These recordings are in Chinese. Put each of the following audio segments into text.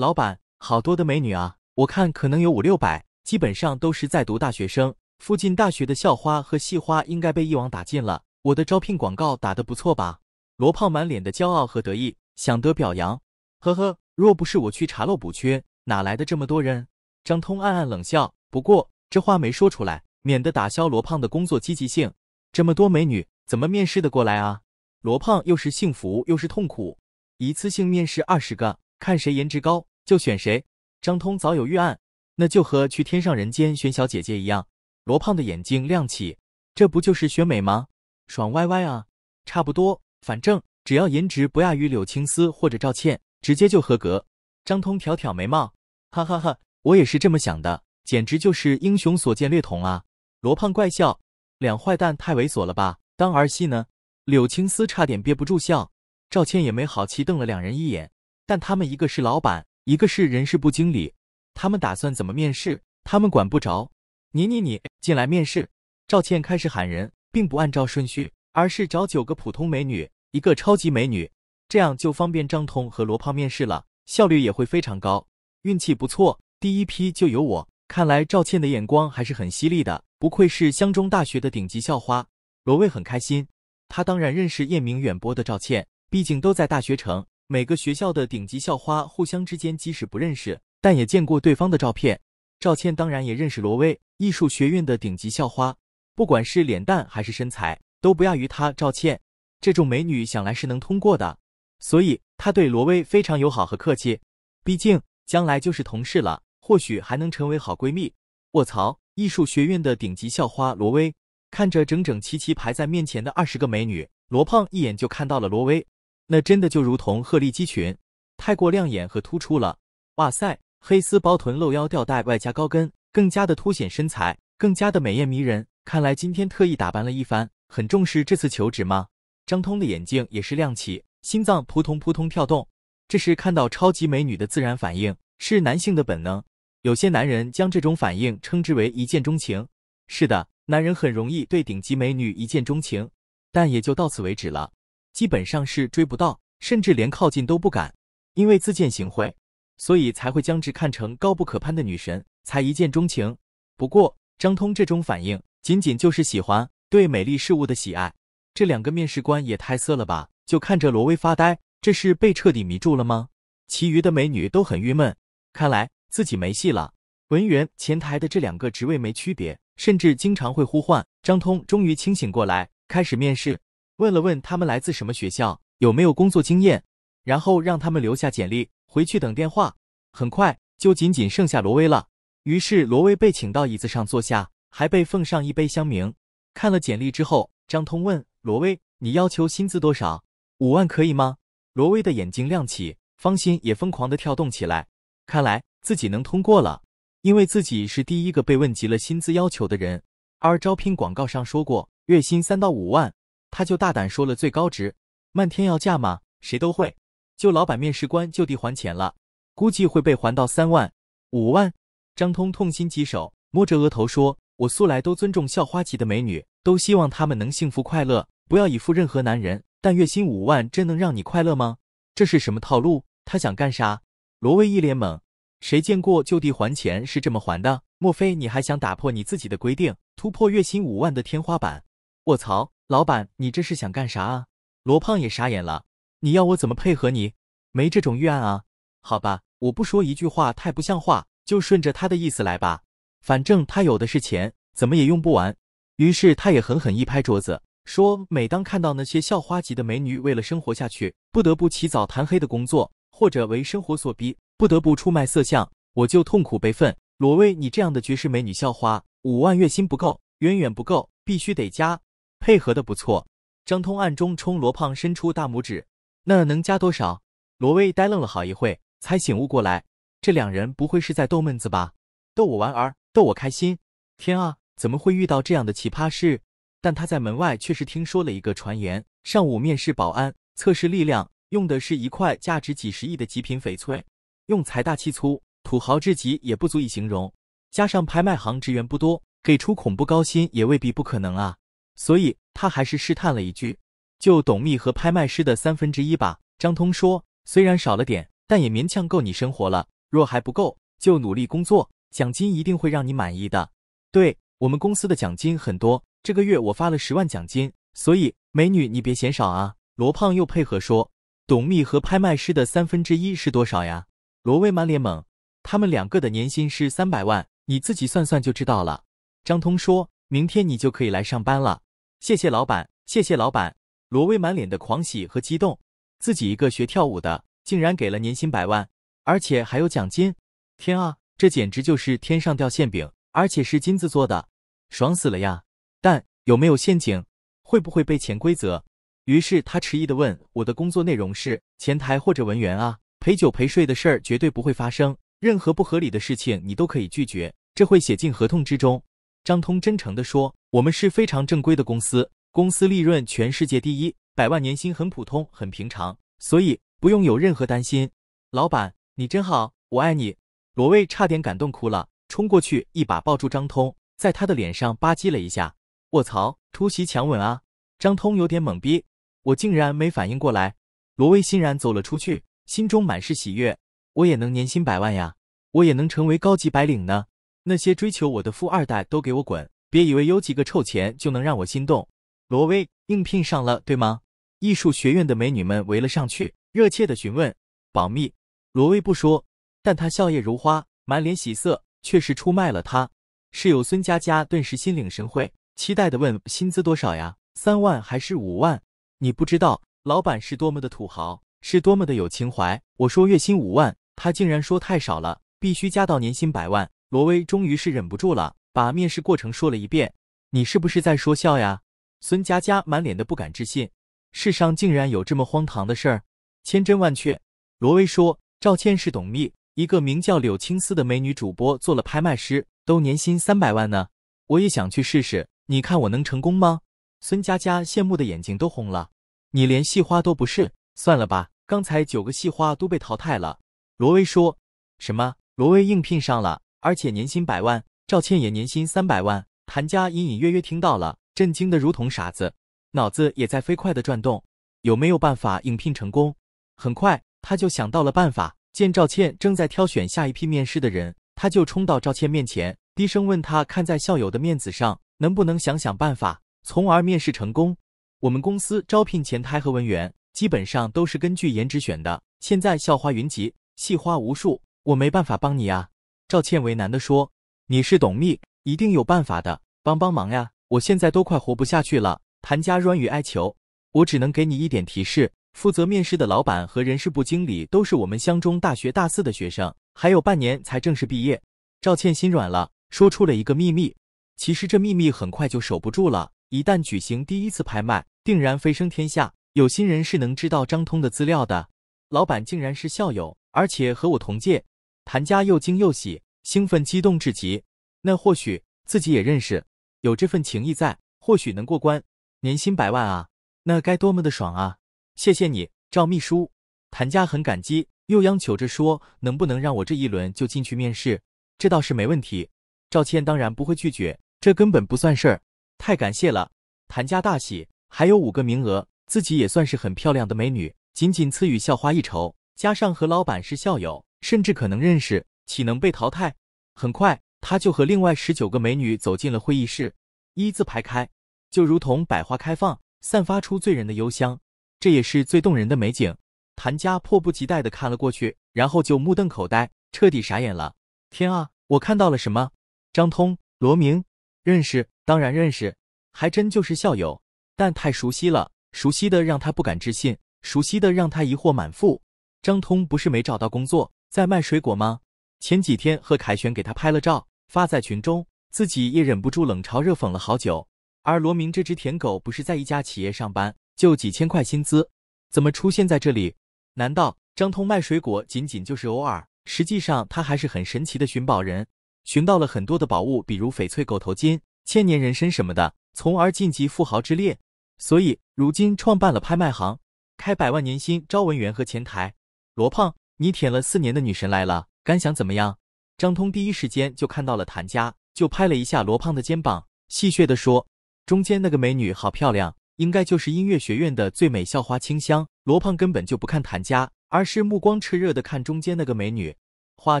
老板，好多的美女啊！我看可能有五六百，基本上都是在读大学生。附近大学的校花和系花应该被一网打尽了。我的招聘广告打得不错吧？罗胖满脸的骄傲和得意，想得表扬。呵呵，若不是我去查漏补缺，哪来的这么多人？张通暗暗冷笑，不过这话没说出来，免得打消罗胖的工作积极性。这么多美女，怎么面试得过来啊？罗胖又是幸福又是痛苦，一次性面试二十个，看谁颜值高。就选谁？张通早有预案，那就和去天上人间选小姐姐一样。罗胖的眼睛亮起，这不就是选美吗？爽歪歪啊！差不多，反正只要颜值不亚于柳青丝或者赵倩，直接就合格。张通挑挑眉毛，哈哈哈，我也是这么想的，简直就是英雄所见略同啊！罗胖怪笑，两坏蛋太猥琐了吧，当儿戏呢？柳青丝差点憋不住笑，赵倩也没好气瞪了两人一眼，但他们一个是老板。一个是人事部经理，他们打算怎么面试？他们管不着。你你你，进来面试。赵倩开始喊人，并不按照顺序，而是找九个普通美女，一个超级美女，这样就方便张通和罗胖面试了，效率也会非常高。运气不错，第一批就有我。看来赵倩的眼光还是很犀利的，不愧是湘中大学的顶级校花。罗卫很开心，他当然认识艳名远播的赵倩，毕竟都在大学城。每个学校的顶级校花互相之间即使不认识，但也见过对方的照片。赵倩当然也认识罗威，艺术学院的顶级校花，不管是脸蛋还是身材，都不亚于她。赵倩这种美女想来是能通过的，所以她对罗威非常友好和客气，毕竟将来就是同事了，或许还能成为好闺蜜。卧槽！艺术学院的顶级校花罗威看着整整齐齐排在面前的二十个美女，罗胖一眼就看到了罗威。那真的就如同鹤立鸡群，太过亮眼和突出了。哇塞，黑丝包臀露腰吊带外加高跟，更加的凸显身材，更加的美艳迷人。看来今天特意打扮了一番，很重视这次求职吗？张通的眼睛也是亮起，心脏扑通扑通跳动，这是看到超级美女的自然反应，是男性的本能。有些男人将这种反应称之为一见钟情。是的，男人很容易对顶级美女一见钟情，但也就到此为止了。基本上是追不到，甚至连靠近都不敢，因为自见行贿，所以才会将之看成高不可攀的女神，才一见钟情。不过张通这种反应，仅仅就是喜欢对美丽事物的喜爱。这两个面试官也太色了吧，就看着罗威发呆，这是被彻底迷住了吗？其余的美女都很郁闷，看来自己没戏了。文员、前台的这两个职位没区别，甚至经常会互换。张通终于清醒过来，开始面试。问了问他们来自什么学校，有没有工作经验，然后让他们留下简历回去等电话。很快就仅仅剩下罗威了。于是罗威被请到椅子上坐下，还被奉上一杯香茗。看了简历之后，张通问罗威：“你要求薪资多少？五万可以吗？”罗威的眼睛亮起，芳心也疯狂地跳动起来。看来自己能通过了，因为自己是第一个被问及了薪资要求的人。而招聘广告上说过月薪三到五万。他就大胆说了最高值，漫天要价嘛，谁都会。就老板面试官就地还钱了，估计会被还到三万、五万。张通痛心疾首，摸着额头说：“我素来都尊重校花级的美女，都希望她们能幸福快乐，不要依附任何男人。但月薪五万真能让你快乐吗？这是什么套路？他想干啥？”罗威一脸懵：“谁见过就地还钱是这么还的？莫非你还想打破你自己的规定，突破月薪五万的天花板？”卧槽！老板，你这是想干啥啊？罗胖也傻眼了。你要我怎么配合你？没这种预案啊。好吧，我不说一句话太不像话，就顺着他的意思来吧。反正他有的是钱，怎么也用不完。于是他也狠狠一拍桌子，说：“每当看到那些校花级的美女为了生活下去，不得不起早贪黑的工作，或者为生活所逼，不得不出卖色相，我就痛苦悲愤。罗威，你这样的绝世美女校花，五万月薪不够，远远不够，必须得加。”配合的不错，张通暗中冲罗胖伸出大拇指。那能加多少？罗威呆愣了好一会，才醒悟过来，这两人不会是在逗闷子吧？逗我玩儿，逗我开心。天啊，怎么会遇到这样的奇葩事？但他在门外却是听说了一个传言：上午面试保安，测试力量，用的是一块价值几十亿的极品翡翠。用财大气粗，土豪至极也不足以形容。加上拍卖行职员不多，给出恐怖高薪也未必不可能啊。所以他还是试探了一句：“就董秘和拍卖师的三分之一吧。”张通说：“虽然少了点，但也勉强够你生活了。若还不够，就努力工作，奖金一定会让你满意的。”“对我们公司的奖金很多，这个月我发了十万奖金，所以美女你别嫌少啊。”罗胖又配合说：“董秘和拍卖师的三分之一是多少呀？”罗威满脸懵：“他们两个的年薪是三百万，你自己算算就知道了。”张通说：“明天你就可以来上班了。”谢谢老板，谢谢老板！罗威满脸的狂喜和激动，自己一个学跳舞的，竟然给了年薪百万，而且还有奖金！天啊，这简直就是天上掉馅饼，而且是金子做的，爽死了呀！但有没有陷阱？会不会被潜规则？于是他迟疑的问：“我的工作内容是前台或者文员啊，陪酒陪睡的事儿绝对不会发生，任何不合理的事情你都可以拒绝，这会写进合同之中。”张通真诚的说。我们是非常正规的公司，公司利润全世界第一，百万年薪很普通很平常，所以不用有任何担心。老板，你真好，我爱你！罗卫差点感动哭了，冲过去一把抱住张通，在他的脸上吧唧了一下。卧槽，突袭强吻啊！张通有点懵逼，我竟然没反应过来。罗卫欣然走了出去，心中满是喜悦。我也能年薪百万呀，我也能成为高级白领呢。那些追求我的富二代都给我滚！别以为有几个臭钱就能让我心动，罗威应聘上了，对吗？艺术学院的美女们围了上去，热切的询问。保密，罗威不说，但他笑靥如花，满脸喜色，却是出卖了他。室友孙佳佳顿时心领神会，期待的问：“薪资多少呀？三万还是五万？”你不知道老板是多么的土豪，是多么的有情怀。我说月薪五万，他竟然说太少了，必须加到年薪百万。罗威终于是忍不住了。把面试过程说了一遍，你是不是在说笑呀？孙佳佳满脸的不敢置信，世上竟然有这么荒唐的事儿，千真万确。罗威说，赵倩是董秘，一个名叫柳青丝的美女主播做了拍卖师，都年薪三百万呢。我也想去试试，你看我能成功吗？孙佳佳羡慕的眼睛都红了，你连戏花都不是，算了吧。刚才九个戏花都被淘汰了。罗威说，什么？罗威应聘上了，而且年薪百万。赵倩也年薪三百万，谭家隐隐约约听到了，震惊的如同傻子，脑子也在飞快的转动，有没有办法应聘成功？很快他就想到了办法。见赵倩正在挑选下一批面试的人，他就冲到赵倩面前，低声问她：“看在校友的面子上，能不能想想办法，从而面试成功？”我们公司招聘前台和文员，基本上都是根据颜值选的。现在校花云集，系花无数，我没办法帮你啊。”赵倩为难地说。你是董秘，一定有办法的，帮帮忙呀！我现在都快活不下去了。谭家软语哀求，我只能给你一点提示：负责面试的老板和人事部经理都是我们湘中大学大四的学生，还有半年才正式毕业。赵倩心软了，说出了一个秘密。其实这秘密很快就守不住了，一旦举行第一次拍卖，定然飞升天下。有心人是能知道张通的资料的。老板竟然是校友，而且和我同届。谭家又惊又喜。兴奋激动至极，那或许自己也认识，有这份情谊在，或许能过关。年薪百万啊，那该多么的爽啊！谢谢你，赵秘书，谭家很感激，又央求着说，能不能让我这一轮就进去面试？这倒是没问题。赵倩当然不会拒绝，这根本不算事儿。太感谢了，谭家大喜。还有五个名额，自己也算是很漂亮的美女，仅仅次于校花一筹，加上和老板是校友，甚至可能认识。岂能被淘汰？很快，他就和另外十九个美女走进了会议室，一字排开，就如同百花开放，散发出醉人的幽香。这也是最动人的美景。谭家迫不及待地看了过去，然后就目瞪口呆，彻底傻眼了。天啊，我看到了什么？张通、罗明，认识，当然认识，还真就是校友。但太熟悉了，熟悉的让他不敢置信，熟悉的让他疑惑满腹。张通不是没找到工作，在卖水果吗？前几天贺凯旋给他拍了照，发在群中，自己也忍不住冷嘲热讽了好久。而罗明这只舔狗，不是在一家企业上班，就几千块薪资，怎么出现在这里？难道张通卖水果仅仅就是偶尔？实际上他还是很神奇的寻宝人，寻到了很多的宝物，比如翡翠狗头金、千年人参什么的，从而晋级富豪之列。所以如今创办了拍卖行，开百万年薪招文员和前台。罗胖，你舔了四年的女神来了。敢想怎么样？张通第一时间就看到了谭家，就拍了一下罗胖的肩膀，戏谑地说：“中间那个美女好漂亮，应该就是音乐学院的最美校花清香。”罗胖根本就不看谭家，而是目光炽热的看中间那个美女花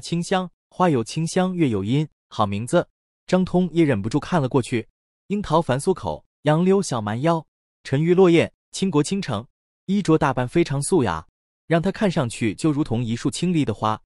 清香。花有清香，月有阴，好名字。张通也忍不住看了过去。樱桃繁酥口，杨柳小蛮腰，沉鱼落雁，倾国倾城，衣着打扮非常素雅，让她看上去就如同一束清丽的花。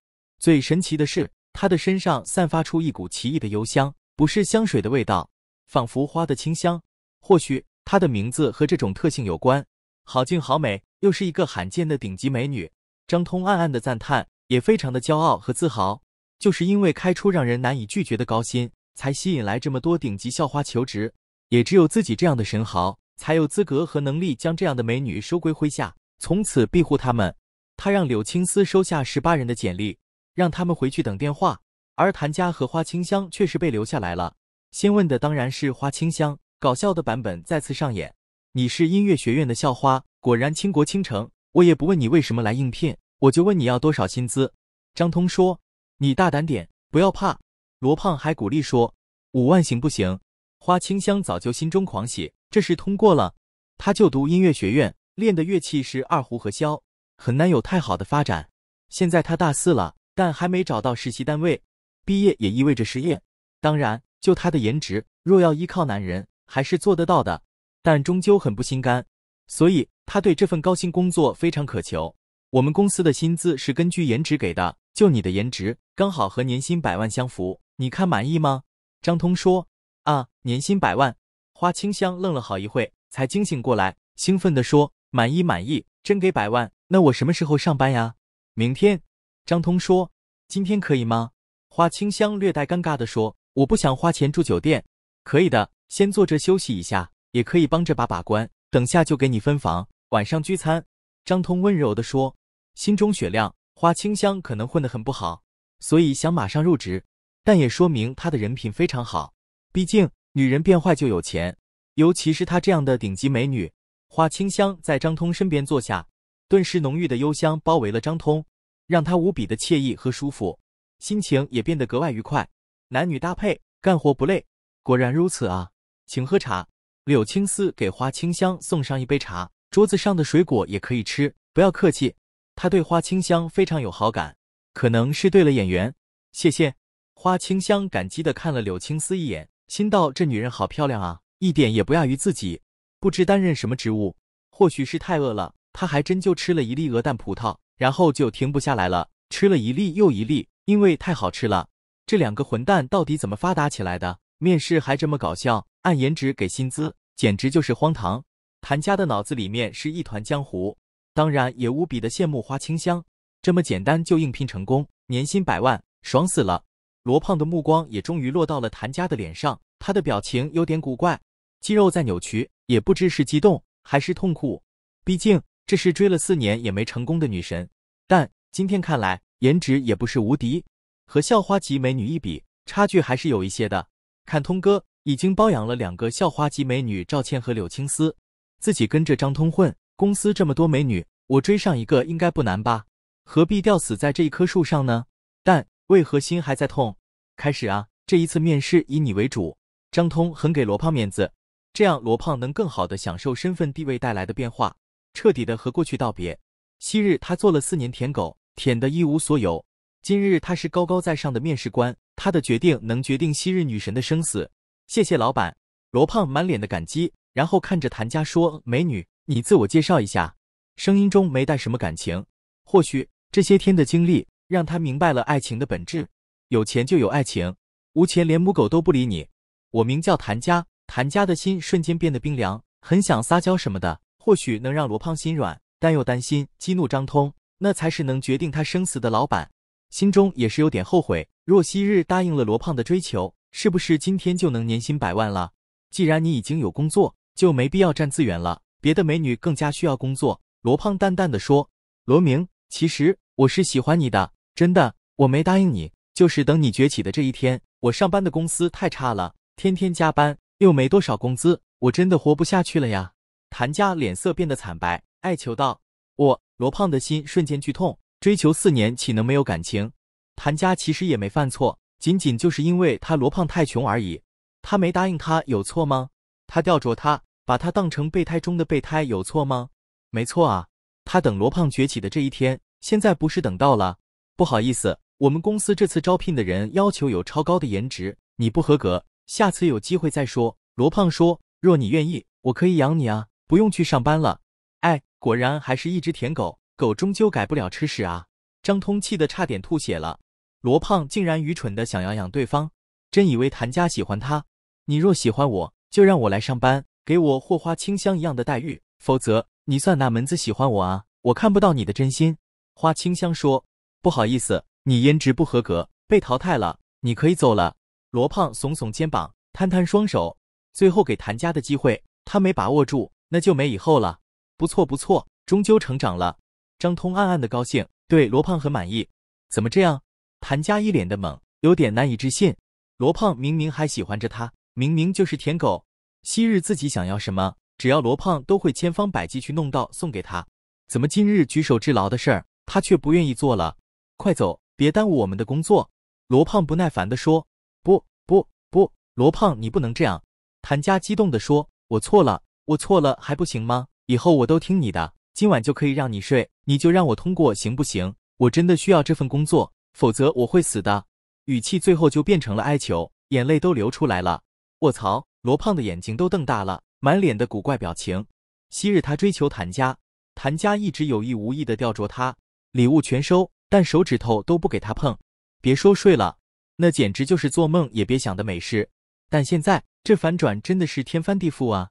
最神奇的是，她的身上散发出一股奇异的幽香，不是香水的味道，仿佛花的清香。或许她的名字和这种特性有关。好静好美，又是一个罕见的顶级美女。张通暗暗的赞叹，也非常的骄傲和自豪。就是因为开出让人难以拒绝的高薪，才吸引来这么多顶级校花求职。也只有自己这样的神豪，才有资格和能力将这样的美女收归麾下，从此庇护她们。他让柳青丝收下十八人的简历。让他们回去等电话，而谭家和花清香却是被留下来了。先问的当然是花清香，搞笑的版本再次上演。你是音乐学院的校花，果然倾国倾城。我也不问你为什么来应聘，我就问你要多少薪资。张通说：“你大胆点，不要怕。”罗胖还鼓励说：“五万行不行？”花清香早就心中狂喜，这是通过了。他就读音乐学院，练的乐器是二胡和箫，很难有太好的发展。现在他大四了。但还没找到实习单位，毕业也意味着失业。当然，就她的颜值，若要依靠男人，还是做得到的。但终究很不心甘，所以她对这份高薪工作非常渴求。我们公司的薪资是根据颜值给的，就你的颜值，刚好和年薪百万相符，你看满意吗？张通说：“啊，年薪百万！”花清香愣了好一会，才惊醒过来，兴奋地说：“满意，满意，真给百万？那我什么时候上班呀？明天。”张通说：“今天可以吗？”花清香略带尴尬的说：“我不想花钱住酒店，可以的，先坐着休息一下，也可以帮着把把关，等下就给你分房，晚上聚餐。”张通温柔的说，心中雪亮，花清香可能混得很不好，所以想马上入职，但也说明她的人品非常好。毕竟女人变坏就有钱，尤其是她这样的顶级美女。花清香在张通身边坐下，顿时浓郁的幽香包围了张通。让他无比的惬意和舒服，心情也变得格外愉快。男女搭配干活不累，果然如此啊！请喝茶。柳青丝给花清香送上一杯茶，桌子上的水果也可以吃，不要客气。他对花清香非常有好感，可能是对了眼缘。谢谢。花清香感激的看了柳青丝一眼，心道这女人好漂亮啊，一点也不亚于自己。不知担任什么职务，或许是太饿了，她还真就吃了一粒鹅蛋葡萄。然后就停不下来了，吃了一粒又一粒，因为太好吃了。这两个混蛋到底怎么发达起来的？面试还这么搞笑，按颜值给薪资，简直就是荒唐。谭家的脑子里面是一团浆糊，当然也无比的羡慕花清香，这么简单就应聘成功，年薪百万，爽死了。罗胖的目光也终于落到了谭家的脸上，他的表情有点古怪，肌肉在扭曲，也不知是激动还是痛苦。毕竟。这是追了四年也没成功的女神，但今天看来颜值也不是无敌，和校花级美女一比，差距还是有一些的。看通哥已经包养了两个校花级美女赵倩和柳青丝，自己跟着张通混，公司这么多美女，我追上一个应该不难吧？何必吊死在这一棵树上呢？但为何心还在痛？开始啊，这一次面试以你为主，张通很给罗胖面子，这样罗胖能更好的享受身份地位带来的变化。彻底的和过去道别。昔日他做了四年舔狗，舔得一无所有。今日他是高高在上的面试官，他的决定能决定昔日女神的生死。谢谢老板，罗胖满脸的感激，然后看着谭家说：“美女，你自我介绍一下。”声音中没带什么感情。或许这些天的经历让他明白了爱情的本质：有钱就有爱情，无钱连母狗都不理你。我名叫谭家。谭家的心瞬间变得冰凉，很想撒娇什么的。或许能让罗胖心软，但又担心激怒张通，那才是能决定他生死的。老板心中也是有点后悔，若昔日答应了罗胖的追求，是不是今天就能年薪百万了？既然你已经有工作，就没必要占资源了。别的美女更加需要工作。罗胖淡淡的说：“罗明，其实我是喜欢你的，真的，我没答应你，就是等你崛起的这一天。我上班的公司太差了，天天加班，又没多少工资，我真的活不下去了呀。”谭家脸色变得惨白，哀求道：“我罗胖的心瞬间剧痛，追求四年，岂能没有感情？谭家其实也没犯错，仅仅就是因为他罗胖太穷而已。他没答应他有错吗？他吊着他，把他当成备胎中的备胎有错吗？没错啊，他等罗胖崛起的这一天，现在不是等到了。不好意思，我们公司这次招聘的人要求有超高的颜值，你不合格，下次有机会再说。”罗胖说：“若你愿意，我可以养你啊。”不用去上班了，哎，果然还是一只舔狗，狗终究改不了吃屎啊！张通气得差点吐血了。罗胖竟然愚蠢的想要养对方，真以为谭家喜欢他？你若喜欢我，就让我来上班，给我霍花清香一样的待遇，否则你算哪门子喜欢我啊？我看不到你的真心。花清香说：“不好意思，你颜值不合格，被淘汰了，你可以走了。”罗胖耸耸肩膀，摊摊双手，最后给谭家的机会，他没把握住。那就没以后了。不错不错，终究成长了。张通暗暗的高兴，对罗胖很满意。怎么这样？谭家一脸的懵，有点难以置信。罗胖明明还喜欢着他，明明就是舔狗。昔日自己想要什么，只要罗胖都会千方百计去弄到送给他。怎么今日举手之劳的事儿，他却不愿意做了？快走，别耽误我们的工作。罗胖不耐烦的说：“不不不，罗胖你不能这样。”谭家激动的说：“我错了。”我错了还不行吗？以后我都听你的，今晚就可以让你睡，你就让我通过行不行？我真的需要这份工作，否则我会死的。语气最后就变成了哀求，眼泪都流出来了。卧槽！罗胖的眼睛都瞪大了，满脸的古怪表情。昔日他追求谭家，谭家一直有意无意的吊着他，礼物全收，但手指头都不给他碰。别说睡了，那简直就是做梦也别想的美事。但现在这反转真的是天翻地覆啊！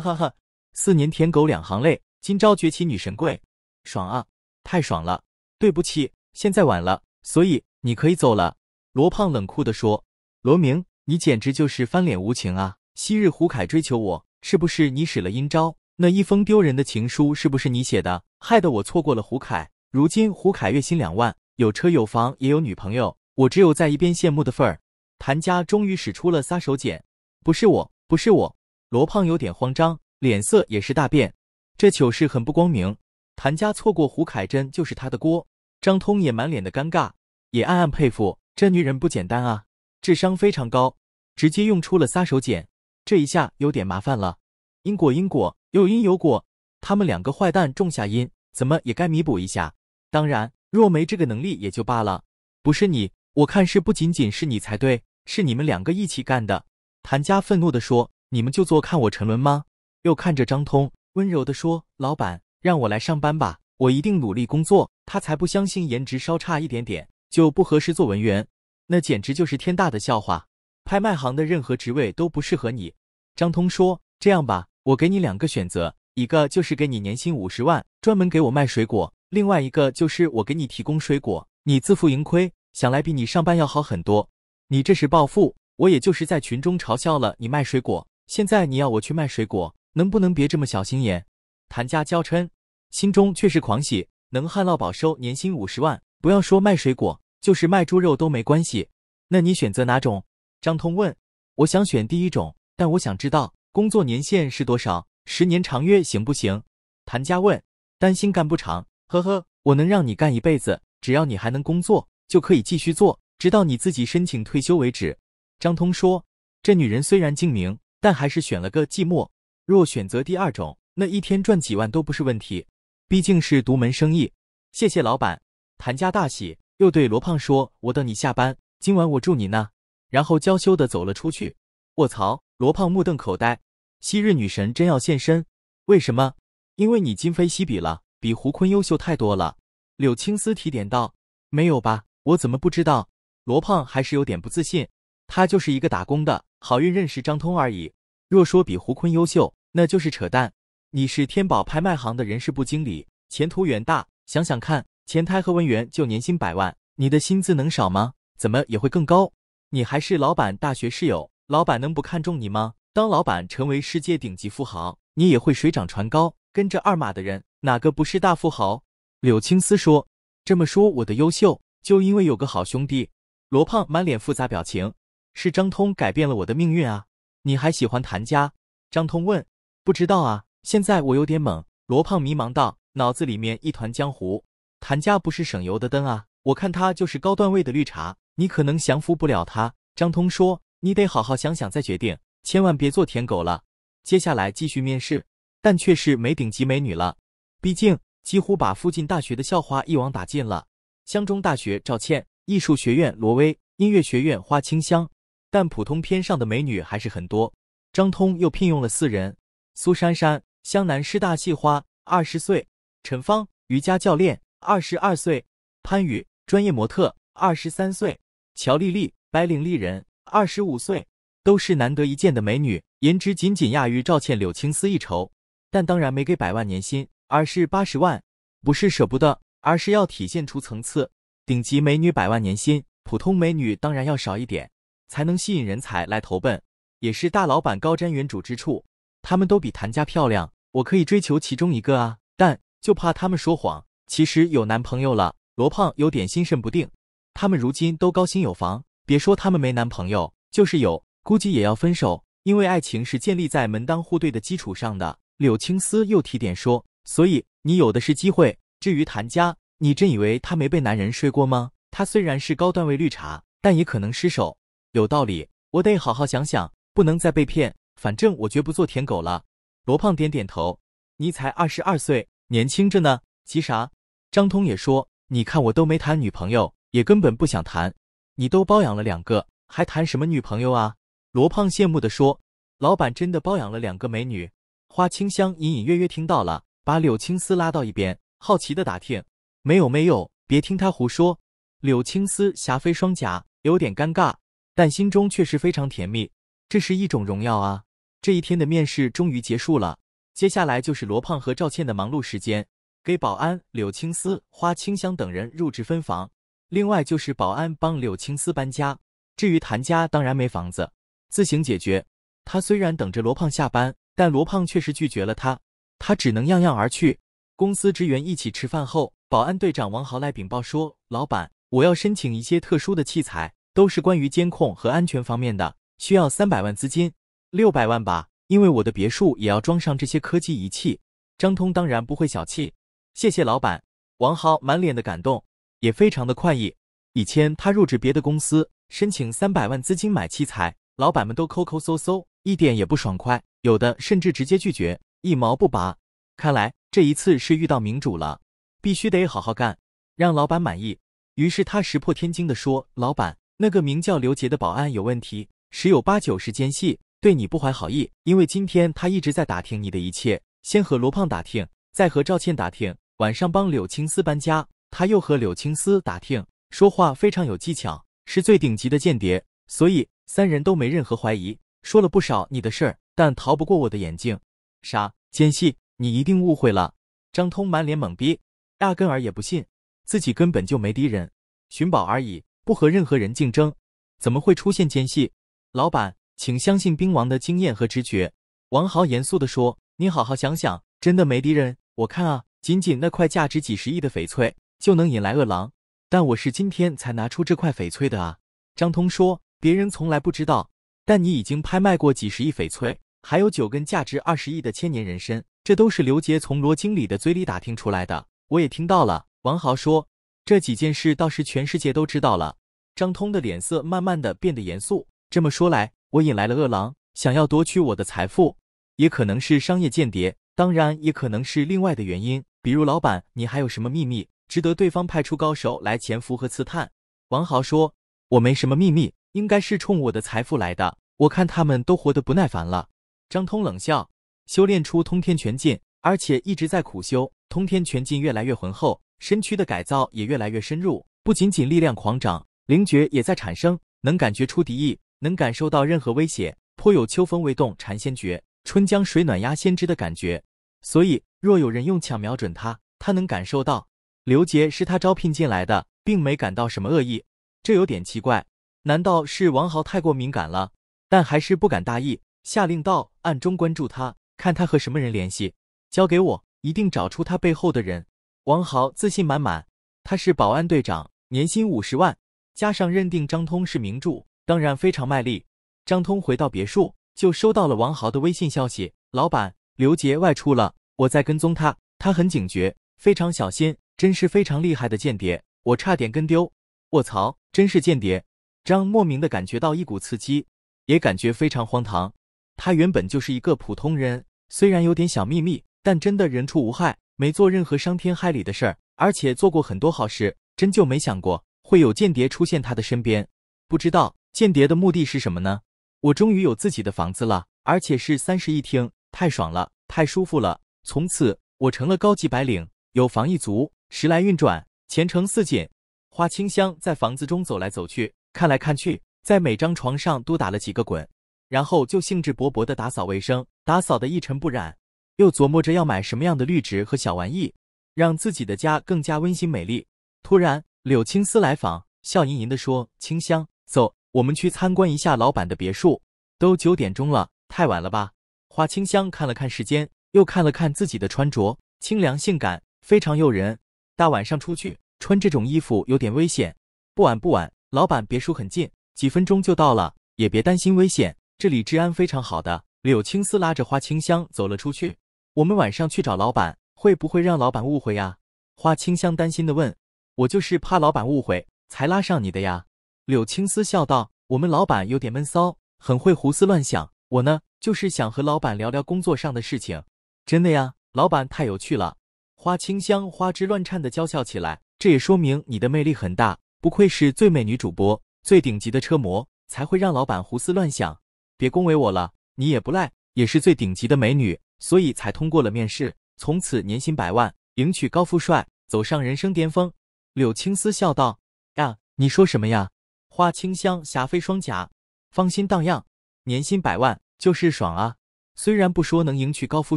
哈哈哈，四年舔狗两行泪，今朝崛起女神贵，爽啊，太爽了！对不起，现在晚了，所以你可以走了。”罗胖冷酷的说。“罗明，你简直就是翻脸无情啊！昔日胡凯追求我，是不是你使了阴招？那一封丢人的情书是不是你写的？害得我错过了胡凯。如今胡凯月薪两万，有车有房，也有女朋友，我只有在一边羡慕的份儿。”谭家终于使出了撒手锏，“不是我，不是我。”罗胖有点慌张，脸色也是大变。这糗事很不光明，谭家错过胡凯珍就是他的锅。张通也满脸的尴尬，也暗暗佩服这女人不简单啊，智商非常高，直接用出了杀手锏。这一下有点麻烦了，因果因果有因有果，他们两个坏蛋种下因，怎么也该弥补一下。当然，若没这个能力也就罢了。不是你，我看是不仅仅是你才对，是你们两个一起干的。谭家愤怒地说。你们就坐看我沉沦吗？又看着张通温柔地说：“老板，让我来上班吧，我一定努力工作。”他才不相信颜值稍差一点点就不合适做文员，那简直就是天大的笑话。拍卖行的任何职位都不适合你。张通说：“这样吧，我给你两个选择，一个就是给你年薪五十万，专门给我卖水果；另外一个就是我给你提供水果，你自负盈亏。想来比你上班要好很多。你这是暴富，我也就是在群中嘲笑了你卖水果。”现在你要我去卖水果，能不能别这么小心眼？谭家娇嗔，心中却是狂喜，能旱涝保收，年薪五十万，不要说卖水果，就是卖猪肉都没关系。那你选择哪种？张通问。我想选第一种，但我想知道工作年限是多少？十年长约行不行？谭家问。担心干不长？呵呵，我能让你干一辈子，只要你还能工作，就可以继续做，直到你自己申请退休为止。张通说，这女人虽然精明。但还是选了个寂寞。若选择第二种，那一天赚几万都不是问题，毕竟是独门生意。谢谢老板，谭家大喜，又对罗胖说：“我等你下班，今晚我住你那。”然后娇羞的走了出去。卧槽！罗胖目瞪口呆，昔日女神真要现身？为什么？因为你今非昔比了，比胡坤优秀太多了。柳青丝提点道：“没有吧？我怎么不知道？”罗胖还是有点不自信，他就是一个打工的。好运认识张通而已。若说比胡坤优秀，那就是扯淡。你是天宝拍卖行的人事部经理，前途远大。想想看，前台和文员就年薪百万，你的薪资能少吗？怎么也会更高。你还是老板大学室友，老板能不看重你吗？当老板，成为世界顶级富豪，你也会水涨船高。跟着二马的人，哪个不是大富豪？柳青丝说：“这么说，我的优秀就因为有个好兄弟。”罗胖满脸复杂表情。是张通改变了我的命运啊！你还喜欢谭家？张通问。不知道啊，现在我有点懵。罗胖迷茫道，脑子里面一团浆糊。谭家不是省油的灯啊，我看他就是高段位的绿茶，你可能降服不了他。张通说，你得好好想想再决定，千万别做舔狗了。接下来继续面试，但却是没顶级美女了，毕竟几乎把附近大学的校花一网打尽了。湘中大学赵倩，艺术学院罗威，音乐学院花清香。但普通片上的美女还是很多。张通又聘用了四人：苏珊珊，湘南师大系花，二十岁；陈芳，瑜伽教练，二十二岁；潘宇，专业模特，二十三岁；乔丽丽，白领丽人，二十五岁，都是难得一见的美女，颜值仅仅亚于赵倩、柳青丝一筹。但当然没给百万年薪，而是八十万，不是舍不得，而是要体现出层次。顶级美女百万年薪，普通美女当然要少一点。才能吸引人才来投奔，也是大老板高瞻远瞩之处。他们都比谭家漂亮，我可以追求其中一个啊，但就怕他们说谎，其实有男朋友了。罗胖有点心神不定。他们如今都高薪有房，别说他们没男朋友，就是有，估计也要分手，因为爱情是建立在门当户对的基础上的。柳青丝又提点说，所以你有的是机会。至于谭家，你真以为他没被男人睡过吗？他虽然是高段位绿茶，但也可能失手。有道理，我得好好想想，不能再被骗。反正我绝不做舔狗了。罗胖点点头，你才二十二岁，年轻着呢，急啥？张通也说，你看我都没谈女朋友，也根本不想谈。你都包养了两个，还谈什么女朋友啊？罗胖羡慕的说，老板真的包养了两个美女。花清香隐隐约约听到了，把柳青丝拉到一边，好奇的打听，没有没有，别听他胡说。柳青丝霞飞双颊，有点尴尬。但心中却是非常甜蜜，这是一种荣耀啊！这一天的面试终于结束了，接下来就是罗胖和赵倩的忙碌时间，给保安柳青丝、花清香等人入职分房，另外就是保安帮柳青丝搬家。至于谭家，当然没房子，自行解决。他虽然等着罗胖下班，但罗胖却是拒绝了他，他只能样样而去。公司职员一起吃饭后，保安队长王豪来禀报说：“老板，我要申请一些特殊的器材。”都是关于监控和安全方面的，需要三百万资金，六百万吧，因为我的别墅也要装上这些科技仪器。张通当然不会小气，谢谢老板。王浩满脸的感动，也非常的快意。以前他入职别的公司，申请三百万资金买器材，老板们都抠抠搜搜，一点也不爽快，有的甚至直接拒绝，一毛不拔。看来这一次是遇到明主了，必须得好好干，让老板满意。于是他石破天惊地说：“老板。”那个名叫刘杰的保安有问题，十有八九是奸细，对你不怀好意。因为今天他一直在打听你的一切，先和罗胖打听，再和赵倩打听，晚上帮柳青丝搬家，他又和柳青丝打听，说话非常有技巧，是最顶级的间谍。所以三人都没任何怀疑，说了不少你的事儿，但逃不过我的眼睛。啥奸细，你一定误会了。张通满脸懵逼，压根儿也不信，自己根本就没敌人，寻宝而已。不和任何人竞争，怎么会出现奸细？老板，请相信兵王的经验和直觉。”王豪严肃地说，“你好好想想，真的没敌人？我看啊，仅仅那块价值几十亿的翡翠就能引来饿狼。但我是今天才拿出这块翡翠的啊。”张通说，“别人从来不知道，但你已经拍卖过几十亿翡翠，还有九根价值二十亿的千年人参，这都是刘杰从罗经理的嘴里打听出来的。我也听到了。”王豪说。这几件事倒是全世界都知道了。张通的脸色慢慢的变得严肃。这么说来，我引来了恶狼，想要夺取我的财富，也可能是商业间谍，当然也可能是另外的原因，比如老板，你还有什么秘密，值得对方派出高手来潜伏和刺探？王豪说：“我没什么秘密，应该是冲我的财富来的。我看他们都活得不耐烦了。”张通冷笑，修炼出通天拳劲，而且一直在苦修，通天拳劲越来越浑厚。身躯的改造也越来越深入，不仅仅力量狂涨，灵觉也在产生，能感觉出敌意，能感受到任何威胁，颇有“秋风未动蝉先觉，春江水暖鸭先知”的感觉。所以，若有人用枪瞄准他，他能感受到。刘杰是他招聘进来的，并没感到什么恶意，这有点奇怪，难道是王豪太过敏感了？但还是不敢大意，下令道：“暗中关注他，看他和什么人联系，交给我，一定找出他背后的人。”王豪自信满满，他是保安队长，年薪五十万，加上认定张通是名著，当然非常卖力。张通回到别墅，就收到了王豪的微信消息：“老板刘杰外出了，我在跟踪他，他很警觉，非常小心，真是非常厉害的间谍，我差点跟丢。”卧槽，真是间谍！张莫名的感觉到一股刺激，也感觉非常荒唐。他原本就是一个普通人，虽然有点小秘密，但真的人畜无害。没做任何伤天害理的事儿，而且做过很多好事，真就没想过会有间谍出现他的身边。不知道间谍的目的是什么呢？我终于有自己的房子了，而且是三室一厅，太爽了，太舒服了。从此我成了高级白领，有房一族。时来运转，前程似锦。花清香在房子中走来走去，看来看去，在每张床上都打了几个滚，然后就兴致勃勃地打扫卫生，打扫得一尘不染。又琢磨着要买什么样的绿植和小玩意，让自己的家更加温馨美丽。突然，柳青丝来访，笑盈盈地说：“清香，走，我们去参观一下老板的别墅。都九点钟了，太晚了吧？”花清香看了看时间，又看了看自己的穿着，清凉性感，非常诱人。大晚上出去穿这种衣服有点危险。不晚不晚，老板别墅很近，几分钟就到了。也别担心危险，这里治安非常好的。柳青丝拉着花清香走了出去。我们晚上去找老板，会不会让老板误会呀？花清香担心地问。我就是怕老板误会，才拉上你的呀。柳青丝笑道。我们老板有点闷骚，很会胡思乱想。我呢，就是想和老板聊聊工作上的事情。真的呀，老板太有趣了。花清香花枝乱颤地娇笑起来。这也说明你的魅力很大，不愧是最美女主播、最顶级的车模，才会让老板胡思乱想。别恭维我了，你也不赖，也是最顶级的美女。所以才通过了面试，从此年薪百万，迎娶高富帅，走上人生巅峰。柳青丝笑道：“呀，你说什么呀？花清香，霞飞双颊，芳心荡漾，年薪百万就是爽啊！虽然不说能迎娶高富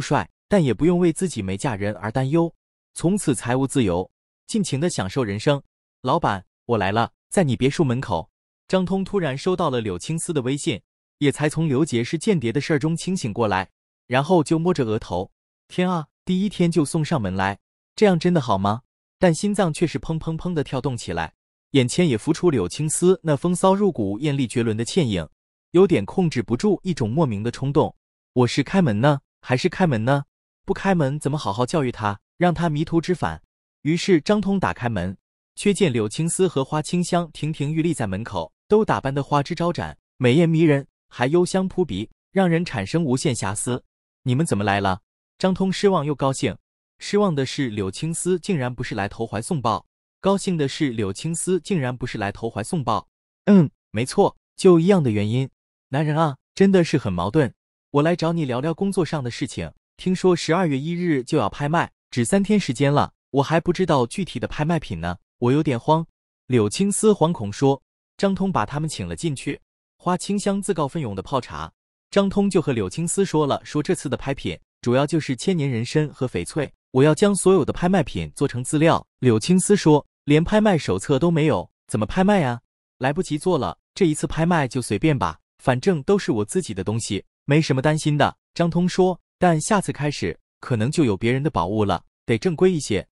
帅，但也不用为自己没嫁人而担忧，从此财务自由，尽情的享受人生。”老板，我来了，在你别墅门口。张通突然收到了柳青丝的微信，也才从刘杰是间谍的事儿中清醒过来。然后就摸着额头，天啊，第一天就送上门来，这样真的好吗？但心脏却是砰砰砰的跳动起来，眼前也浮出柳青丝那风骚入骨、艳丽绝伦的倩影，有点控制不住一种莫名的冲动。我是开门呢，还是开门呢？不开门怎么好好教育他，让他迷途知返？于是张通打开门，却见柳青丝和花清香亭亭玉立在门口，都打扮得花枝招展，美艳迷人，还幽香扑鼻，让人产生无限遐思。你们怎么来了？张通失望又高兴。失望的是柳青丝竟然不是来投怀送抱，高兴的是柳青丝竟然不是来投怀送抱。嗯，没错，就一样的原因。男人啊，真的是很矛盾。我来找你聊聊工作上的事情。听说十二月一日就要拍卖，只三天时间了，我还不知道具体的拍卖品呢，我有点慌。柳青丝惶恐说。张通把他们请了进去。花清香自告奋勇的泡茶。张通就和柳青丝说了，说这次的拍品主要就是千年人参和翡翠，我要将所有的拍卖品做成资料。柳青丝说，连拍卖手册都没有，怎么拍卖啊？来不及做了，这一次拍卖就随便吧，反正都是我自己的东西，没什么担心的。张通说，但下次开始可能就有别人的宝物了，得正规一些。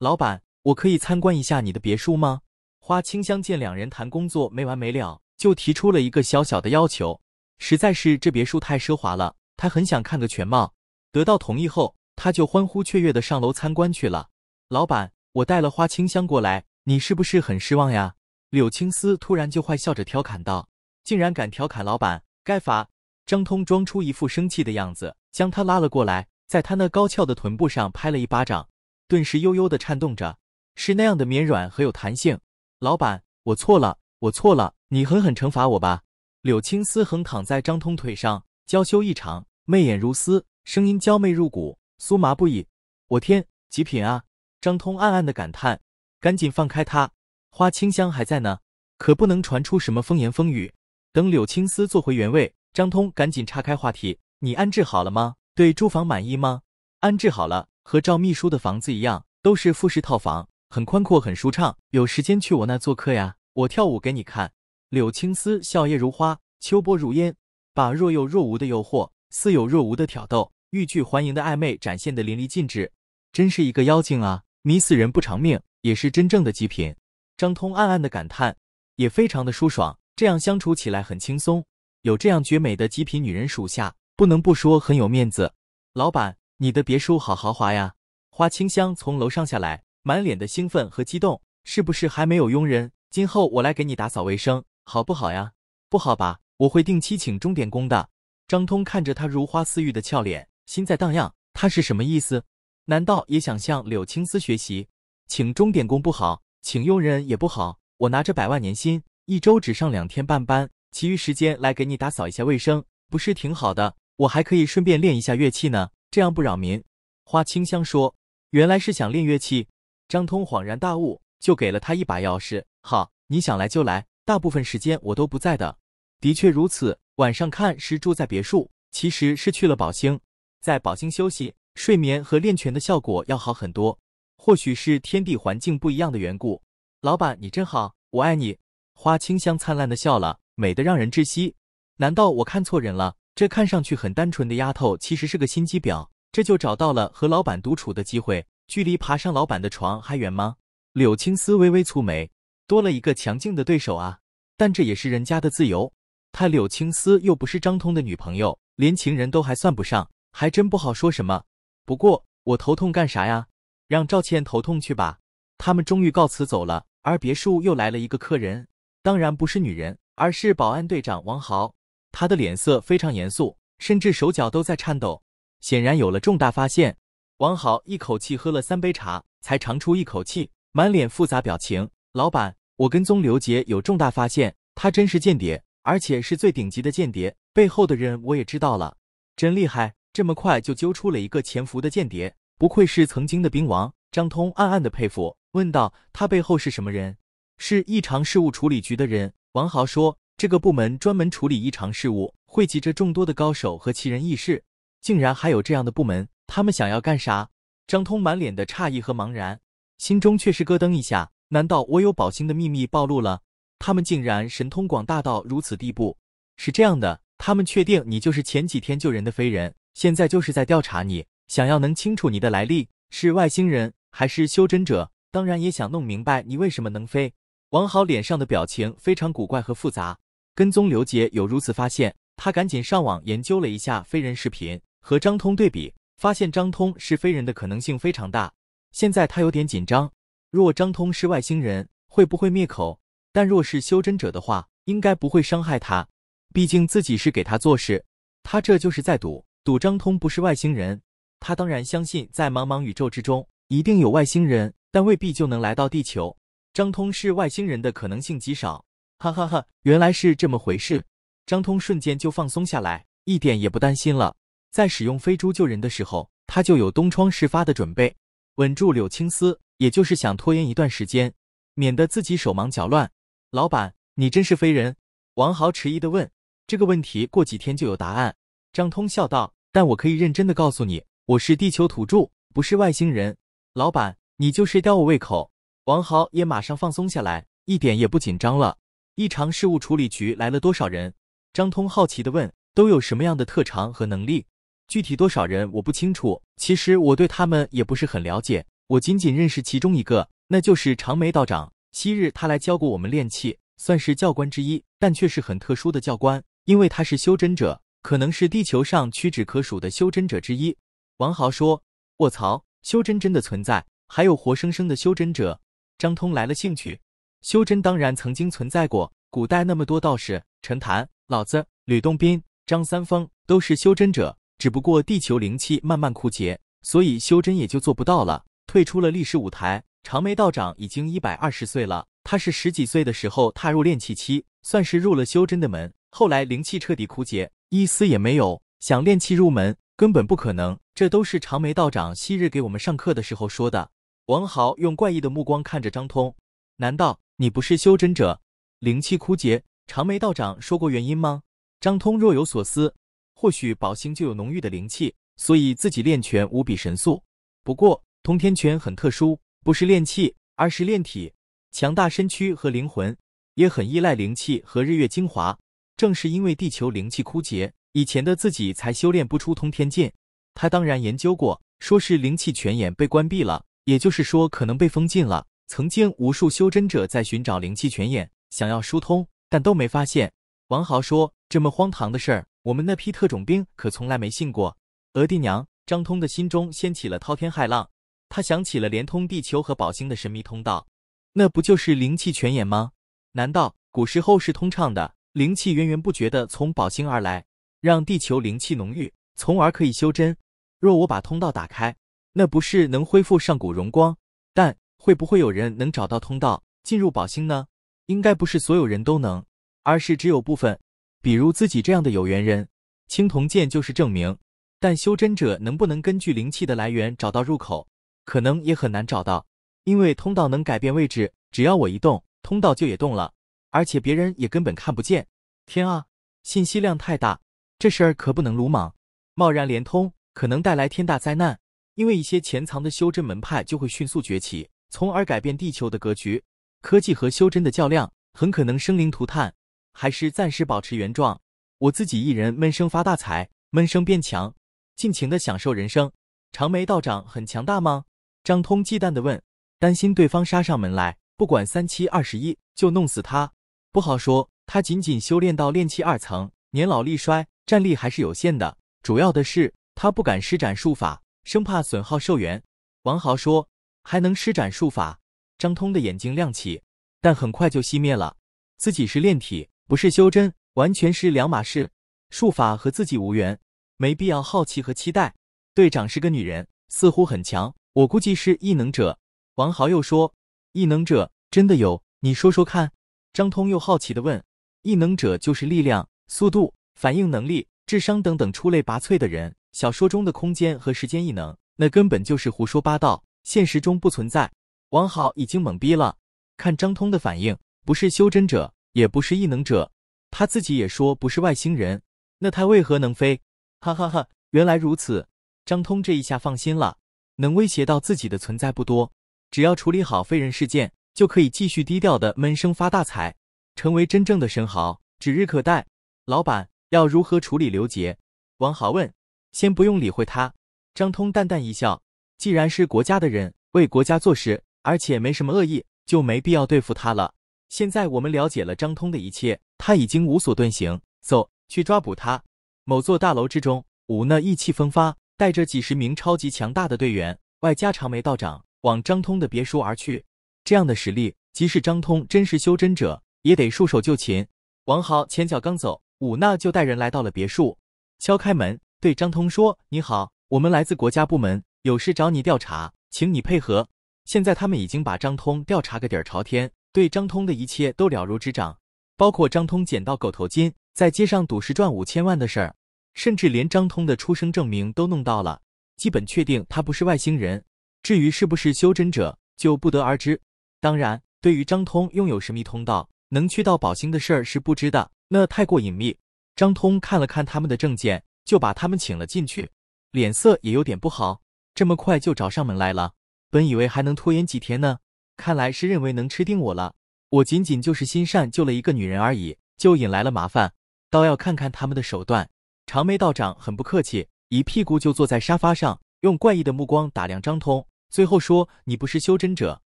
老板，我可以参观一下你的别墅吗？花清香见两人谈工作没完没了，就提出了一个小小的要求。实在是这别墅太奢华了，他很想看个全貌。得到同意后，他就欢呼雀跃的上楼参观去了。老板，我带了花清香过来，你是不是很失望呀？柳青丝突然就坏笑着调侃道：“竟然敢调侃老板，该罚！”张通装出一副生气的样子，将他拉了过来，在他那高翘的臀部上拍了一巴掌，顿时悠悠的颤动着，是那样的绵软和有弹性。老板，我错了，我错了，你狠狠惩罚我吧。柳青丝横躺在张通腿上，娇羞异常，媚眼如丝，声音娇媚入骨，酥麻不已。我天，极品啊！张通暗暗的感叹，赶紧放开她，花清香还在呢，可不能传出什么风言风语。等柳青丝坐回原位，张通赶紧岔开话题：“你安置好了吗？对住房满意吗？”安置好了，和赵秘书的房子一样，都是复式套房，很宽阔，很舒畅。有时间去我那做客呀，我跳舞给你看。柳青丝笑靥如花，秋波如烟，把若有若无的诱惑、似有若无的挑逗、欲拒还迎的暧昧展现得淋漓尽致，真是一个妖精啊！迷死人不偿命，也是真正的极品。张通暗暗的感叹，也非常的舒爽，这样相处起来很轻松。有这样绝美的极品女人属下，不能不说很有面子。老板，你的别墅好豪华呀！花清香从楼上下来，满脸的兴奋和激动，是不是还没有佣人？今后我来给你打扫卫生。好不好呀？不好吧？我会定期请钟点工的。张通看着他如花似玉的俏脸，心在荡漾。他是什么意思？难道也想向柳青丝学习？请钟点工不好，请佣人也不好。我拿着百万年薪，一周只上两天半班，其余时间来给你打扫一下卫生，不是挺好的？我还可以顺便练一下乐器呢，这样不扰民。花清香说：“原来是想练乐器。”张通恍然大悟，就给了他一把钥匙。好，你想来就来。大部分时间我都不在的，的确如此。晚上看是住在别墅，其实是去了宝兴，在宝兴休息，睡眠和练拳的效果要好很多，或许是天地环境不一样的缘故。老板，你真好，我爱你。花清香灿烂的笑了，美得让人窒息。难道我看错人了？这看上去很单纯的丫头，其实是个心机婊，这就找到了和老板独处的机会，距离爬上老板的床还远吗？柳青丝微微蹙眉。多了一个强劲的对手啊！但这也是人家的自由。他柳青丝又不是张通的女朋友，连情人都还算不上，还真不好说什么。不过我头痛干啥呀？让赵倩头痛去吧。他们终于告辞走了，而别墅又来了一个客人，当然不是女人，而是保安队长王豪。他的脸色非常严肃，甚至手脚都在颤抖，显然有了重大发现。王豪一口气喝了三杯茶，才长出一口气，满脸复杂表情。老板。我跟踪刘杰有重大发现，他真是间谍，而且是最顶级的间谍。背后的人我也知道了，真厉害，这么快就揪出了一个潜伏的间谍，不愧是曾经的兵王。张通暗暗的佩服，问道：“他背后是什么人？”是异常事务处理局的人。王豪说：“这个部门专门处理异常事务，汇集着众多的高手和奇人异事，竟然还有这样的部门，他们想要干啥？”张通满脸的诧异和茫然，心中却是咯噔一下。难道我有宝星的秘密暴露了？他们竟然神通广大到如此地步！是这样的，他们确定你就是前几天救人的飞人，现在就是在调查你，想要能清楚你的来历，是外星人还是修真者？当然也想弄明白你为什么能飞。王豪脸上的表情非常古怪和复杂。跟踪刘杰有如此发现，他赶紧上网研究了一下飞人视频，和张通对比，发现张通是飞人的可能性非常大。现在他有点紧张。若张通是外星人，会不会灭口？但若是修真者的话，应该不会伤害他，毕竟自己是给他做事。他这就是在赌，赌张通不是外星人。他当然相信，在茫茫宇宙之中，一定有外星人，但未必就能来到地球。张通是外星人的可能性极少。哈哈哈，原来是这么回事。张通瞬间就放松下来，一点也不担心了。在使用飞猪救人的时候，他就有东窗事发的准备，稳住柳青丝。也就是想拖延一段时间，免得自己手忙脚乱。老板，你真是飞人！王豪迟疑的问：“这个问题过几天就有答案。”张通笑道：“但我可以认真的告诉你，我是地球土著，不是外星人。”老板，你就是吊我胃口。王豪也马上放松下来，一点也不紧张了。异常事务处理局来了多少人？张通好奇的问：“都有什么样的特长和能力？具体多少人我不清楚，其实我对他们也不是很了解。”我仅仅认识其中一个，那就是长眉道长。昔日他来教过我们炼气，算是教官之一，但却是很特殊的教官，因为他是修真者，可能是地球上屈指可数的修真者之一。王豪说：“卧槽，修真真的存在？还有活生生的修真者？”张通来了兴趣。修真当然曾经存在过，古代那么多道士、陈坛、老子、吕洞宾、张三丰都是修真者，只不过地球灵气慢慢枯竭，所以修真也就做不到了。退出了历史舞台，长眉道长已经一百二十岁了。他是十几岁的时候踏入炼气期，算是入了修真的门。后来灵气彻底枯竭，一丝也没有。想炼气入门根本不可能。这都是长眉道长昔日给我们上课的时候说的。王豪用怪异的目光看着张通，难道你不是修真者？灵气枯竭，长眉道长说过原因吗？张通若有所思，或许宝星就有浓郁的灵气，所以自己练拳无比神速。不过。通天拳很特殊，不是练气，而是练体。强大身躯和灵魂也很依赖灵气和日月精华。正是因为地球灵气枯竭，以前的自己才修炼不出通天剑。他当然研究过，说是灵气泉眼被关闭了，也就是说可能被封禁了。曾经无数修真者在寻找灵气泉眼，想要疏通，但都没发现。王豪说：“这么荒唐的事儿，我们那批特种兵可从来没信过。”额帝娘，张通的心中掀起了滔天骇浪。他想起了连通地球和宝星的神秘通道，那不就是灵气泉眼吗？难道古时候是通畅的，灵气源源不绝的从宝星而来，让地球灵气浓郁，从而可以修真？若我把通道打开，那不是能恢复上古荣光？但会不会有人能找到通道进入宝星呢？应该不是所有人都能，而是只有部分，比如自己这样的有缘人。青铜剑就是证明。但修真者能不能根据灵气的来源找到入口？可能也很难找到，因为通道能改变位置，只要我一动，通道就也动了，而且别人也根本看不见。天啊，信息量太大，这事儿可不能鲁莽，贸然连通可能带来天大灾难，因为一些潜藏的修真门派就会迅速崛起，从而改变地球的格局。科技和修真的较量，很可能生灵涂炭。还是暂时保持原状，我自己一人闷声发大财，闷声变强，尽情的享受人生。长眉道长很强大吗？张通忌惮的问，担心对方杀上门来，不管三七二十一就弄死他，不好说。他仅仅修炼到炼气二层，年老力衰，战力还是有限的。主要的是，他不敢施展术法，生怕损耗寿元。王豪说：“还能施展术法？”张通的眼睛亮起，但很快就熄灭了。自己是炼体，不是修真，完全是两码事。术法和自己无缘，没必要好奇和期待。队长是个女人，似乎很强。我估计是异能者，王豪又说，异能者真的有？你说说看。张通又好奇的问，异能者就是力量、速度、反应能力、智商等等出类拔萃的人。小说中的空间和时间异能，那根本就是胡说八道，现实中不存在。王豪已经懵逼了，看张通的反应，不是修真者，也不是异能者，他自己也说不是外星人，那他为何能飞？哈哈哈，原来如此。张通这一下放心了。能威胁到自己的存在不多，只要处理好废人事件，就可以继续低调的闷声发大财，成为真正的神豪指日可待。老板要如何处理刘杰？王豪问。先不用理会他。张通淡淡一笑，既然是国家的人，为国家做事，而且没什么恶意，就没必要对付他了。现在我们了解了张通的一切，他已经无所遁形。走，去抓捕他。某座大楼之中，吴那意气风发。带着几十名超级强大的队员，外加长眉道长，往张通的别墅而去。这样的实力，即使张通真是修真者，也得束手就擒。王豪前脚刚走，武娜就带人来到了别墅，敲开门，对张通说：“你好，我们来自国家部门，有事找你调查，请你配合。”现在他们已经把张通调查个底儿朝天，对张通的一切都了如指掌，包括张通捡到狗头金，在街上赌石赚五千万的事儿。甚至连张通的出生证明都弄到了，基本确定他不是外星人。至于是不是修真者，就不得而知。当然，对于张通拥有神秘通道，能去到宝星的事儿是不知的，那太过隐秘。张通看了看他们的证件，就把他们请了进去，脸色也有点不好。这么快就找上门来了，本以为还能拖延几天呢，看来是认为能吃定我了。我仅仅就是心善救了一个女人而已，就引来了麻烦，倒要看看他们的手段。长眉道长很不客气，一屁股就坐在沙发上，用怪异的目光打量张通，最后说：“你不是修真者，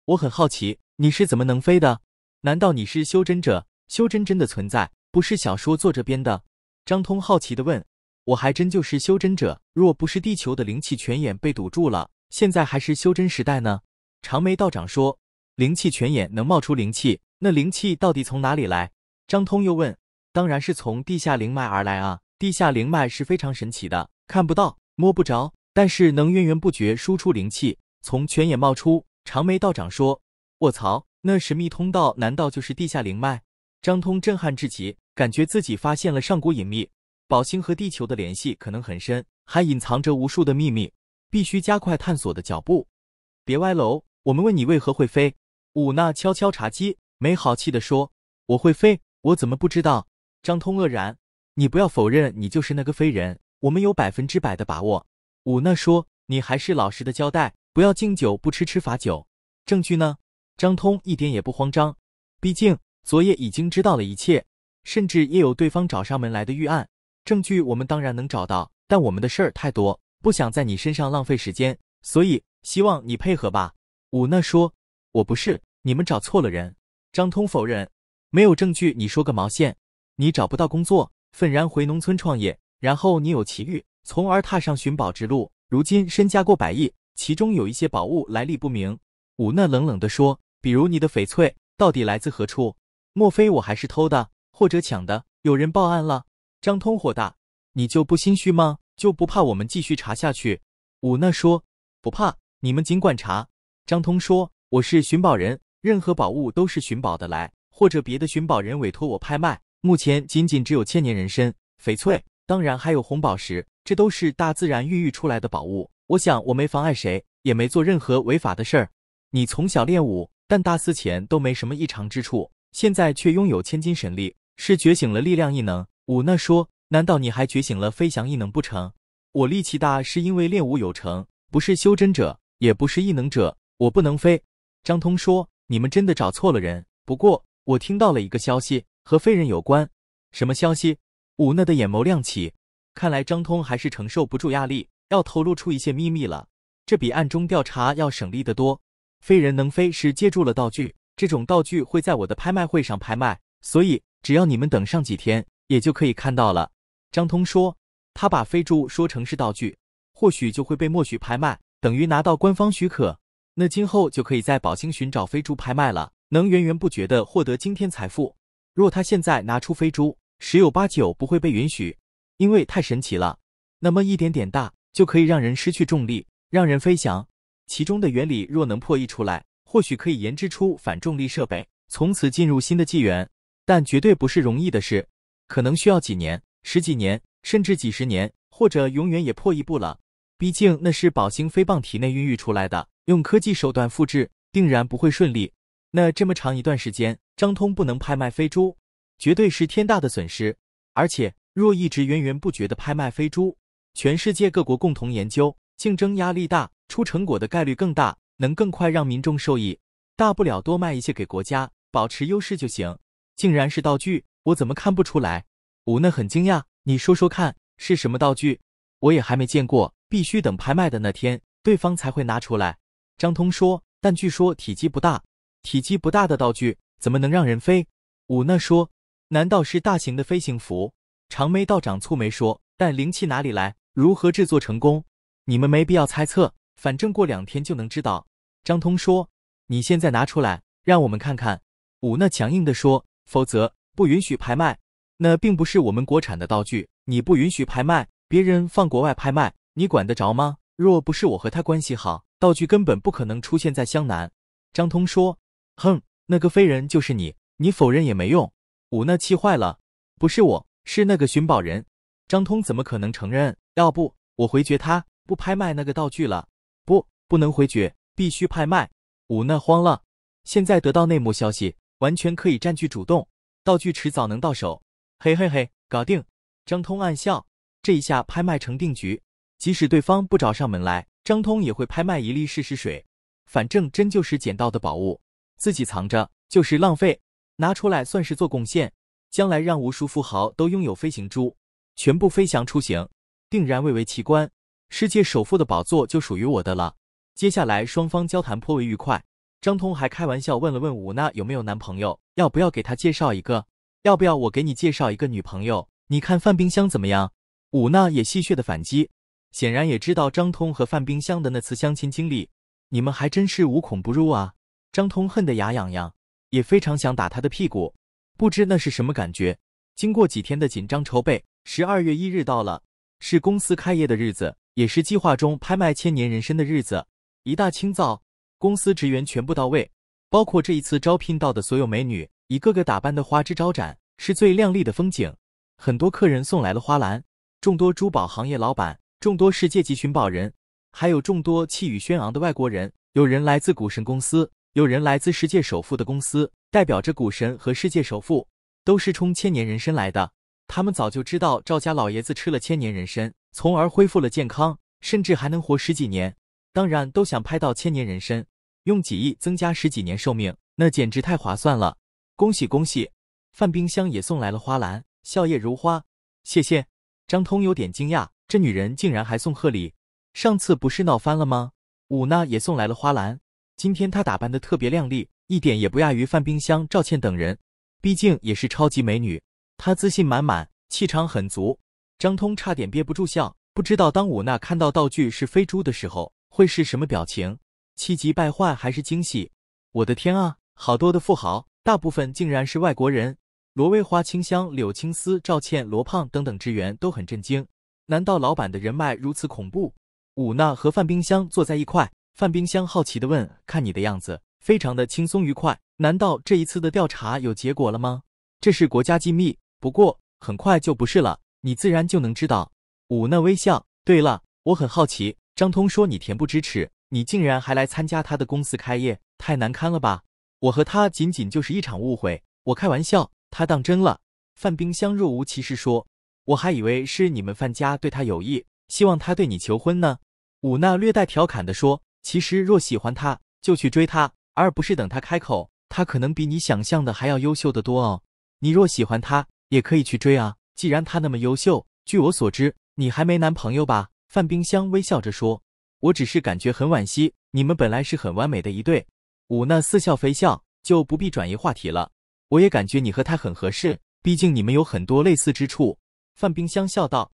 我很好奇，你是怎么能飞的？难道你是修真者？修真真的存在，不是小说作者编的？”张通好奇地问：“我还真就是修真者，若不是地球的灵气泉眼被堵住了，现在还是修真时代呢。”长眉道长说：“灵气泉眼能冒出灵气，那灵气到底从哪里来？”张通又问：“当然是从地下灵脉而来啊。”地下灵脉是非常神奇的，看不到摸不着，但是能源源不绝输出灵气，从泉眼冒出。长眉道长说：“卧槽，那神秘通道难道就是地下灵脉？”张通震撼至极，感觉自己发现了上古隐秘。宝星和地球的联系可能很深，还隐藏着无数的秘密，必须加快探索的脚步。别歪楼，我们问你为何会飞。五娜敲敲茶几，没好气地说：“我会飞，我怎么不知道？”张通愕然。你不要否认，你就是那个飞人，我们有百分之百的把握。五那说，你还是老实的交代，不要敬酒不吃吃罚酒。证据呢？张通一点也不慌张，毕竟昨夜已经知道了一切，甚至也有对方找上门来的预案。证据我们当然能找到，但我们的事儿太多，不想在你身上浪费时间，所以希望你配合吧。五那说，我不是，你们找错了人。张通否认，没有证据，你说个毛线？你找不到工作？愤然回农村创业，然后你有奇遇，从而踏上寻宝之路。如今身家过百亿，其中有一些宝物来历不明。武娜冷冷地说：“比如你的翡翠到底来自何处？莫非我还是偷的或者抢的？有人报案了。”张通火大：“你就不心虚吗？就不怕我们继续查下去？”武娜说：“不怕，你们尽管查。”张通说：“我是寻宝人，任何宝物都是寻宝的来，或者别的寻宝人委托我拍卖。”目前仅仅只有千年人参、翡翠，当然还有红宝石，这都是大自然孕育出来的宝物。我想我没妨碍谁，也没做任何违法的事儿。你从小练武，但大四前都没什么异常之处，现在却拥有千金神力，是觉醒了力量异能。武那说，难道你还觉醒了飞翔异能不成？我力气大是因为练武有成，不是修真者，也不是异能者，我不能飞。张通说，你们真的找错了人。不过我听到了一个消息。和飞人有关，什么消息？武那的眼眸亮起，看来张通还是承受不住压力，要透露出一些秘密了。这比暗中调查要省力的多。飞人能飞是借助了道具，这种道具会在我的拍卖会上拍卖，所以只要你们等上几天，也就可以看到了。张通说，他把飞猪说成是道具，或许就会被默许拍卖，等于拿到官方许可，那今后就可以在宝兴寻找飞猪拍卖了，能源源不绝的获得惊天财富。若他现在拿出飞珠，十有八九不会被允许，因为太神奇了。那么一点点大就可以让人失去重力，让人飞翔。其中的原理若能破译出来，或许可以研制出反重力设备，从此进入新的纪元。但绝对不是容易的事，可能需要几年、十几年，甚至几十年，或者永远也破译不了。毕竟那是宝星飞棒体内孕育出来的，用科技手段复制，定然不会顺利。那这么长一段时间，张通不能拍卖飞猪，绝对是天大的损失。而且若一直源源不绝的拍卖飞猪，全世界各国共同研究，竞争压力大，出成果的概率更大，能更快让民众受益。大不了多卖一些给国家，保持优势就行。竟然是道具，我怎么看不出来？我那很惊讶，你说说看是什么道具，我也还没见过。必须等拍卖的那天，对方才会拿出来。张通说，但据说体积不大。体积不大的道具怎么能让人飞？五那说，难道是大型的飞行服？长眉道长蹙眉说，但灵气哪里来？如何制作成功？你们没必要猜测，反正过两天就能知道。张通说，你现在拿出来，让我们看看。五那强硬地说，否则不允许拍卖。那并不是我们国产的道具，你不允许拍卖，别人放国外拍卖，你管得着吗？若不是我和他关系好，道具根本不可能出现在湘南。张通说。哼，那个飞人就是你，你否认也没用。武那气坏了，不是我，是那个寻宝人。张通怎么可能承认？要不我回绝他，不拍卖那个道具了。不，不能回绝，必须拍卖。武那慌了，现在得到内幕消息，完全可以占据主动，道具迟早能到手。嘿嘿嘿，搞定。张通暗笑，这一下拍卖成定局，即使对方不找上门来，张通也会拍卖一粒试试水，反正真就是捡到的宝物。自己藏着就是浪费，拿出来算是做贡献，将来让无数富豪都拥有飞行珠，全部飞翔出行，定然蔚为奇观。世界首富的宝座就属于我的了。接下来双方交谈颇为愉快，张通还开玩笑问了问吴娜有没有男朋友，要不要给他介绍一个？要不要我给你介绍一个女朋友？你看范冰箱怎么样？武娜也戏谑的反击，显然也知道张通和范冰箱的那次相亲经历，你们还真是无孔不入啊。张通恨得牙痒痒，也非常想打他的屁股，不知那是什么感觉。经过几天的紧张筹备，十二月一日到了，是公司开业的日子，也是计划中拍卖千年人参的日子。一大清早，公司职员全部到位，包括这一次招聘到的所有美女，一个个打扮的花枝招展，是最靓丽的风景。很多客人送来了花篮，众多珠宝行业老板，众多世界级寻宝人，还有众多气宇轩昂的外国人，有人来自股神公司。有人来自世界首富的公司，代表着股神和世界首富，都是冲千年人参来的。他们早就知道赵家老爷子吃了千年人参，从而恢复了健康，甚至还能活十几年。当然都想拍到千年人参，用几亿增加十几年寿命，那简直太划算了。恭喜恭喜！范冰箱也送来了花篮，笑靥如花。谢谢。张通有点惊讶，这女人竟然还送贺礼。上次不是闹翻了吗？武娜也送来了花篮。今天她打扮的特别靓丽，一点也不亚于范冰箱、赵倩等人，毕竟也是超级美女。她自信满满，气场很足。张通差点憋不住笑，不知道当武娜看到道具是飞猪的时候会是什么表情，气急败坏还是惊喜？我的天啊，好多的富豪，大部分竟然是外国人。罗威花、清香、柳青丝、赵倩、罗胖等等职员都很震惊。难道老板的人脉如此恐怖？武娜和范冰箱坐在一块。范冰箱好奇的问：“看你的样子，非常的轻松愉快。难道这一次的调查有结果了吗？这是国家机密，不过很快就不是了，你自然就能知道。”武娜微笑。对了，我很好奇，张通说你恬不知耻，你竟然还来参加他的公司开业，太难堪了吧？我和他仅仅就是一场误会，我开玩笑，他当真了。范冰箱若无其事说：“我还以为是你们范家对他有意，希望他对你求婚呢。”武娜略带调侃的说。其实，若喜欢他，就去追他，而不是等他开口。他可能比你想象的还要优秀的多哦。你若喜欢他，也可以去追啊。既然他那么优秀，据我所知，你还没男朋友吧？范冰箱微笑着说：“我只是感觉很惋惜，你们本来是很完美的一对。”五娜似笑非笑，就不必转移话题了。我也感觉你和他很合适，毕竟你们有很多类似之处。”范冰箱笑道：“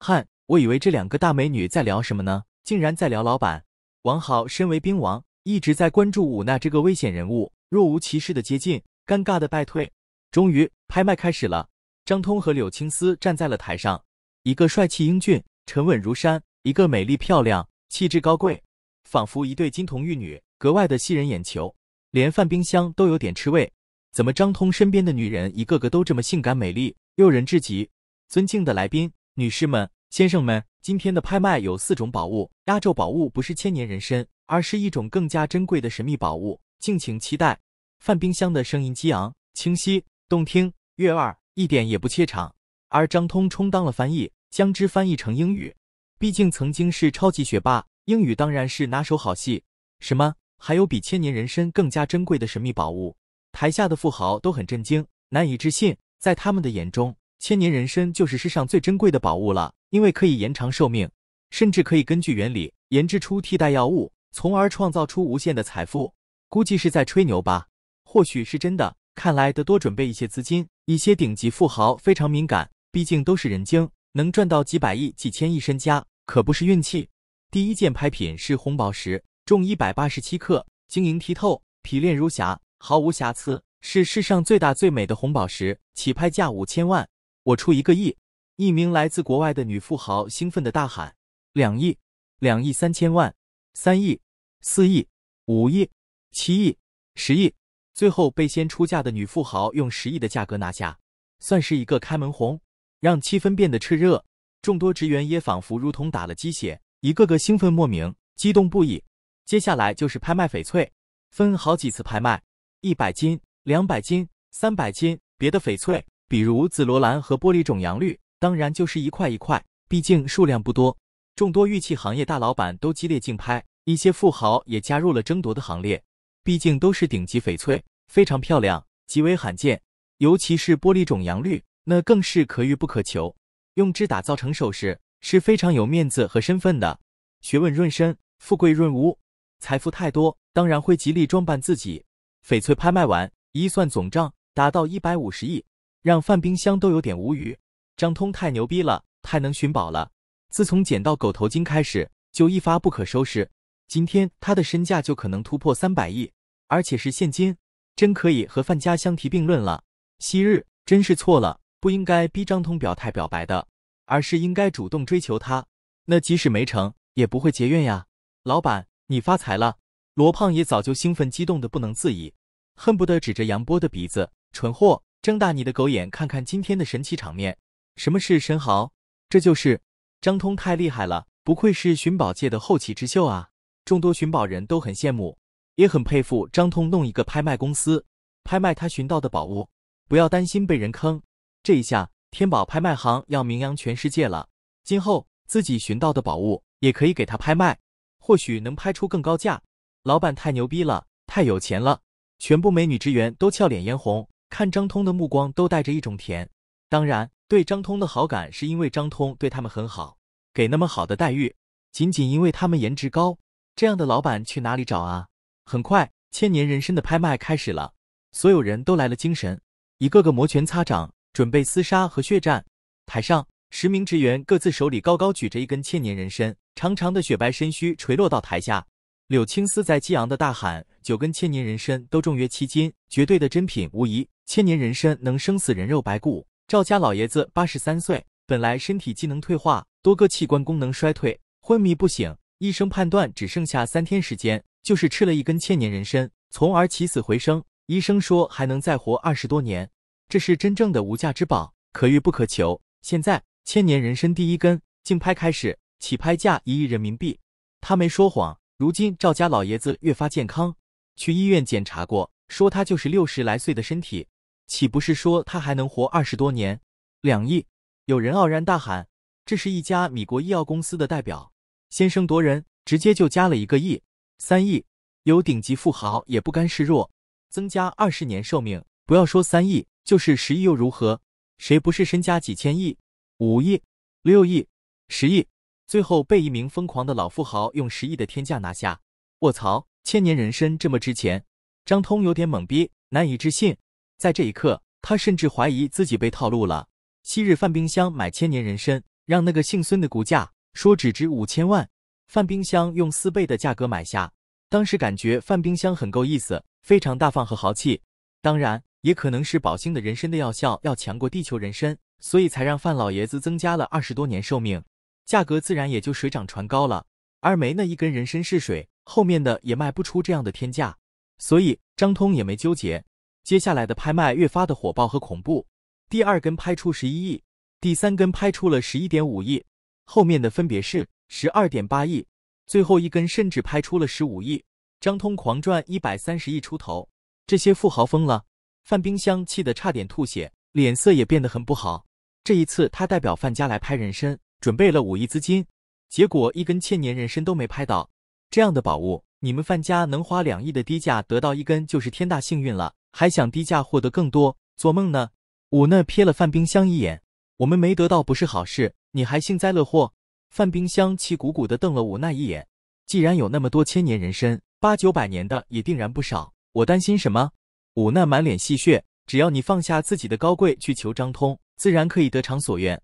嗨，我以为这两个大美女在聊什么呢？竟然在聊老板。”王好身为兵王，一直在关注武娜这个危险人物，若无其事的接近，尴尬的败退。终于，拍卖开始了，张通和柳青丝站在了台上，一个帅气英俊，沉稳如山；一个美丽漂亮，气质高贵，仿佛一对金童玉女，格外的吸人眼球。连范冰香都有点吃味，怎么张通身边的女人一个个都这么性感美丽，诱人至极？尊敬的来宾，女士们。先生们，今天的拍卖有四种宝物，压轴宝物不是千年人参，而是一种更加珍贵的神秘宝物，敬请期待。范冰箱的声音激昂、清晰、动听，月儿一点也不怯场，而张通充当了翻译，将之翻译成英语。毕竟曾经是超级学霸，英语当然是拿手好戏。什么？还有比千年人参更加珍贵的神秘宝物？台下的富豪都很震惊，难以置信。在他们的眼中，千年人参就是世上最珍贵的宝物了。因为可以延长寿命，甚至可以根据原理研制出替代药物，从而创造出无限的财富。估计是在吹牛吧？或许是真的。看来得多准备一些资金。一些顶级富豪非常敏感，毕竟都是人精，能赚到几百亿、几千亿身家，可不是运气。第一件拍品是红宝石，重一百八十七克，晶莹剔透，皮炼如霞，毫无瑕疵，是世上最大最美的红宝石。起拍价五千万，我出一个亿。一名来自国外的女富豪兴奋地大喊：“两亿，两亿三千万，三亿，四亿，五亿，七亿，十亿。”最后被先出价的女富豪用十亿的价格拿下，算是一个开门红，让气氛变得炽热。众多职员也仿佛如同打了鸡血，一个个兴奋莫名，激动不已。接下来就是拍卖翡翠，分好几次拍卖：一百斤、两百斤、三百斤。别的翡翠，比如紫罗兰和玻璃种阳绿。当然就是一块一块，毕竟数量不多。众多玉器行业大老板都激烈竞拍，一些富豪也加入了争夺的行列。毕竟都是顶级翡翠，非常漂亮，极为罕见。尤其是玻璃种阳绿，那更是可遇不可求。用之打造成首饰，是非常有面子和身份的。学问润身，富贵润屋，财富太多，当然会极力装扮自己。翡翠拍卖完，一算总账，达到一百五十亿，让范冰箱都有点无语。张通太牛逼了，太能寻宝了。自从捡到狗头金开始，就一发不可收拾。今天他的身价就可能突破三百亿，而且是现金，真可以和范家相提并论了。昔日真是错了，不应该逼张通表态表白的，而是应该主动追求他。那即使没成，也不会结怨呀。老板，你发财了！罗胖也早就兴奋激动的不能自已，恨不得指着杨波的鼻子：“蠢货，睁大你的狗眼看看今天的神奇场面！”什么是神豪？这就是张通太厉害了，不愧是寻宝界的后起之秀啊！众多寻宝人都很羡慕，也很佩服张通弄一个拍卖公司，拍卖他寻到的宝物，不要担心被人坑。这一下，天宝拍卖行要名扬全世界了。今后自己寻到的宝物也可以给他拍卖，或许能拍出更高价。老板太牛逼了，太有钱了，全部美女职员都俏脸嫣红，看张通的目光都带着一种甜。当然。对张通的好感是因为张通对他们很好，给那么好的待遇，仅仅因为他们颜值高，这样的老板去哪里找啊？很快，千年人参的拍卖开始了，所有人都来了精神，一个个摩拳擦掌，准备厮杀和血战。台上十名职员各自手里高高举着一根千年人参，长长的雪白身躯垂落到台下。柳青丝在激昂的大喊：“九根千年人参都重约七斤，绝对的珍品无疑。千年人参能生死人肉白骨。”赵家老爷子八十三岁，本来身体机能退化，多个器官功能衰退，昏迷不醒。医生判断只剩下三天时间，就是吃了一根千年人参，从而起死回生。医生说还能再活二十多年，这是真正的无价之宝，可遇不可求。现在千年人参第一根竞拍开始，起拍价一亿人民币。他没说谎，如今赵家老爷子越发健康，去医院检查过，说他就是六十来岁的身体。岂不是说他还能活二十多年？两亿，有人傲然大喊：“这是一家米国医药公司的代表，先声夺人，直接就加了一个亿。”三亿，有顶级富豪也不甘示弱，增加二十年寿命。不要说三亿，就是十亿又如何？谁不是身家几千亿？五亿、六亿、十亿，最后被一名疯狂的老富豪用十亿的天价拿下。卧槽，千年人参这么值钱？张通有点懵逼，难以置信。在这一刻，他甚至怀疑自己被套路了。昔日范冰箱买千年人参，让那个姓孙的估价说只值五千万，范冰箱用四倍的价格买下。当时感觉范冰箱很够意思，非常大方和豪气。当然，也可能是宝兴的人参的药效要强过地球人参，所以才让范老爷子增加了二十多年寿命，价格自然也就水涨船高了。而没那一根人参是水，后面的也卖不出这样的天价。所以张通也没纠结。接下来的拍卖越发的火爆和恐怖，第二根拍出十一亿，第三根拍出了十一点五亿，后面的分别是十二点八亿，最后一根甚至拍出了十五亿，张通狂赚一百三十亿出头，这些富豪疯了，范冰香气得差点吐血，脸色也变得很不好。这一次他代表范家来拍人参，准备了五亿资金，结果一根千年人参都没拍到，这样的宝物，你们范家能花两亿的低价得到一根就是天大幸运了。还想低价获得更多？做梦呢！五奈瞥了范冰箱一眼，我们没得到不是好事，你还幸灾乐祸？范冰箱气鼓鼓的瞪了五奈一眼。既然有那么多千年人参，八九百年的也定然不少。我担心什么？五奈满脸戏谑，只要你放下自己的高贵去求张通，自然可以得偿所愿。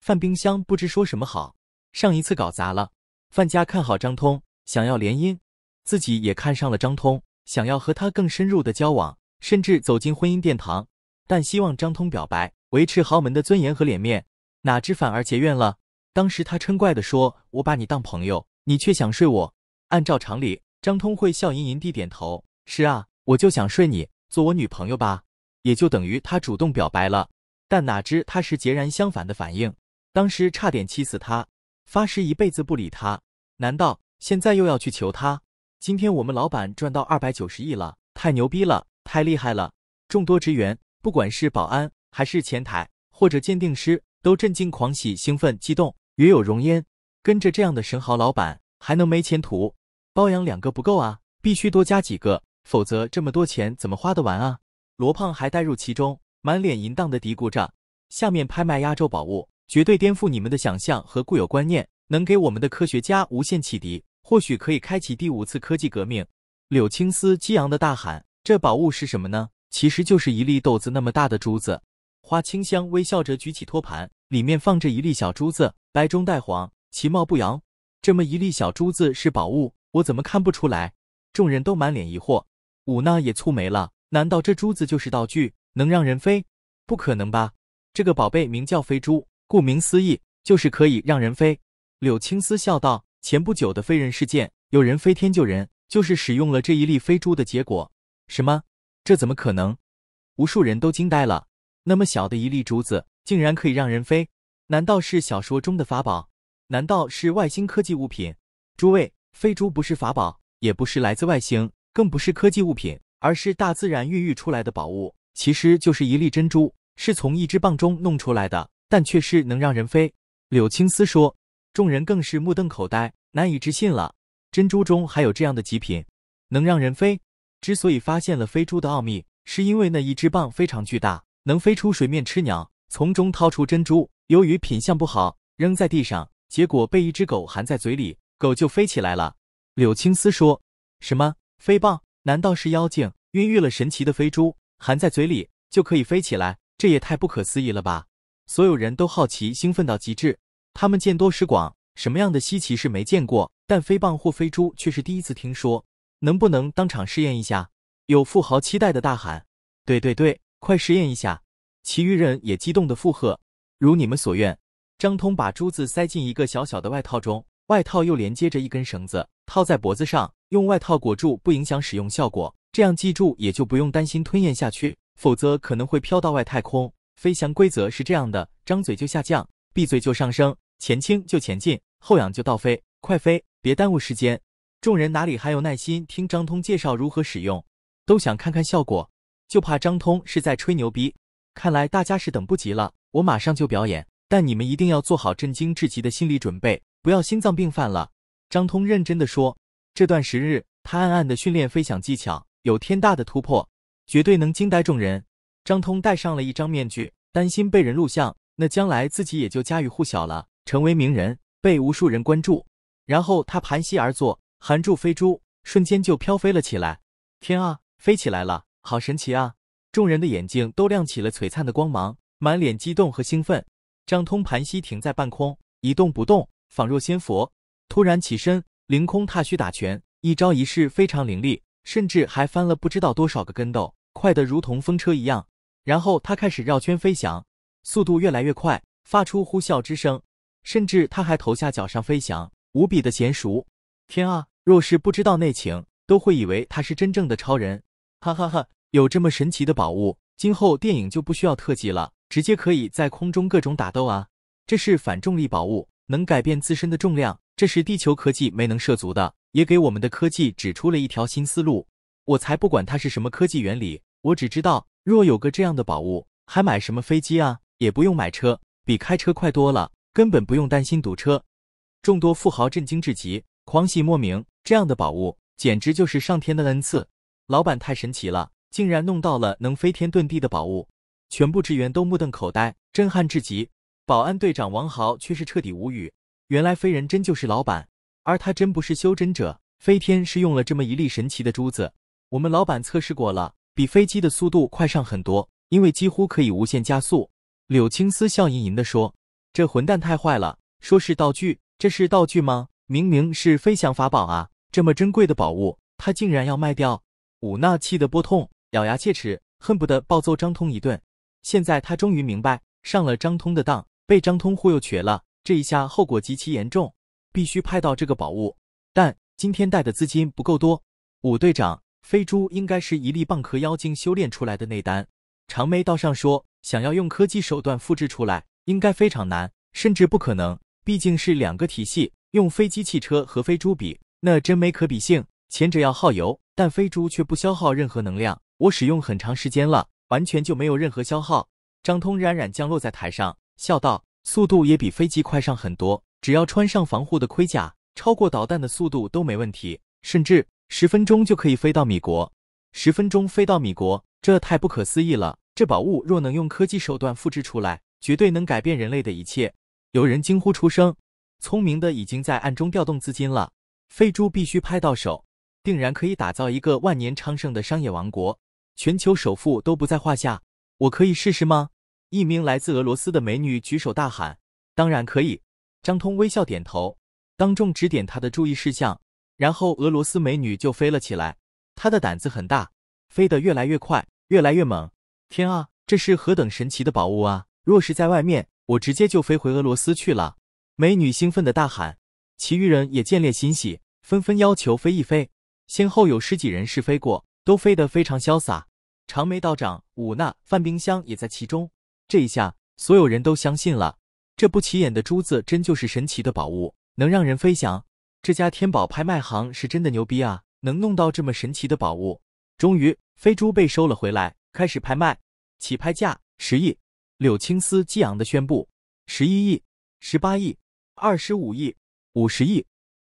范冰箱不知说什么好。上一次搞砸了，范家看好张通，想要联姻，自己也看上了张通，想要和他更深入的交往。甚至走进婚姻殿堂，但希望张通表白，维持豪门的尊严和脸面。哪知反而结怨了。当时他嗔怪地说：“我把你当朋友，你却想睡我。”按照常理，张通会笑吟吟地点头：“是啊，我就想睡你，做我女朋友吧。”也就等于他主动表白了。但哪知他是截然相反的反应。当时差点气死他，发誓一辈子不理他。难道现在又要去求他？今天我们老板赚到二百九十亿了，太牛逼了！太厉害了！众多职员，不管是保安还是前台或者鉴定师，都震惊、狂喜、兴奋、激动，与有荣焉。跟着这样的神豪老板，还能没前途？包养两个不够啊，必须多加几个，否则这么多钱怎么花得完啊？罗胖还带入其中，满脸淫荡的嘀咕着：“下面拍卖压轴宝物，绝对颠覆你们的想象和固有观念，能给我们的科学家无限启迪，或许可以开启第五次科技革命。”柳青丝激昂的大喊。这宝物是什么呢？其实就是一粒豆子那么大的珠子。花清香微笑着举起托盘，里面放着一粒小珠子，白中带黄，其貌不扬。这么一粒小珠子是宝物，我怎么看不出来？众人都满脸疑惑。五娜也蹙眉了，难道这珠子就是道具，能让人飞？不可能吧？这个宝贝名叫飞珠，顾名思义，就是可以让人飞。柳青丝笑道：“前不久的飞人事件，有人飞天救人，就是使用了这一粒飞珠的结果。”什么？这怎么可能？无数人都惊呆了。那么小的一粒珠子，竟然可以让人飞？难道是小说中的法宝？难道是外星科技物品？诸位，飞珠不是法宝，也不是来自外星，更不是科技物品，而是大自然孕育出来的宝物。其实就是一粒珍珠，是从一只蚌中弄出来的，但却是能让人飞。柳青丝说，众人更是目瞪口呆，难以置信了。珍珠中还有这样的极品，能让人飞？之所以发现了飞猪的奥秘，是因为那一只蚌非常巨大，能飞出水面吃鸟，从中掏出珍珠。由于品相不好，扔在地上，结果被一只狗含在嘴里，狗就飞起来了。柳青丝说：“什么飞蚌？难道是妖精孕育了神奇的飞猪，含在嘴里就可以飞起来？这也太不可思议了吧！”所有人都好奇、兴奋到极致。他们见多识广，什么样的稀奇事没见过，但飞蚌或飞猪却是第一次听说。能不能当场试验一下？有富豪期待的大喊：“对对对，快试验一下！”其余人也激动的附和：“如你们所愿。”张通把珠子塞进一个小小的外套中，外套又连接着一根绳子，套在脖子上，用外套裹住，不影响使用效果。这样记住也就不用担心吞咽下去，否则可能会飘到外太空。飞翔规则是这样的：张嘴就下降，闭嘴就上升，前倾就前进，后仰就倒飞。快飞，别耽误时间。众人哪里还有耐心听张通介绍如何使用，都想看看效果，就怕张通是在吹牛逼。看来大家是等不及了，我马上就表演，但你们一定要做好震惊至极的心理准备，不要心脏病犯了。张通认真的说：“这段时日，他暗暗的训练飞翔技巧，有天大的突破，绝对能惊呆众人。”张通戴上了一张面具，担心被人录像，那将来自己也就家喻户晓了，成为名人，被无数人关注。然后他盘膝而坐。含住飞珠，瞬间就飘飞了起来。天啊，飞起来了，好神奇啊！众人的眼睛都亮起了璀璨的光芒，满脸激动和兴奋。张通盘膝停在半空，一动不动，仿若仙佛。突然起身，凌空踏虚打拳，一招一式非常凌厉，甚至还翻了不知道多少个跟斗，快得如同风车一样。然后他开始绕圈飞翔，速度越来越快，发出呼啸之声。甚至他还头下脚上飞翔，无比的娴熟。天啊！若是不知道内情，都会以为他是真正的超人，哈哈哈！有这么神奇的宝物，今后电影就不需要特技了，直接可以在空中各种打斗啊！这是反重力宝物，能改变自身的重量，这是地球科技没能涉足的，也给我们的科技指出了一条新思路。我才不管它是什么科技原理，我只知道，若有个这样的宝物，还买什么飞机啊？也不用买车，比开车快多了，根本不用担心堵车。众多富豪震惊至极。狂喜莫名，这样的宝物简直就是上天的恩赐。老板太神奇了，竟然弄到了能飞天遁地的宝物。全部职员都目瞪口呆，震撼至极。保安队长王豪却是彻底无语。原来飞人真就是老板，而他真不是修真者。飞天是用了这么一粒神奇的珠子。我们老板测试过了，比飞机的速度快上很多，因为几乎可以无限加速。柳青丝笑吟吟地说：“这混蛋太坏了，说是道具，这是道具吗？”明明是飞翔法宝啊！这么珍贵的宝物，他竟然要卖掉？武娜气得拨痛，咬牙切齿，恨不得暴揍张通一顿。现在他终于明白，上了张通的当，被张通忽悠瘸了。这一下后果极其严重，必须拍到这个宝物。但今天带的资金不够多。五队长，飞猪应该是一粒蚌壳妖精修炼出来的内丹。长眉道上说，想要用科技手段复制出来，应该非常难，甚至不可能。毕竟是两个体系。用飞机、汽车和飞猪比，那真没可比性。前者要耗油，但飞猪却不消耗任何能量。我使用很长时间了，完全就没有任何消耗。张通冉冉降落在台上，笑道：“速度也比飞机快上很多，只要穿上防护的盔甲，超过导弹的速度都没问题，甚至十分钟就可以飞到米国。十分钟飞到米国，这太不可思议了！这宝物若能用科技手段复制出来，绝对能改变人类的一切。”有人惊呼出声。聪明的已经在暗中调动资金了，飞猪必须拍到手，定然可以打造一个万年昌盛的商业王国，全球首富都不在话下。我可以试试吗？一名来自俄罗斯的美女举手大喊：“当然可以。”张通微笑点头，当众指点她的注意事项，然后俄罗斯美女就飞了起来。她的胆子很大，飞得越来越快，越来越猛。天啊，这是何等神奇的宝物啊！若是在外面，我直接就飞回俄罗斯去了。美女兴奋的大喊，其余人也见猎欣喜，纷纷要求飞一飞。先后有十几人试飞过，都飞得非常潇洒。长眉道长、武娜、范冰香也在其中。这一下，所有人都相信了，这不起眼的珠子真就是神奇的宝物，能让人飞翔。这家天宝拍卖行是真的牛逼啊，能弄到这么神奇的宝物。终于，飞珠被收了回来，开始拍卖。起拍价十亿，柳青丝激昂的宣布：十一亿，十八亿。二十五亿、五十亿，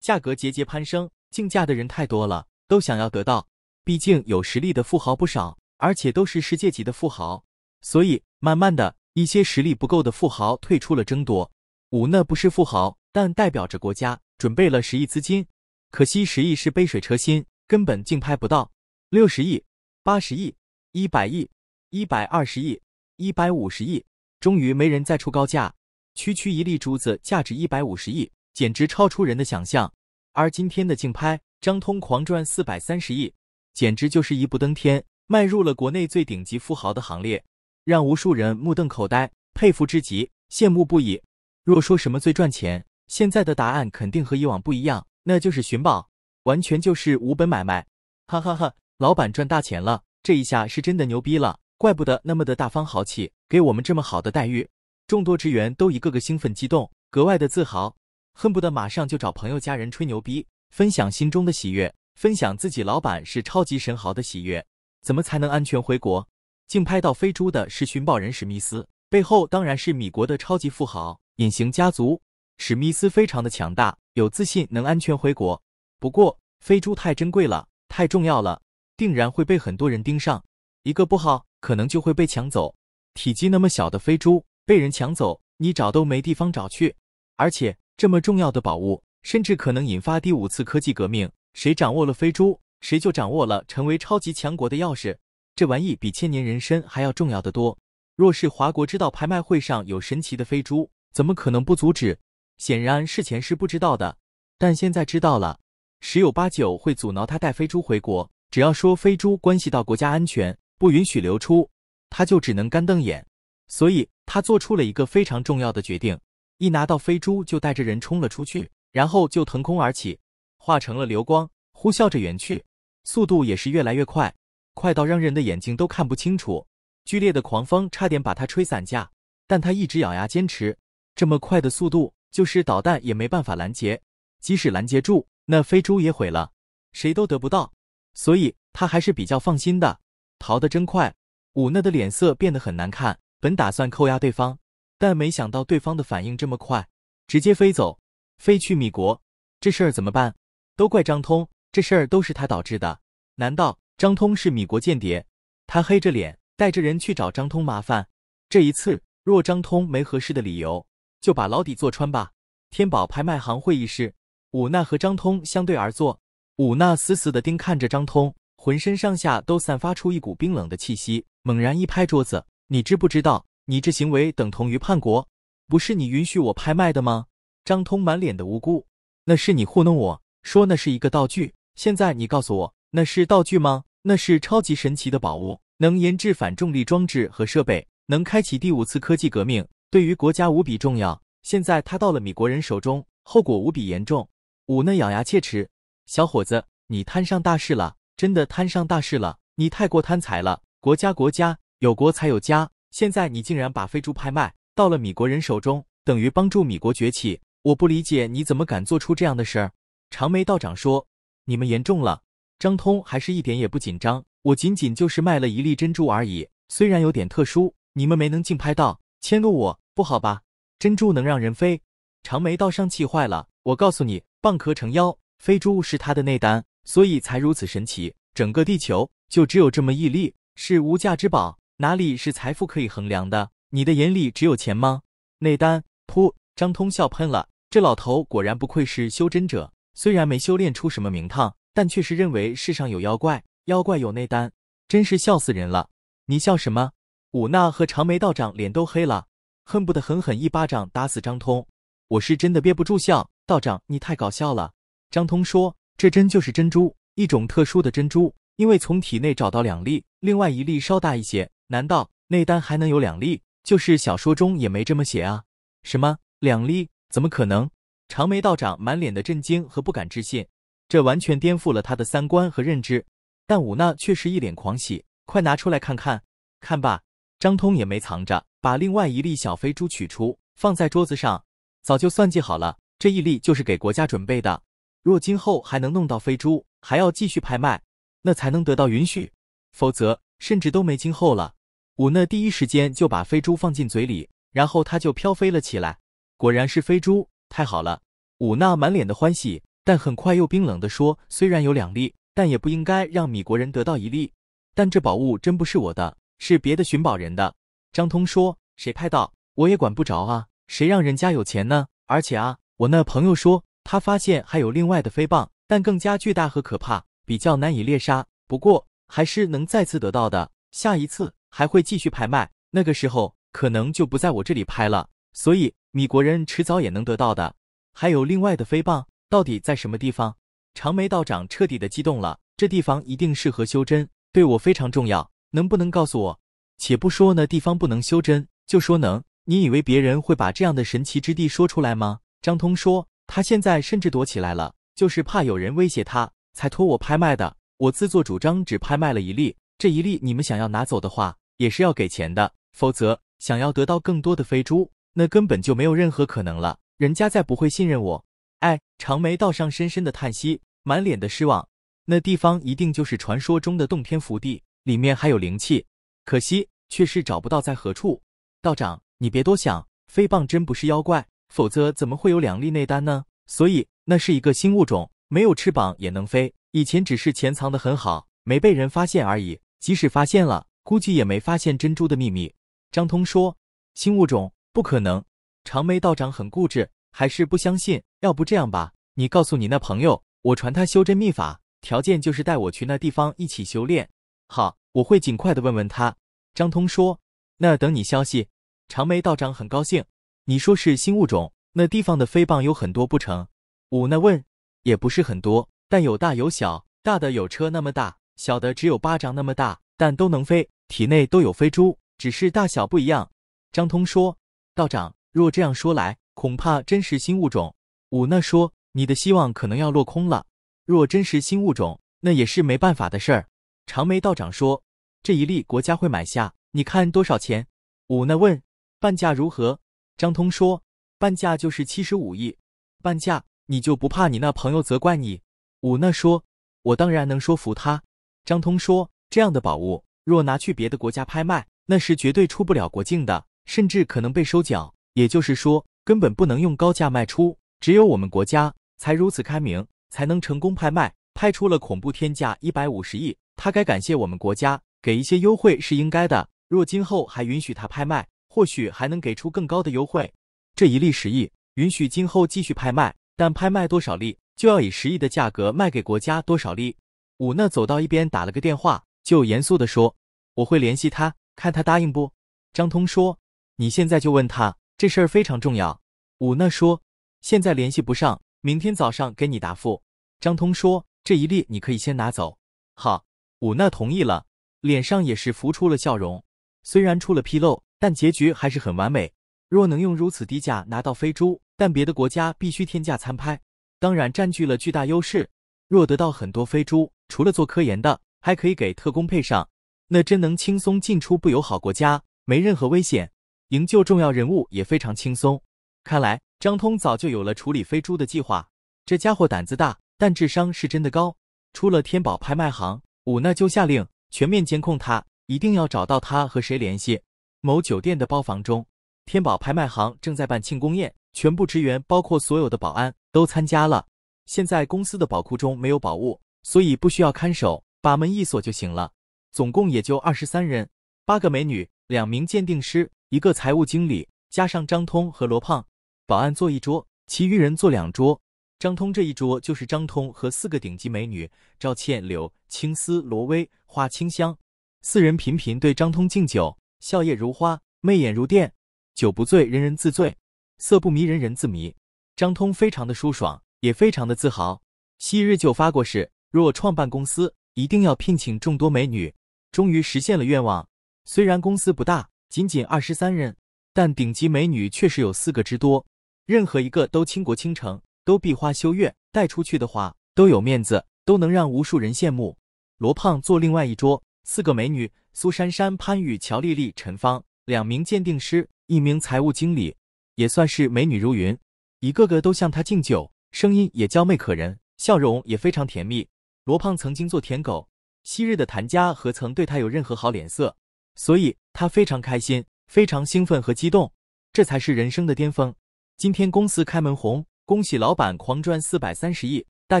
价格节节攀升，竞价的人太多了，都想要得到。毕竟有实力的富豪不少，而且都是世界级的富豪，所以慢慢的一些实力不够的富豪退出了争夺。五那不是富豪，但代表着国家准备了十亿资金，可惜十亿是杯水车薪，根本竞拍不到。六十亿、八十亿、一百亿、一百二十亿、一百五十亿，终于没人再出高价。区区一粒珠子价值一百五十亿，简直超出人的想象。而今天的竞拍，张通狂赚四百三十亿，简直就是一步登天，迈入了国内最顶级富豪的行列，让无数人目瞪口呆，佩服之极，羡慕不已。若说什么最赚钱，现在的答案肯定和以往不一样，那就是寻宝，完全就是无本买卖。哈哈哈，老板赚大钱了，这一下是真的牛逼了，怪不得那么的大方豪气，给我们这么好的待遇。众多职员都一个个兴奋激动，格外的自豪，恨不得马上就找朋友家人吹牛逼，分享心中的喜悦，分享自己老板是超级神豪的喜悦。怎么才能安全回国？竟拍到飞猪的是寻宝人史密斯，背后当然是米国的超级富豪隐形家族。史密斯非常的强大，有自信能安全回国。不过飞猪太珍贵了，太重要了，定然会被很多人盯上，一个不好，可能就会被抢走。体积那么小的飞猪。被人抢走，你找都没地方找去。而且这么重要的宝物，甚至可能引发第五次科技革命。谁掌握了飞猪，谁就掌握了成为超级强国的钥匙。这玩意比千年人参还要重要的多。若是华国知道拍卖会上有神奇的飞猪，怎么可能不阻止？显然事前是不知道的，但现在知道了，十有八九会阻挠他带飞猪回国。只要说飞猪关系到国家安全，不允许流出，他就只能干瞪眼。所以。他做出了一个非常重要的决定，一拿到飞珠就带着人冲了出去，然后就腾空而起，化成了流光，呼啸着远去，速度也是越来越快，快到让人的眼睛都看不清楚。剧烈的狂风差点把他吹散架，但他一直咬牙坚持。这么快的速度，就是导弹也没办法拦截，即使拦截住，那飞珠也毁了，谁都得不到。所以他还是比较放心的。逃得真快！伍那的脸色变得很难看。本打算扣押对方，但没想到对方的反应这么快，直接飞走，飞去米国。这事儿怎么办？都怪张通，这事儿都是他导致的。难道张通是米国间谍？他黑着脸，带着人去找张通麻烦。这一次，若张通没合适的理由，就把牢底坐穿吧。天宝拍卖行会议室，武娜和张通相对而坐，武娜死死的盯看着张通，浑身上下都散发出一股冰冷的气息，猛然一拍桌子。你知不知道，你这行为等同于叛国？不是你允许我拍卖的吗？张通满脸的无辜。那是你糊弄我，说那是一个道具。现在你告诉我，那是道具吗？那是超级神奇的宝物，能研制反重力装置和设备，能开启第五次科技革命，对于国家无比重要。现在它到了米国人手中，后果无比严重。武那咬牙切齿：“小伙子，你摊上大事了，真的摊上大事了！你太过贪财了，国家，国家。”有国才有家，现在你竟然把飞猪拍卖到了米国人手中，等于帮助米国崛起，我不理解你怎么敢做出这样的事儿。长眉道长说：“你们严重了。”张通还是一点也不紧张，我仅仅就是卖了一粒珍珠而已，虽然有点特殊，你们没能竞拍到，迁怒我不好吧？珍珠能让人飞。长眉道上气坏了，我告诉你，蚌壳成妖，飞珠是他的内丹，所以才如此神奇，整个地球就只有这么一粒，是无价之宝。哪里是财富可以衡量的？你的眼里只有钱吗？内丹噗！张通笑喷了。这老头果然不愧是修真者，虽然没修炼出什么名堂，但却是认为世上有妖怪，妖怪有内丹，真是笑死人了。你笑什么？武娜和长眉道长脸都黑了，恨不得狠狠一巴掌打死张通。我是真的憋不住笑，道长你太搞笑了。张通说，这针就是珍珠，一种特殊的珍珠，因为从体内找到两粒，另外一粒稍大一些。难道内丹还能有两粒？就是小说中也没这么写啊！什么两粒？怎么可能？长眉道长满脸的震惊和不敢置信，这完全颠覆了他的三观和认知。但武娜却是一脸狂喜，快拿出来看看！看吧，张通也没藏着，把另外一粒小飞珠取出，放在桌子上。早就算计好了，这一粒就是给国家准备的。若今后还能弄到飞珠，还要继续拍卖，那才能得到允许；否则，甚至都没今后了。武娜第一时间就把飞猪放进嘴里，然后它就飘飞了起来。果然是飞猪，太好了！武娜满脸的欢喜，但很快又冰冷地说：“虽然有两粒，但也不应该让米国人得到一粒。但这宝物真不是我的，是别的寻宝人的。”张通说：“谁拍到我也管不着啊，谁让人家有钱呢？而且啊，我那朋友说他发现还有另外的飞棒，但更加巨大和可怕，比较难以猎杀。不过还是能再次得到的，下一次。”还会继续拍卖，那个时候可能就不在我这里拍了，所以米国人迟早也能得到的。还有另外的飞棒，到底在什么地方？长眉道长彻底的激动了，这地方一定适合修真，对我非常重要，能不能告诉我？且不说那地方不能修真，就说能，你以为别人会把这样的神奇之地说出来吗？张通说，他现在甚至躲起来了，就是怕有人威胁他，才托我拍卖的。我自作主张，只拍卖了一粒。这一粒你们想要拿走的话，也是要给钱的。否则想要得到更多的飞珠，那根本就没有任何可能了。人家再不会信任我。哎，长眉道上深深的叹息，满脸的失望。那地方一定就是传说中的洞天福地，里面还有灵气，可惜却是找不到在何处。道长，你别多想，飞棒真不是妖怪，否则怎么会有两粒内丹呢？所以那是一个新物种，没有翅膀也能飞。以前只是潜藏的很好，没被人发现而已。即使发现了，估计也没发现珍珠的秘密。张通说：“新物种不可能。”长眉道长很固执，还是不相信。要不这样吧，你告诉你那朋友，我传他修真秘法，条件就是带我去那地方一起修炼。好，我会尽快的问问他。张通说：“那等你消息。”长眉道长很高兴。你说是新物种，那地方的飞棒有很多不成？五那问，也不是很多，但有大有小，大的有车那么大。小的只有巴掌那么大，但都能飞，体内都有飞珠，只是大小不一样。张通说道长，若这样说来，恐怕真是新物种。武那说，你的希望可能要落空了。若真是新物种，那也是没办法的事儿。长眉道长说，这一粒国家会买下，你看多少钱？武那问，半价如何？张通说，半价就是七十五亿。半价，你就不怕你那朋友责怪你？武那说，我当然能说服他。张通说：“这样的宝物，若拿去别的国家拍卖，那是绝对出不了国境的，甚至可能被收缴。也就是说，根本不能用高价卖出。只有我们国家才如此开明，才能成功拍卖，拍出了恐怖天价一百五十亿。他该感谢我们国家给一些优惠是应该的。若今后还允许他拍卖，或许还能给出更高的优惠。这一粒十亿，允许今后继续拍卖，但拍卖多少粒，就要以十亿的价格卖给国家多少粒。”武娜走到一边，打了个电话，就严肃地说：“我会联系他，看他答应不。”张通说：“你现在就问他，这事儿非常重要。”武娜说：“现在联系不上，明天早上给你答复。”张通说：“这一粒你可以先拿走。”好，武娜同意了，脸上也是浮出了笑容。虽然出了纰漏，但结局还是很完美。若能用如此低价拿到飞猪，但别的国家必须天价参拍，当然占据了巨大优势。若得到很多飞猪，除了做科研的，还可以给特工配上，那真能轻松进出不友好国家，没任何危险，营救重要人物也非常轻松。看来张通早就有了处理飞猪的计划，这家伙胆子大，但智商是真的高。出了天宝拍卖行，五那就下令全面监控他，一定要找到他和谁联系。某酒店的包房中，天宝拍卖行正在办庆功宴，全部职员，包括所有的保安，都参加了。现在公司的宝库中没有宝物，所以不需要看守，把门一锁就行了。总共也就二十三人，八个美女，两名鉴定师，一个财务经理，加上张通和罗胖，保安坐一桌，其余人坐两桌。张通这一桌就是张通和四个顶级美女赵倩、柳青丝、罗薇、花清香，四人频频对张通敬酒，笑靥如花，媚眼如电，酒不醉人人自醉，色不迷人人自迷。张通非常的舒爽。也非常的自豪，昔日就发过誓，若创办公司，一定要聘请众多美女。终于实现了愿望。虽然公司不大，仅仅二十三人，但顶级美女确实有四个之多，任何一个都倾国倾城，都闭花羞月。带出去的话，都有面子，都能让无数人羡慕。罗胖坐另外一桌，四个美女：苏珊珊、潘雨、乔丽丽、陈芳，两名鉴定师，一名财务经理，也算是美女如云，一个个都向他敬酒。声音也娇媚可人，笑容也非常甜蜜。罗胖曾经做舔狗，昔日的谭家何曾对他有任何好脸色？所以他非常开心，非常兴奋和激动，这才是人生的巅峰。今天公司开门红，恭喜老板狂赚四百三十亿，大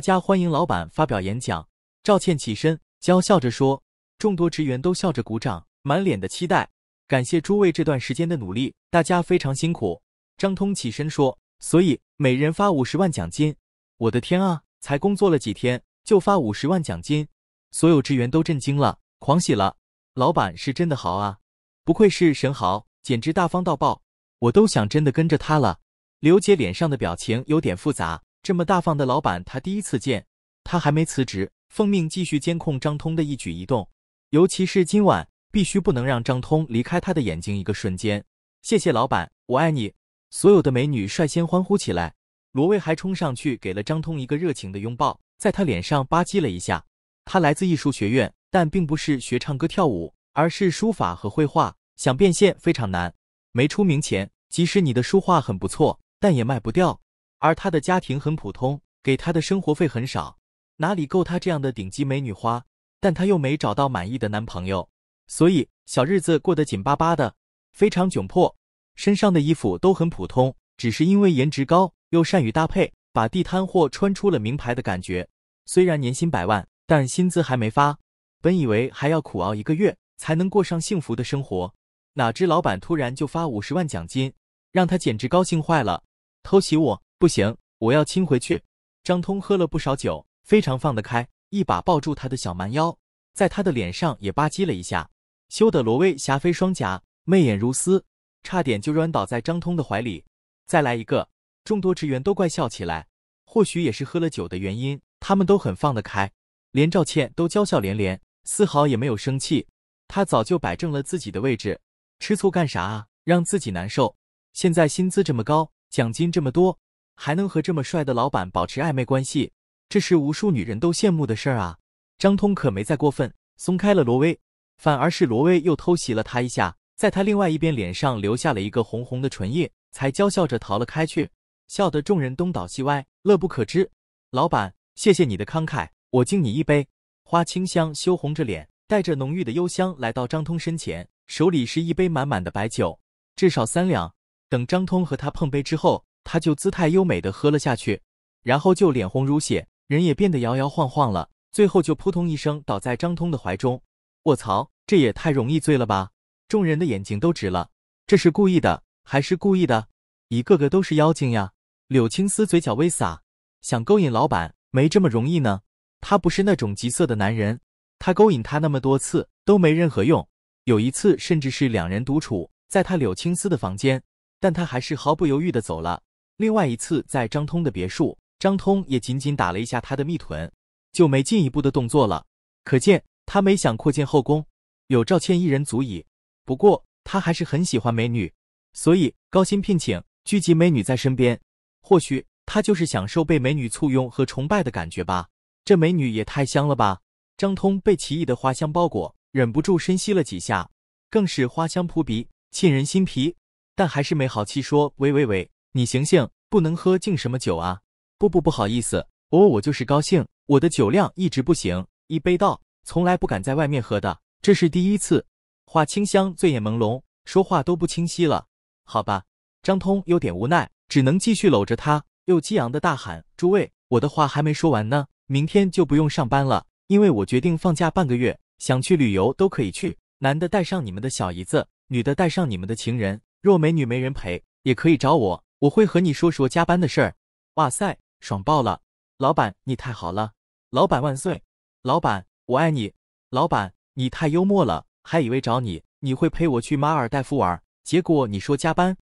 家欢迎老板发表演讲。赵倩起身，娇笑着说，众多职员都笑着鼓掌，满脸的期待。感谢诸位这段时间的努力，大家非常辛苦。张通起身说，所以。每人发五十万奖金，我的天啊！才工作了几天就发五十万奖金，所有职员都震惊了，狂喜了。老板是真的豪啊，不愧是神豪，简直大方到爆，我都想真的跟着他了。刘杰脸上的表情有点复杂，这么大方的老板他第一次见。他还没辞职，奉命继续监控张通的一举一动，尤其是今晚，必须不能让张通离开他的眼睛一个瞬间。谢谢老板，我爱你。所有的美女率先欢呼起来，罗卫还冲上去给了张通一个热情的拥抱，在他脸上吧唧了一下。他来自艺术学院，但并不是学唱歌跳舞，而是书法和绘画。想变现非常难，没出名前，即使你的书画很不错，但也卖不掉。而他的家庭很普通，给他的生活费很少，哪里够他这样的顶级美女花？但他又没找到满意的男朋友，所以小日子过得紧巴巴的，非常窘迫。身上的衣服都很普通，只是因为颜值高又善于搭配，把地摊货穿出了名牌的感觉。虽然年薪百万，但薪资还没发，本以为还要苦熬一个月才能过上幸福的生活，哪知老板突然就发五十万奖金，让他简直高兴坏了。偷袭我，不行，我要亲回去。张通喝了不少酒，非常放得开，一把抱住他的小蛮腰，在他的脸上也吧唧了一下，羞得罗威霞飞双颊，媚眼如丝。差点就软倒在张通的怀里，再来一个，众多职员都怪笑起来。或许也是喝了酒的原因，他们都很放得开，连赵倩都娇笑连连，丝毫也没有生气。她早就摆正了自己的位置，吃醋干啥啊，让自己难受。现在薪资这么高，奖金这么多，还能和这么帅的老板保持暧昧关系，这是无数女人都羡慕的事儿啊。张通可没再过分，松开了罗威，反而是罗威又偷袭了他一下。在他另外一边脸上留下了一个红红的唇印，才娇笑着逃了开去，笑得众人东倒西歪，乐不可支。老板，谢谢你的慷慨，我敬你一杯。花清香羞红着脸，带着浓郁的幽香来到张通身前，手里是一杯满满的白酒，至少三两。等张通和他碰杯之后，他就姿态优美的喝了下去，然后就脸红如血，人也变得摇摇晃晃了，最后就扑通一声倒在张通的怀中。卧槽，这也太容易醉了吧！众人的眼睛都直了，这是故意的还是故意的？一个个都是妖精呀！柳青丝嘴角微撒，想勾引老板没这么容易呢。他不是那种急色的男人，他勾引他那么多次都没任何用。有一次甚至是两人独处在他柳青丝的房间，但他还是毫不犹豫的走了。另外一次在张通的别墅，张通也仅仅打了一下他的蜜臀，就没进一步的动作了。可见他没想扩建后宫，有赵倩一人足矣。不过他还是很喜欢美女，所以高薪聘请聚集美女在身边。或许他就是享受被美女簇拥和崇拜的感觉吧。这美女也太香了吧！张通被奇异的花香包裹，忍不住深吸了几下，更是花香扑鼻，沁人心脾。但还是没好气说：“喂喂喂，你醒醒，不能喝敬什么酒啊？不不不好意思，我我就是高兴。我的酒量一直不行，一杯倒，从来不敢在外面喝的，这是第一次。”画清香，醉眼朦胧，说话都不清晰了。好吧，张通有点无奈，只能继续搂着他，又激昂的大喊：“诸位，我的话还没说完呢，明天就不用上班了，因为我决定放假半个月，想去旅游都可以去。男的带上你们的小姨子，女的带上你们的情人。若美女没人陪，也可以找我，我会和你说说加班的事儿。哇塞，爽爆了！老板，你太好了！老板万岁！老板，我爱你！老板，你太幽默了！”还以为找你，你会陪我去马尔代夫玩。结果你说加班，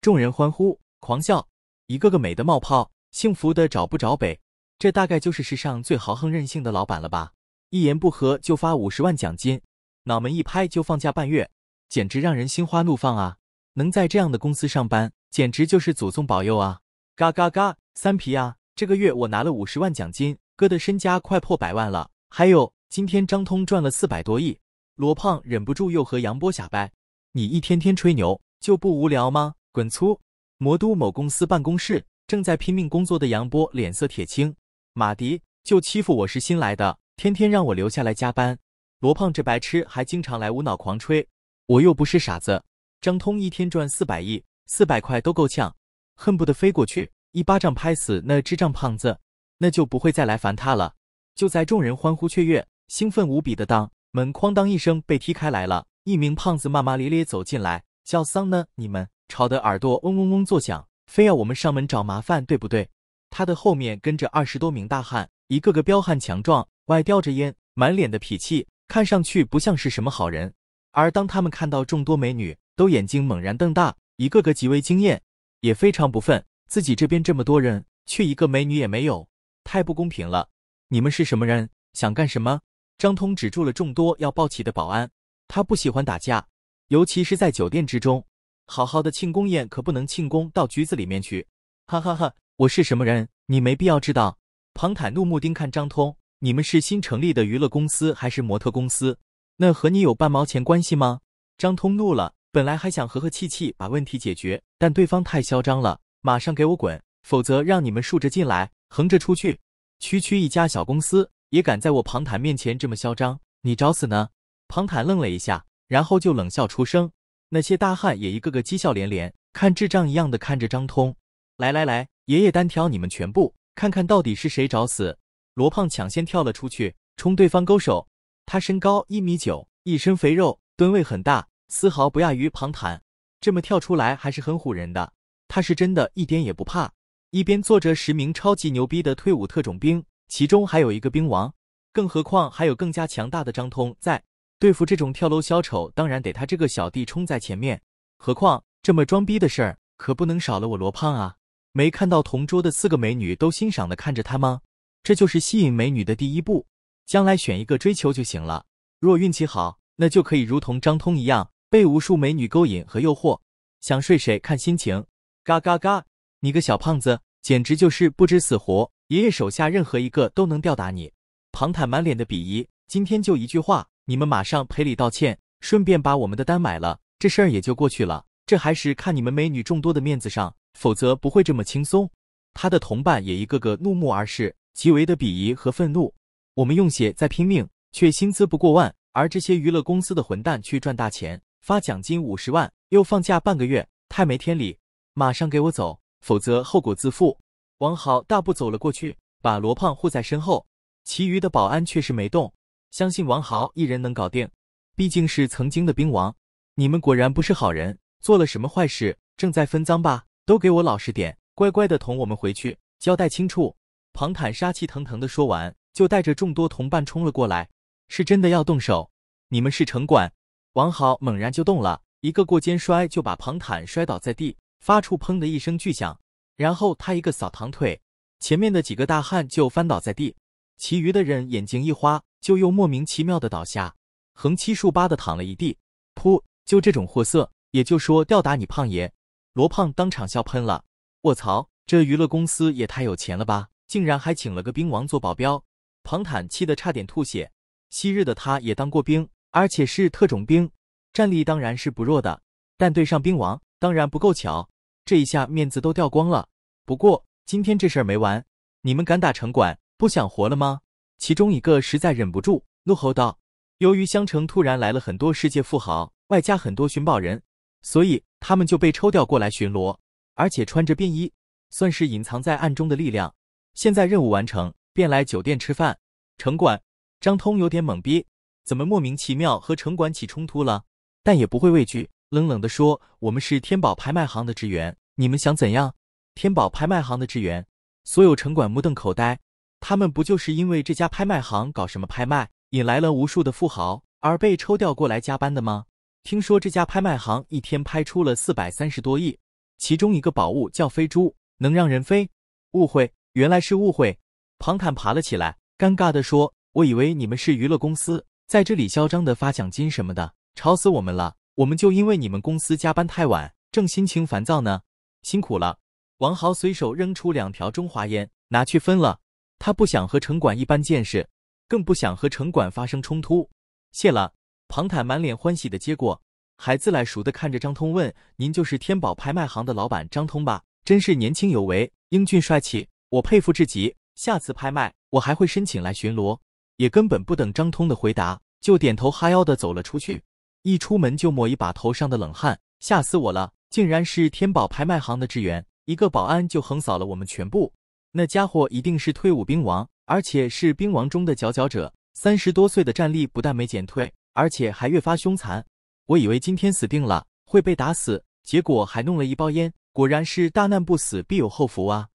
众人欢呼狂笑，一个个美的冒泡，幸福的找不着北。这大概就是世上最豪横任性的老板了吧？一言不合就发五十万奖金，脑门一拍就放假半月，简直让人心花怒放啊！能在这样的公司上班，简直就是祖宗保佑啊！嘎嘎嘎！三皮啊，这个月我拿了五十万奖金，哥的身家快破百万了。还有，今天张通赚了四百多亿。罗胖忍不住又和杨波瞎掰：“你一天天吹牛就不无聊吗？滚粗！”魔都某公司办公室正在拼命工作的杨波脸色铁青：“马迪就欺负我是新来的，天天让我留下来加班。罗胖这白痴还经常来无脑狂吹，我又不是傻子。”张通一天赚四百亿，四百块都够呛，恨不得飞过去一巴掌拍死那智障胖子，那就不会再来烦他了。就在众人欢呼雀跃、兴奋无比的当。门哐当一声被踢开，来了一名胖子，骂骂咧咧走进来，叫桑呢，你们吵得耳朵嗡嗡嗡作响，非要我们上门找麻烦，对不对？他的后面跟着二十多名大汉，一个个彪悍强壮，外叼着烟，满脸的脾气，看上去不像是什么好人。而当他们看到众多美女，都眼睛猛然瞪大，一个个极为惊艳，也非常不忿，自己这边这么多人，却一个美女也没有，太不公平了。你们是什么人？想干什么？张通止住了众多要抱起的保安，他不喜欢打架，尤其是在酒店之中。好好的庆功宴可不能庆功到局子里面去。哈哈哈，我是什么人，你没必要知道。庞坦怒目盯看张通，你们是新成立的娱乐公司还是模特公司？那和你有半毛钱关系吗？张通怒了，本来还想和和气气把问题解决，但对方太嚣张了，马上给我滚，否则让你们竖着进来，横着出去。区区一家小公司。也敢在我庞坦面前这么嚣张？你找死呢！庞坦愣了一下，然后就冷笑出声。那些大汉也一个个讥笑连连，看智障一样的看着张通。来来来，爷爷单挑你们全部，看看到底是谁找死！罗胖抢先跳了出去，冲对方勾手。他身高一米九，一身肥肉，吨位很大，丝毫不亚于庞坦。这么跳出来还是很唬人的。他是真的，一点也不怕。一边坐着十名超级牛逼的退伍特种兵。其中还有一个兵王，更何况还有更加强大的张通在。对付这种跳楼小丑，当然得他这个小弟冲在前面。何况这么装逼的事儿，可不能少了我罗胖啊！没看到同桌的四个美女都欣赏的看着他吗？这就是吸引美女的第一步，将来选一个追求就行了。若运气好，那就可以如同张通一样，被无数美女勾引和诱惑，想睡谁看心情。嘎嘎嘎！你个小胖子，简直就是不知死活！爷爷手下任何一个都能吊打你，庞坦满脸的鄙夷。今天就一句话，你们马上赔礼道歉，顺便把我们的单买了，这事儿也就过去了。这还是看你们美女众多的面子上，否则不会这么轻松。他的同伴也一个个怒目而视，极为的鄙夷和愤怒。我们用血在拼命，却薪资不过万，而这些娱乐公司的混蛋去赚大钱，发奖金五十万，又放假半个月，太没天理！马上给我走，否则后果自负。王豪大步走了过去，把罗胖护在身后，其余的保安却是没动。相信王豪一人能搞定，毕竟是曾经的兵王。你们果然不是好人，做了什么坏事？正在分赃吧？都给我老实点，乖乖的同我们回去，交代清楚！庞坦杀气腾腾的说完，就带着众多同伴冲了过来，是真的要动手。你们是城管？王豪猛然就动了一个过肩摔，就把庞坦摔倒在地，发出砰的一声巨响。然后他一个扫堂腿，前面的几个大汉就翻倒在地，其余的人眼睛一花，就又莫名其妙的倒下，横七竖八的躺了一地。噗，就这种货色，也就说吊打你胖爷罗胖，当场笑喷了。卧槽，这娱乐公司也太有钱了吧，竟然还请了个兵王做保镖。庞坦气得差点吐血。昔日的他也当过兵，而且是特种兵，战力当然是不弱的，但对上兵王，当然不够瞧。这一下面子都掉光了。不过今天这事儿没完，你们敢打城管，不想活了吗？其中一个实在忍不住，怒吼道：“由于襄城突然来了很多世界富豪，外加很多寻宝人，所以他们就被抽调过来巡逻，而且穿着便衣，算是隐藏在暗中的力量。现在任务完成，便来酒店吃饭。”城管张通有点懵逼，怎么莫名其妙和城管起冲突了？但也不会畏惧。冷冷的说：“我们是天宝拍卖行的职员，你们想怎样？”天宝拍卖行的职员，所有城管目瞪口呆。他们不就是因为这家拍卖行搞什么拍卖，引来了无数的富豪，而被抽调过来加班的吗？听说这家拍卖行一天拍出了四百三十多亿，其中一个宝物叫飞猪，能让人飞。误会，原来是误会。庞坦爬了起来，尴尬的说：“我以为你们是娱乐公司，在这里嚣张的发奖金什么的，吵死我们了。”我们就因为你们公司加班太晚，正心情烦躁呢，辛苦了。王豪随手扔出两条中华烟，拿去分了。他不想和城管一般见识，更不想和城管发生冲突。谢了。庞坦满脸欢喜的接过，孩子来熟的看着张通问：“您就是天宝拍卖行的老板张通吧？真是年轻有为，英俊帅气，我佩服至极。下次拍卖我还会申请来巡逻。”也根本不等张通的回答，就点头哈腰的走了出去。一出门就抹一把头上的冷汗，吓死我了！竟然是天宝拍卖行的职员，一个保安就横扫了我们全部。那家伙一定是退伍兵王，而且是兵王中的佼佼者。三十多岁的战力不但没减退，而且还越发凶残。我以为今天死定了，会被打死，结果还弄了一包烟。果然是大难不死必有后福啊！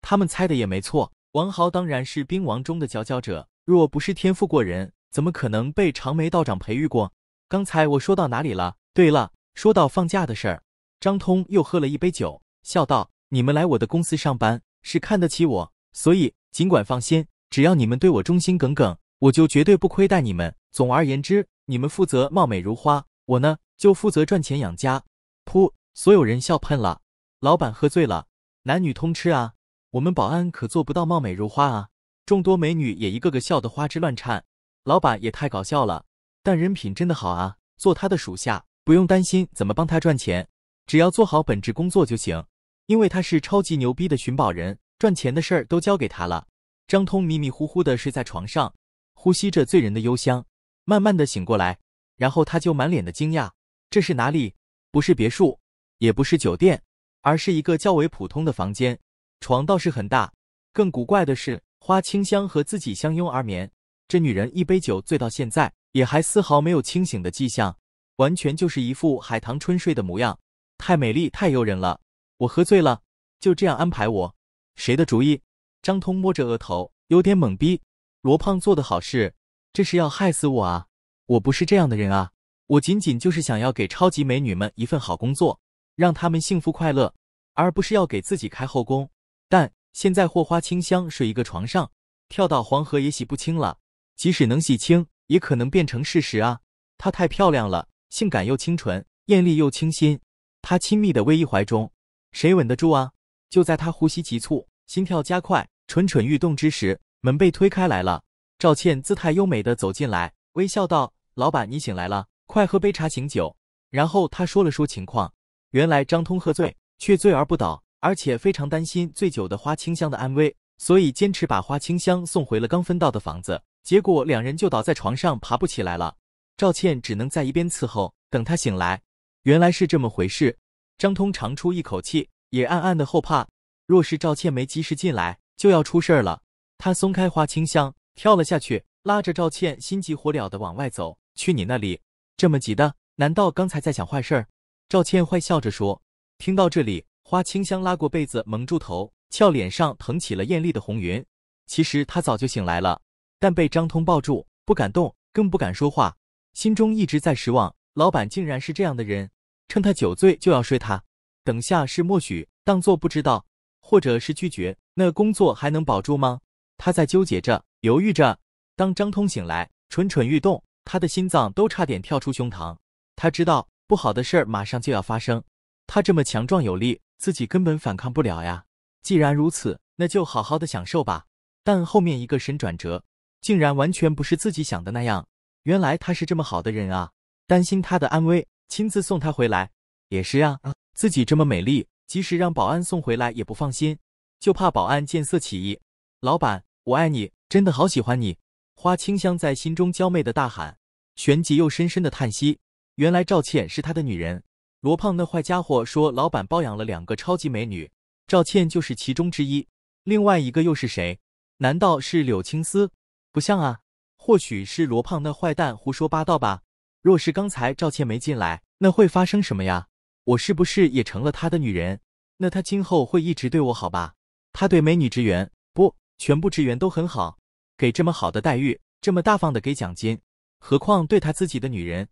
他们猜的也没错，王豪当然是兵王中的佼佼者。若不是天赋过人，怎么可能被长眉道长培育过？刚才我说到哪里了？对了，说到放假的事儿。张通又喝了一杯酒，笑道：“你们来我的公司上班，是看得起我，所以尽管放心，只要你们对我忠心耿耿，我就绝对不亏待你们。总而言之，你们负责貌美如花，我呢就负责赚钱养家。”噗，所有人笑喷了。老板喝醉了，男女通吃啊！我们保安可做不到貌美如花啊。众多美女也一个个笑得花枝乱颤。老板也太搞笑了。但人品真的好啊，做他的属下不用担心怎么帮他赚钱，只要做好本职工作就行。因为他是超级牛逼的寻宝人，赚钱的事儿都交给他了。张通迷迷糊糊的睡在床上，呼吸着醉人的幽香，慢慢的醒过来，然后他就满脸的惊讶：这是哪里？不是别墅，也不是酒店，而是一个较为普通的房间。床倒是很大，更古怪的是花清香和自己相拥而眠。这女人一杯酒醉到现在。也还丝毫没有清醒的迹象，完全就是一副海棠春睡的模样，太美丽，太诱人了。我喝醉了，就这样安排我，谁的主意？张通摸着额头，有点懵逼。罗胖做的好事，这是要害死我啊！我不是这样的人啊，我仅仅就是想要给超级美女们一份好工作，让她们幸福快乐，而不是要给自己开后宫。但现在霍花清香睡一个床上，跳到黄河也洗不清了。即使能洗清。也可能变成事实啊！她太漂亮了，性感又清纯，艳丽又清新。她亲密的偎依怀中，谁稳得住啊？就在他呼吸急促、心跳加快、蠢蠢欲动之时，门被推开来了。赵倩姿态优美的走进来，微笑道：“老板，你醒来了，快喝杯茶醒酒。”然后她说了说情况。原来张通喝醉，却醉而不倒，而且非常担心醉酒的花清香的安危，所以坚持把花清香送回了刚分到的房子。结果两人就倒在床上，爬不起来了。赵倩只能在一边伺候，等他醒来，原来是这么回事。张通长出一口气，也暗暗的后怕，若是赵倩没及时进来，就要出事儿了。他松开花清香，跳了下去，拉着赵倩心急火燎的往外走。去你那里这么急的？难道刚才在想坏事儿？赵倩坏笑着说。听到这里，花清香拉过被子蒙住头，俏脸上腾起了艳丽的红云。其实她早就醒来了。但被张通抱住，不敢动，更不敢说话，心中一直在失望。老板竟然是这样的人，趁他酒醉就要睡他，等下是默许，当做不知道，或者是拒绝，那工作还能保住吗？他在纠结着，犹豫着。当张通醒来，蠢蠢欲动，他的心脏都差点跳出胸膛。他知道不好的事儿马上就要发生，他这么强壮有力，自己根本反抗不了呀。既然如此，那就好好的享受吧。但后面一个神转折。竟然完全不是自己想的那样，原来他是这么好的人啊！担心他的安危，亲自送他回来也是啊。自己这么美丽，即使让保安送回来也不放心，就怕保安见色起意。老板，我爱你，真的好喜欢你！花清香在心中娇媚的大喊，旋即又深深的叹息。原来赵倩是他的女人，罗胖那坏家伙说老板包养了两个超级美女，赵倩就是其中之一，另外一个又是谁？难道是柳青丝？不像啊，或许是罗胖那坏蛋胡说八道吧。若是刚才赵倩没进来，那会发生什么呀？我是不是也成了他的女人？那他今后会一直对我好吧？他对美女职员，不，全部职员都很好，给这么好的待遇，这么大方的给奖金，何况对他自己的女人。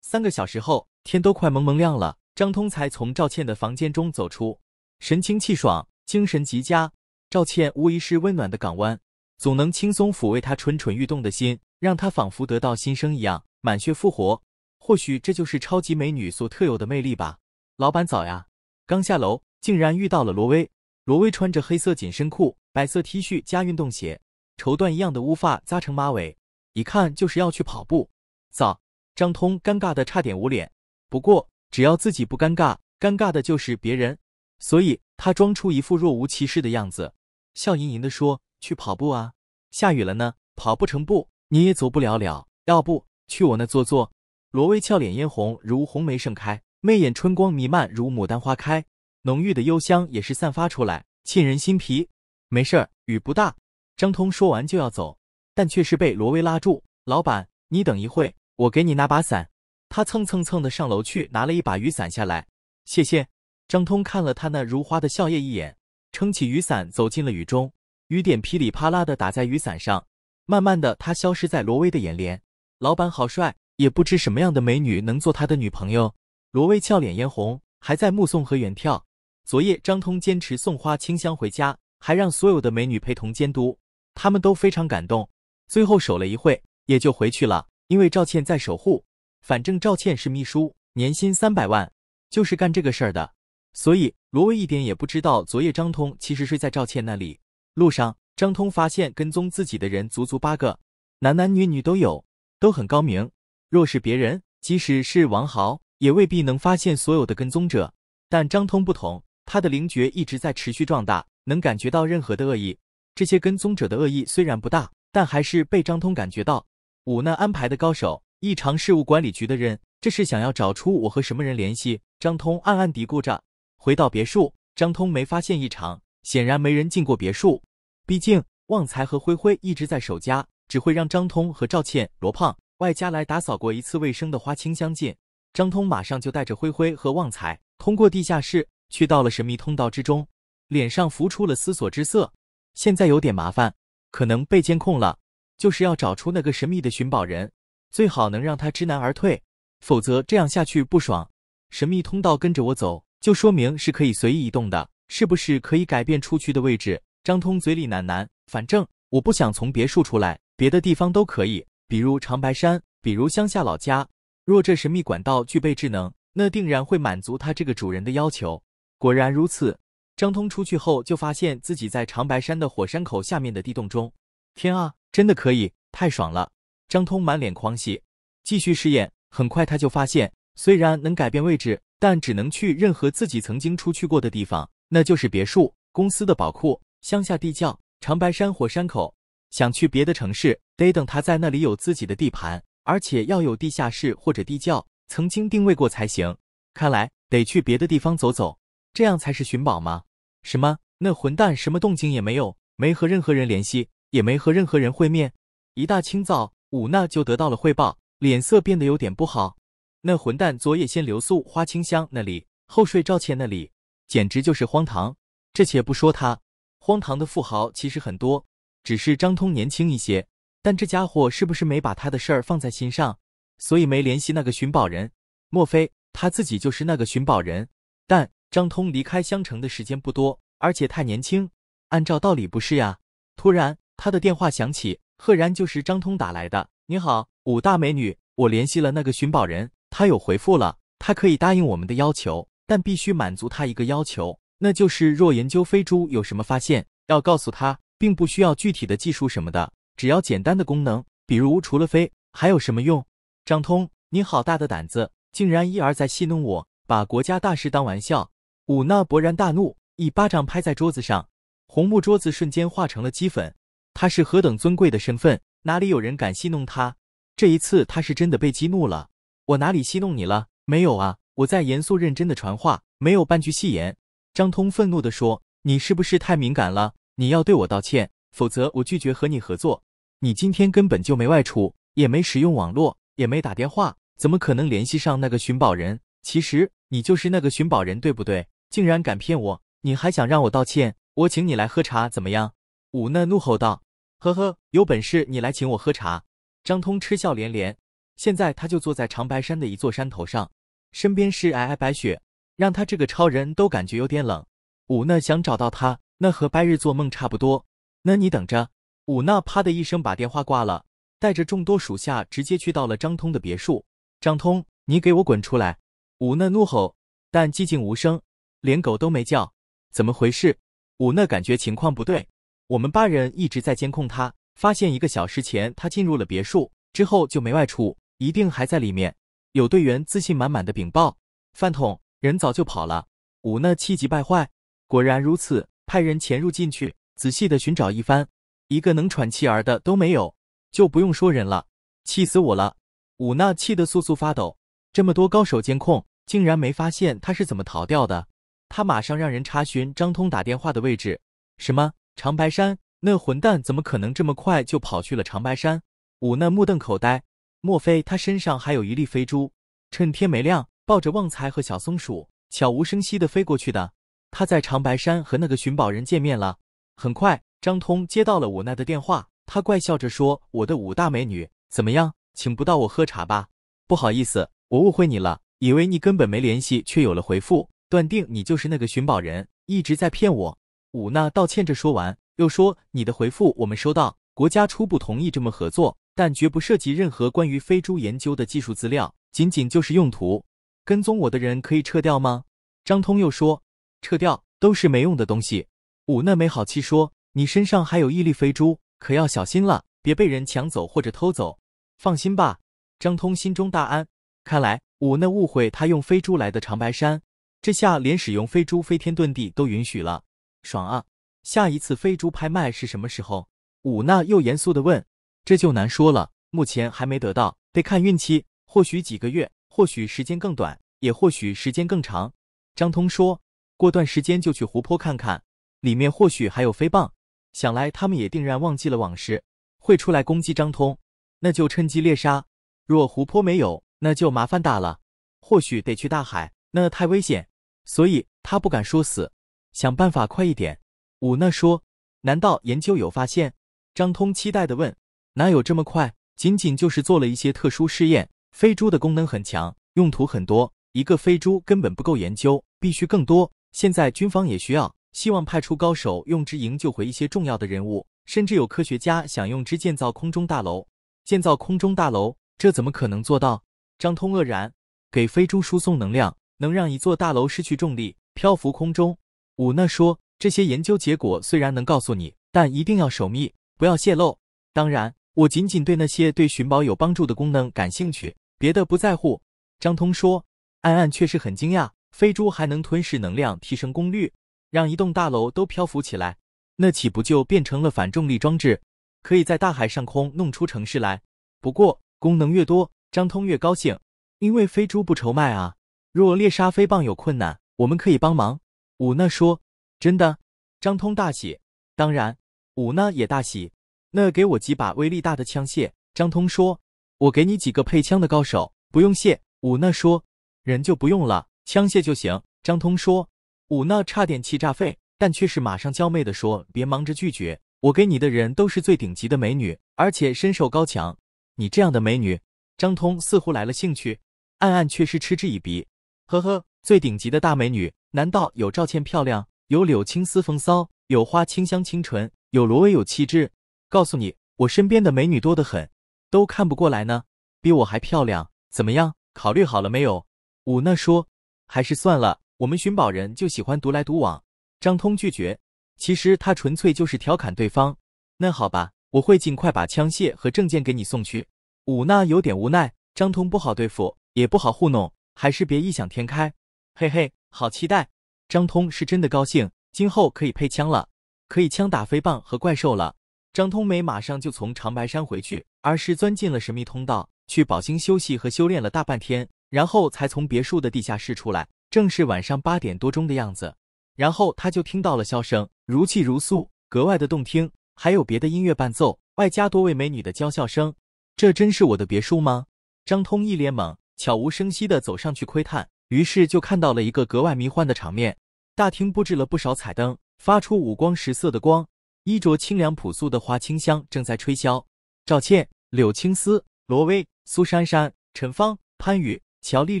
三个小时后，天都快蒙蒙亮了，张通才从赵倩的房间中走出，神清气爽，精神极佳。赵倩无疑是温暖的港湾。总能轻松抚慰他蠢蠢欲动的心，让他仿佛得到新生一样满血复活。或许这就是超级美女所特有的魅力吧。老板早呀，刚下楼竟然遇到了罗威。罗威穿着黑色紧身裤、白色 T 恤加运动鞋，绸缎一样的乌发扎成马尾，一看就是要去跑步。早，张通尴尬的差点捂脸。不过只要自己不尴尬，尴尬的就是别人，所以他装出一副若无其事的样子，笑盈盈的说。去跑步啊！下雨了呢，跑不成步，你也走不了了。要不去我那坐坐？罗威俏脸嫣红如红梅盛开，媚眼春光弥漫如牡丹花开，浓郁的幽香也是散发出来，沁人心脾。没事儿，雨不大。张通说完就要走，但却是被罗威拉住。老板，你等一会我给你拿把伞。他蹭蹭蹭的上楼去拿了一把雨伞下来。谢谢。张通看了他那如花的笑靥一眼，撑起雨伞走进了雨中。雨点噼里啪啦的打在雨伞上，慢慢的，他消失在罗威的眼帘。老板好帅，也不知什么样的美女能做他的女朋友。罗威俏脸嫣红，还在目送和远眺。昨夜张通坚持送花清香回家，还让所有的美女陪同监督，他们都非常感动。最后守了一会，也就回去了，因为赵倩在守护。反正赵倩是秘书，年薪三百万，就是干这个事儿的。所以罗威一点也不知道昨夜张通其实睡在赵倩那里。路上，张通发现跟踪自己的人足足八个，男男女女都有，都很高明。若是别人，即使是王豪，也未必能发现所有的跟踪者。但张通不同，他的灵觉一直在持续壮大，能感觉到任何的恶意。这些跟踪者的恶意虽然不大，但还是被张通感觉到。五难安排的高手，异常事务管理局的人，这是想要找出我和什么人联系？张通暗暗嘀咕着。回到别墅，张通没发现异常。显然没人进过别墅，毕竟旺财和灰灰一直在守家，只会让张通和赵倩、罗胖外加来打扫过一次卫生的花清相近。张通马上就带着灰灰和旺财通过地下室去到了神秘通道之中，脸上浮出了思索之色。现在有点麻烦，可能被监控了，就是要找出那个神秘的寻宝人，最好能让他知难而退，否则这样下去不爽。神秘通道跟着我走，就说明是可以随意移动的。是不是可以改变出去的位置？张通嘴里喃喃：“反正我不想从别墅出来，别的地方都可以，比如长白山，比如乡下老家。”若这神秘管道具备智能，那定然会满足他这个主人的要求。果然如此，张通出去后就发现自己在长白山的火山口下面的地洞中。天啊，真的可以，太爽了！张通满脸狂喜，继续试验。很快他就发现，虽然能改变位置，但只能去任何自己曾经出去过的地方。那就是别墅、公司的宝库、乡下地窖、长白山火山口。想去别的城市，得等他在那里有自己的地盘，而且要有地下室或者地窖，曾经定位过才行。看来得去别的地方走走，这样才是寻宝吗？什么？那混蛋什么动静也没有，没和任何人联系，也没和任何人会面。一大清早，五娜就得到了汇报，脸色变得有点不好。那混蛋昨夜先留宿花清香那里，后睡赵倩那里。简直就是荒唐！这且不说他，荒唐的富豪其实很多，只是张通年轻一些。但这家伙是不是没把他的事儿放在心上，所以没联系那个寻宝人？莫非他自己就是那个寻宝人？但张通离开襄城的时间不多，而且太年轻，按照道理不是呀。突然，他的电话响起，赫然就是张通打来的。你好，五大美女，我联系了那个寻宝人，他有回复了，他可以答应我们的要求。但必须满足他一个要求，那就是若研究飞猪有什么发现，要告诉他，并不需要具体的技术什么的，只要简单的功能，比如除了飞还有什么用？张通，你好大的胆子，竟然一而再戏弄我，把国家大事当玩笑？五那勃然大怒，一巴掌拍在桌子上，红木桌子瞬间化成了齑粉。他是何等尊贵的身份，哪里有人敢戏弄他？这一次他是真的被激怒了。我哪里戏弄你了？没有啊。我在严肃认真的传话，没有半句戏言。张通愤怒地说：“你是不是太敏感了？你要对我道歉，否则我拒绝和你合作。你今天根本就没外出，也没使用网络，也没打电话，怎么可能联系上那个寻宝人？其实你就是那个寻宝人，对不对？竟然敢骗我，你还想让我道歉？我请你来喝茶，怎么样？”武嫩怒吼道：“呵呵，有本事你来请我喝茶。”张通嗤笑连连。现在他就坐在长白山的一座山头上。身边是皑皑白雪，让他这个超人都感觉有点冷。五呢想找到他，那和白日做梦差不多。那你等着，五呢啪的一声把电话挂了，带着众多属下直接去到了张通的别墅。张通，你给我滚出来！五呢怒吼，但寂静无声，连狗都没叫。怎么回事？五呢感觉情况不对，我们八人一直在监控他，发现一个小时前他进入了别墅，之后就没外出，一定还在里面。有队员自信满满的禀报：“饭桶人早就跑了。”五那气急败坏，果然如此，派人潜入进去，仔细的寻找一番，一个能喘气儿的都没有，就不用说人了，气死我了！五那气得瑟瑟发抖，这么多高手监控，竟然没发现他是怎么逃掉的？他马上让人查询张通打电话的位置，什么长白山？那混蛋怎么可能这么快就跑去了长白山？五那目瞪口呆。莫非他身上还有一粒飞珠？趁天没亮，抱着旺财和小松鼠，悄无声息地飞过去的。他在长白山和那个寻宝人见面了。很快，张通接到了武娜的电话。他怪笑着说：“我的五大美女怎么样？请不到我喝茶吧？”不好意思，我误会你了，以为你根本没联系，却有了回复，断定你就是那个寻宝人，一直在骗我。”武娜道歉着说完，又说：“你的回复我们收到，国家初步同意这么合作。”但绝不涉及任何关于飞猪研究的技术资料，仅仅就是用途。跟踪我的人可以撤掉吗？张通又说：“撤掉，都是没用的东西。”五那没好气说：“你身上还有一粒飞猪，可要小心了，别被人抢走或者偷走。”放心吧，张通心中大安。看来五那误会他用飞猪来的长白山，这下连使用飞猪飞天遁地都允许了，爽啊！下一次飞猪拍卖是什么时候？五那又严肃的问。这就难说了，目前还没得到，得看运气，或许几个月，或许时间更短，也或许时间更长。张通说：“过段时间就去湖泊看看，里面或许还有飞蚌。想来他们也定然忘记了往事，会出来攻击张通，那就趁机猎杀。若湖泊没有，那就麻烦大了，或许得去大海，那太危险，所以他不敢说死，想办法快一点。”武娜说：“难道研究有发现？”张通期待地问。哪有这么快？仅仅就是做了一些特殊试验。飞猪的功能很强，用途很多，一个飞猪根本不够研究，必须更多。现在军方也需要，希望派出高手用之营救回一些重要的人物，甚至有科学家想用之建造空中大楼。建造空中大楼，这怎么可能做到？张通愕然，给飞猪输送能量，能让一座大楼失去重力，漂浮空中。五呢说，这些研究结果虽然能告诉你，但一定要守密，不要泄露。当然。我仅仅对那些对寻宝有帮助的功能感兴趣，别的不在乎。张通说，暗暗确实很惊讶，飞猪还能吞噬能量提升功率，让一栋大楼都漂浮起来，那岂不就变成了反重力装置，可以在大海上空弄出城市来？不过功能越多，张通越高兴，因为飞猪不愁卖啊。若猎杀飞蚌有困难，我们可以帮忙。五那说，真的？张通大喜，当然。五那也大喜。那给我几把威力大的枪械，张通说：“我给你几个配枪的高手，不用谢。”武那说：“人就不用了，枪械就行。”张通说：“武那差点气炸肺，但却是马上娇媚的说：别忙着拒绝，我给你的人都是最顶级的美女，而且身手高强。你这样的美女，张通似乎来了兴趣，暗暗却是嗤之以鼻。呵呵，最顶级的大美女，难道有赵倩漂亮，有柳青丝风骚，有花清香清纯，有罗威有气质？”告诉你，我身边的美女多得很，都看不过来呢，比我还漂亮，怎么样？考虑好了没有？武娜说，还是算了，我们寻宝人就喜欢独来独往。张通拒绝，其实他纯粹就是调侃对方。那好吧，我会尽快把枪械和证件给你送去。武娜有点无奈，张通不好对付，也不好糊弄，还是别异想天开。嘿嘿，好期待。张通是真的高兴，今后可以配枪了，可以枪打飞棒和怪兽了。张通没马上就从长白山回去，而是钻进了神秘通道，去宝兴休息和修炼了大半天，然后才从别墅的地下室出来，正是晚上八点多钟的样子。然后他就听到了笑声，如泣如诉，格外的动听，还有别的音乐伴奏，外加多位美女的娇笑声。这真是我的别墅吗？张通一脸懵，悄无声息的走上去窥探，于是就看到了一个格外迷幻的场面。大厅布置了不少彩灯，发出五光十色的光。衣着清凉朴素的花清香正在吹箫，赵倩、柳青丝、罗威、苏珊珊、陈芳、潘雨、乔丽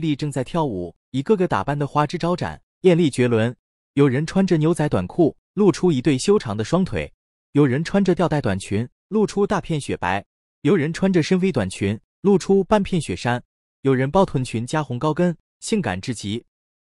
丽正在跳舞，一个个打扮的花枝招展，艳丽绝伦。有人穿着牛仔短裤，露出一对修长的双腿；有人穿着吊带短裙，露出大片雪白；有人穿着深 V 短裙，露出半片雪山；有人包臀裙加红高跟，性感至极。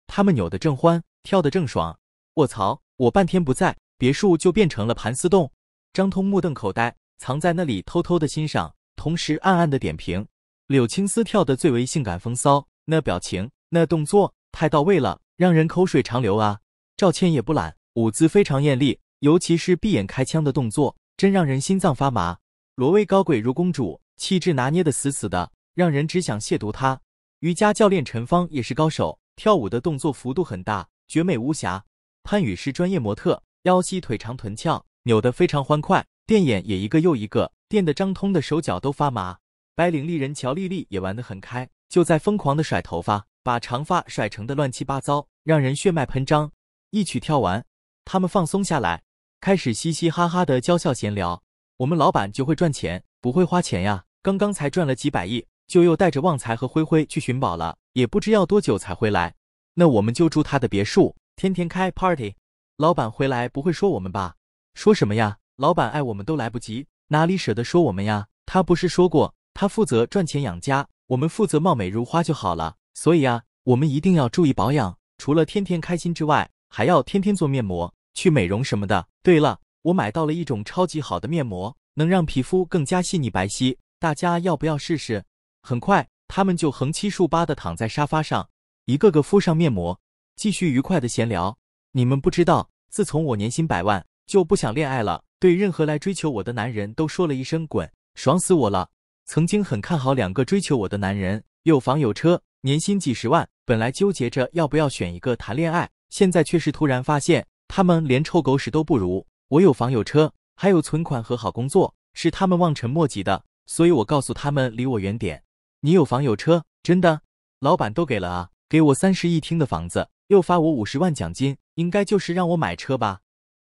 他们扭得正欢，跳得正爽。卧槽！我半天不在。别墅就变成了盘丝洞，张通目瞪口呆，藏在那里偷偷的欣赏，同时暗暗的点评。柳青丝跳得最为性感风骚，那表情、那动作太到位了，让人口水长流啊！赵倩也不懒，舞姿非常艳丽，尤其是闭眼开枪的动作，真让人心脏发麻。罗威高贵如公主，气质拿捏的死死的，让人只想亵渎她。瑜伽教练陈芳也是高手，跳舞的动作幅度很大，绝美无瑕。潘宇是专业模特。腰膝腿长臀翘，扭得非常欢快，电眼也一个又一个，电得张通的手脚都发麻。白领丽人乔丽丽也玩得很开，就在疯狂的甩头发，把长发甩成的乱七八糟，让人血脉喷张。一曲跳完，他们放松下来，开始嘻嘻哈哈的娇笑闲聊。我们老板就会赚钱，不会花钱呀。刚刚才赚了几百亿，就又带着旺财和灰灰去寻宝了，也不知要多久才回来。那我们就住他的别墅，天天开 party。老板回来不会说我们吧？说什么呀？老板爱我们都来不及，哪里舍得说我们呀？他不是说过，他负责赚钱养家，我们负责貌美如花就好了。所以啊，我们一定要注意保养，除了天天开心之外，还要天天做面膜、去美容什么的。对了，我买到了一种超级好的面膜，能让皮肤更加细腻白皙，大家要不要试试？很快，他们就横七竖八的躺在沙发上，一个个敷上面膜，继续愉快的闲聊。你们不知道，自从我年薪百万，就不想恋爱了。对任何来追求我的男人都说了一声滚，爽死我了。曾经很看好两个追求我的男人，有房有车，年薪几十万，本来纠结着要不要选一个谈恋爱，现在却是突然发现他们连臭狗屎都不如。我有房有车，还有存款和好工作，是他们望尘莫及的。所以我告诉他们离我远点。你有房有车，真的，老板都给了啊，给我三室一厅的房子，又发我五十万奖金。应该就是让我买车吧，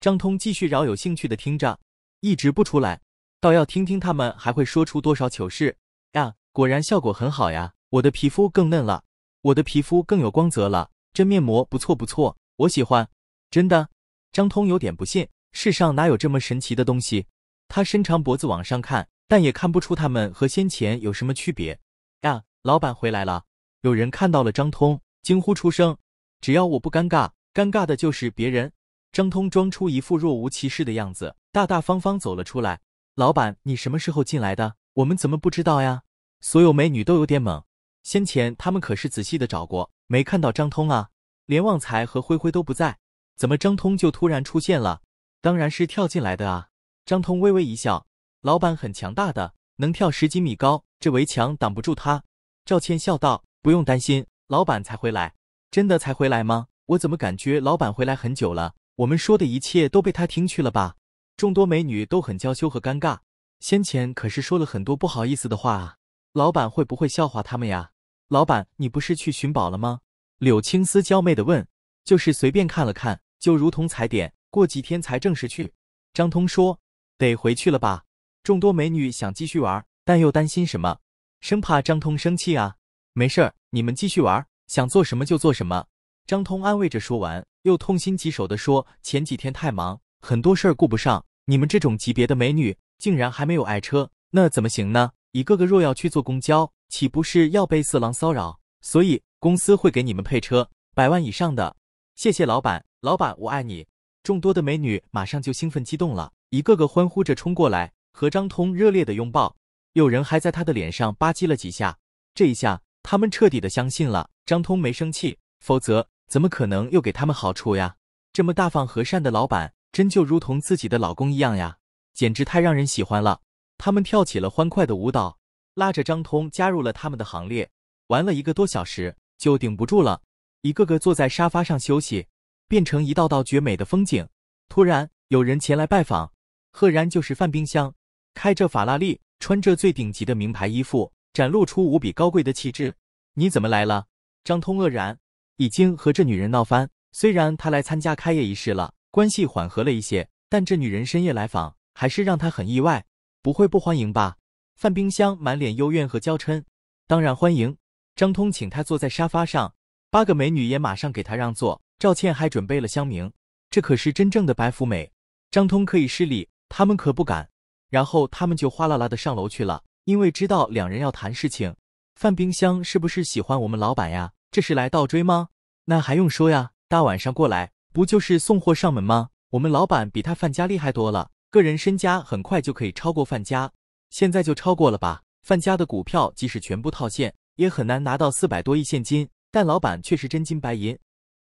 张通继续饶有兴趣的听着，一直不出来，倒要听听他们还会说出多少糗事呀。果然效果很好呀，我的皮肤更嫩了，我的皮肤更有光泽了，这面膜不错不错，我喜欢。真的？张通有点不信，世上哪有这么神奇的东西？他伸长脖子往上看，但也看不出他们和先前有什么区别。呀，老板回来了！有人看到了张通，惊呼出声。只要我不尴尬。尴尬的就是别人，张通装出一副若无其事的样子，大大方方走了出来。老板，你什么时候进来的？我们怎么不知道呀？所有美女都有点懵，先前他们可是仔细的找过，没看到张通啊，连旺财和灰灰都不在，怎么张通就突然出现了？当然是跳进来的啊！张通微微一笑，老板很强大的，能跳十几米高，这围墙挡不住他。赵倩笑道：“不用担心，老板才回来，真的才回来吗？”我怎么感觉老板回来很久了？我们说的一切都被他听去了吧？众多美女都很娇羞和尴尬，先前可是说了很多不好意思的话啊！老板会不会笑话他们呀？老板，你不是去寻宝了吗？柳青丝娇媚的问。就是随便看了看，就如同踩点，过几天才正式去。张通说得回去了吧？众多美女想继续玩，但又担心什么，生怕张通生气啊！没事儿，你们继续玩，想做什么就做什么。张通安慰着，说完又痛心疾首的说：“前几天太忙，很多事儿顾不上。你们这种级别的美女，竟然还没有爱车，那怎么行呢？一个个若要去坐公交，岂不是要被色狼骚扰？所以公司会给你们配车，百万以上的。谢谢老板，老板我爱你！”众多的美女马上就兴奋激动了，一个个欢呼着冲过来，和张通热烈的拥抱，有人还在他的脸上吧唧了几下。这一下，他们彻底的相信了张通没生气。否则，怎么可能又给他们好处呀？这么大方和善的老板，真就如同自己的老公一样呀，简直太让人喜欢了。他们跳起了欢快的舞蹈，拉着张通加入了他们的行列。玩了一个多小时，就顶不住了，一个个坐在沙发上休息，变成一道道绝美的风景。突然，有人前来拜访，赫然就是范冰箱，开着法拉利，穿着最顶级的名牌衣服，展露出无比高贵的气质。你怎么来了？张通愕然。已经和这女人闹翻，虽然他来参加开业仪式了，关系缓和了一些，但这女人深夜来访还是让他很意外。不会不欢迎吧？范冰箱满脸幽怨和娇嗔。当然欢迎。张通请他坐在沙发上，八个美女也马上给他让座。赵倩还准备了香茗，这可是真正的白富美。张通可以失礼，他们可不敢。然后他们就哗啦啦的上楼去了，因为知道两人要谈事情。范冰箱是不是喜欢我们老板呀？这是来倒追吗？那还用说呀！大晚上过来，不就是送货上门吗？我们老板比他范家厉害多了，个人身家很快就可以超过范家，现在就超过了吧？范家的股票即使全部套现，也很难拿到四百多亿现金，但老板却是真金白银。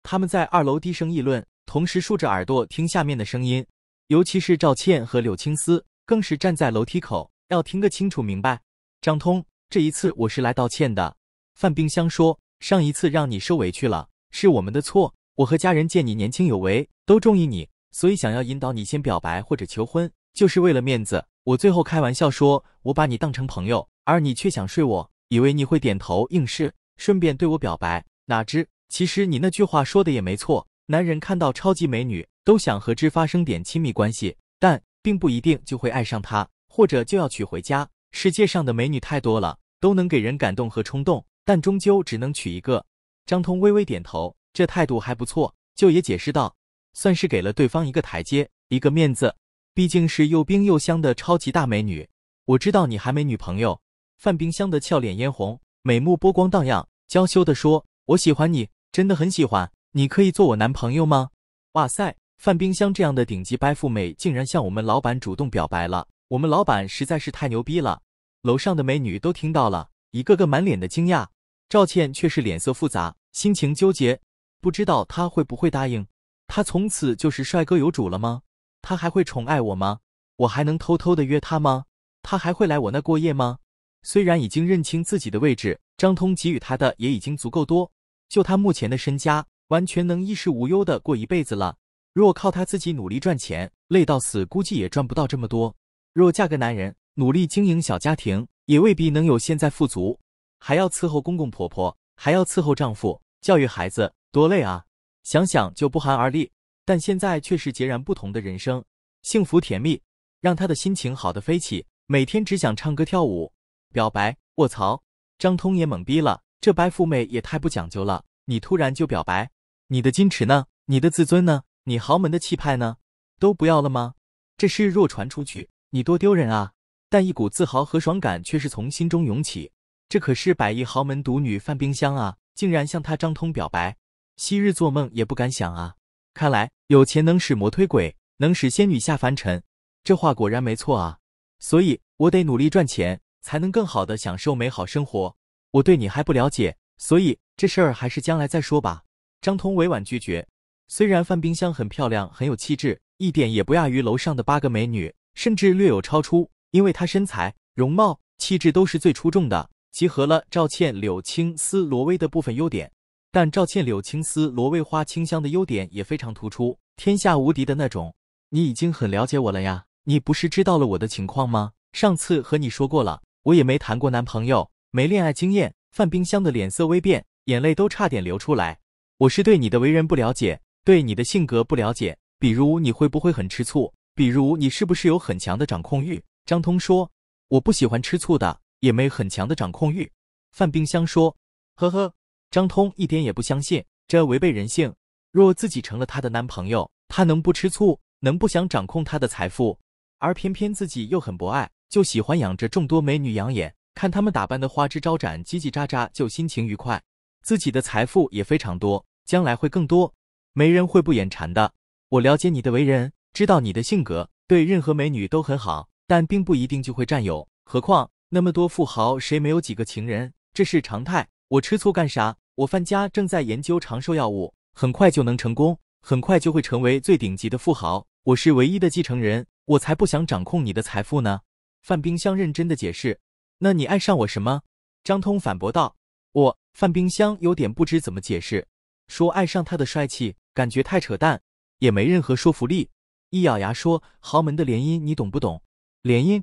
他们在二楼低声议论，同时竖着耳朵听下面的声音，尤其是赵倩和柳青丝，更是站在楼梯口要听个清楚明白。张通，这一次我是来道歉的。范冰香说。上一次让你受委屈了，是我们的错。我和家人见你年轻有为，都中意你，所以想要引导你先表白或者求婚，就是为了面子。我最后开玩笑说，我把你当成朋友，而你却想睡我，以为你会点头应是，顺便对我表白。哪知，其实你那句话说的也没错，男人看到超级美女，都想和之发生点亲密关系，但并不一定就会爱上她，或者就要娶回家。世界上的美女太多了，都能给人感动和冲动。但终究只能娶一个。张通微微点头，这态度还不错。舅爷解释道，算是给了对方一个台阶，一个面子。毕竟是又冰又香的超级大美女。我知道你还没女朋友。范冰香的俏脸嫣红，美目波光荡漾，娇羞地说：“我喜欢你，真的很喜欢。你可以做我男朋友吗？”哇塞！范冰香这样的顶级白富美，竟然向我们老板主动表白了。我们老板实在是太牛逼了。楼上的美女都听到了，一个个满脸的惊讶。赵倩却是脸色复杂，心情纠结，不知道他会不会答应。他从此就是帅哥有主了吗？他还会宠爱我吗？我还能偷偷的约他吗？他还会来我那过夜吗？虽然已经认清自己的位置，张通给予他的也已经足够多。就他目前的身家，完全能衣食无忧的过一辈子了。若靠他自己努力赚钱，累到死，估计也赚不到这么多。若嫁个男人，努力经营小家庭，也未必能有现在富足。还要伺候公公婆婆，还要伺候丈夫，教育孩子，多累啊！想想就不寒而栗。但现在却是截然不同的人生，幸福甜蜜，让他的心情好得飞起，每天只想唱歌跳舞，表白。卧槽！张通也懵逼了，这白富美也太不讲究了，你突然就表白，你的矜持呢？你的自尊呢？你豪门的气派呢？都不要了吗？这事若传出去，你多丢人啊！但一股自豪和爽感却是从心中涌起。这可是百亿豪门独女范冰香啊，竟然向他张通表白，昔日做梦也不敢想啊！看来有钱能使魔推鬼，能使仙女下凡尘，这话果然没错啊！所以我得努力赚钱，才能更好的享受美好生活。我对你还不了解，所以这事儿还是将来再说吧。张通委婉拒绝。虽然范冰香很漂亮，很有气质，一点也不亚于楼上的八个美女，甚至略有超出，因为她身材、容貌、气质都是最出众的。集合了赵倩、柳青丝、罗薇的部分优点，但赵倩、柳青丝、罗薇花清香的优点也非常突出，天下无敌的那种。你已经很了解我了呀，你不是知道了我的情况吗？上次和你说过了，我也没谈过男朋友，没恋爱经验。范冰香的脸色微变，眼泪都差点流出来。我是对你的为人不了解，对你的性格不了解，比如你会不会很吃醋，比如你是不是有很强的掌控欲？张通说，我不喜欢吃醋的。也没很强的掌控欲，范冰香说：“呵呵，张通一点也不相信，这违背人性。若自己成了他的男朋友，他能不吃醋，能不想掌控他的财富？而偏偏自己又很博爱，就喜欢养着众多美女养眼，看她们打扮的花枝招展、叽叽喳喳，就心情愉快。自己的财富也非常多，将来会更多，没人会不眼馋的。我了解你的为人，知道你的性格，对任何美女都很好，但并不一定就会占有。何况……”那么多富豪，谁没有几个情人？这是常态。我吃醋干啥？我范家正在研究长寿药物，很快就能成功，很快就会成为最顶级的富豪。我是唯一的继承人，我才不想掌控你的财富呢。范冰香认真的解释。那你爱上我什么？张通反驳道。我范冰香有点不知怎么解释，说爱上他的帅气，感觉太扯淡，也没任何说服力。一咬牙说豪门的联姻，你懂不懂？联姻？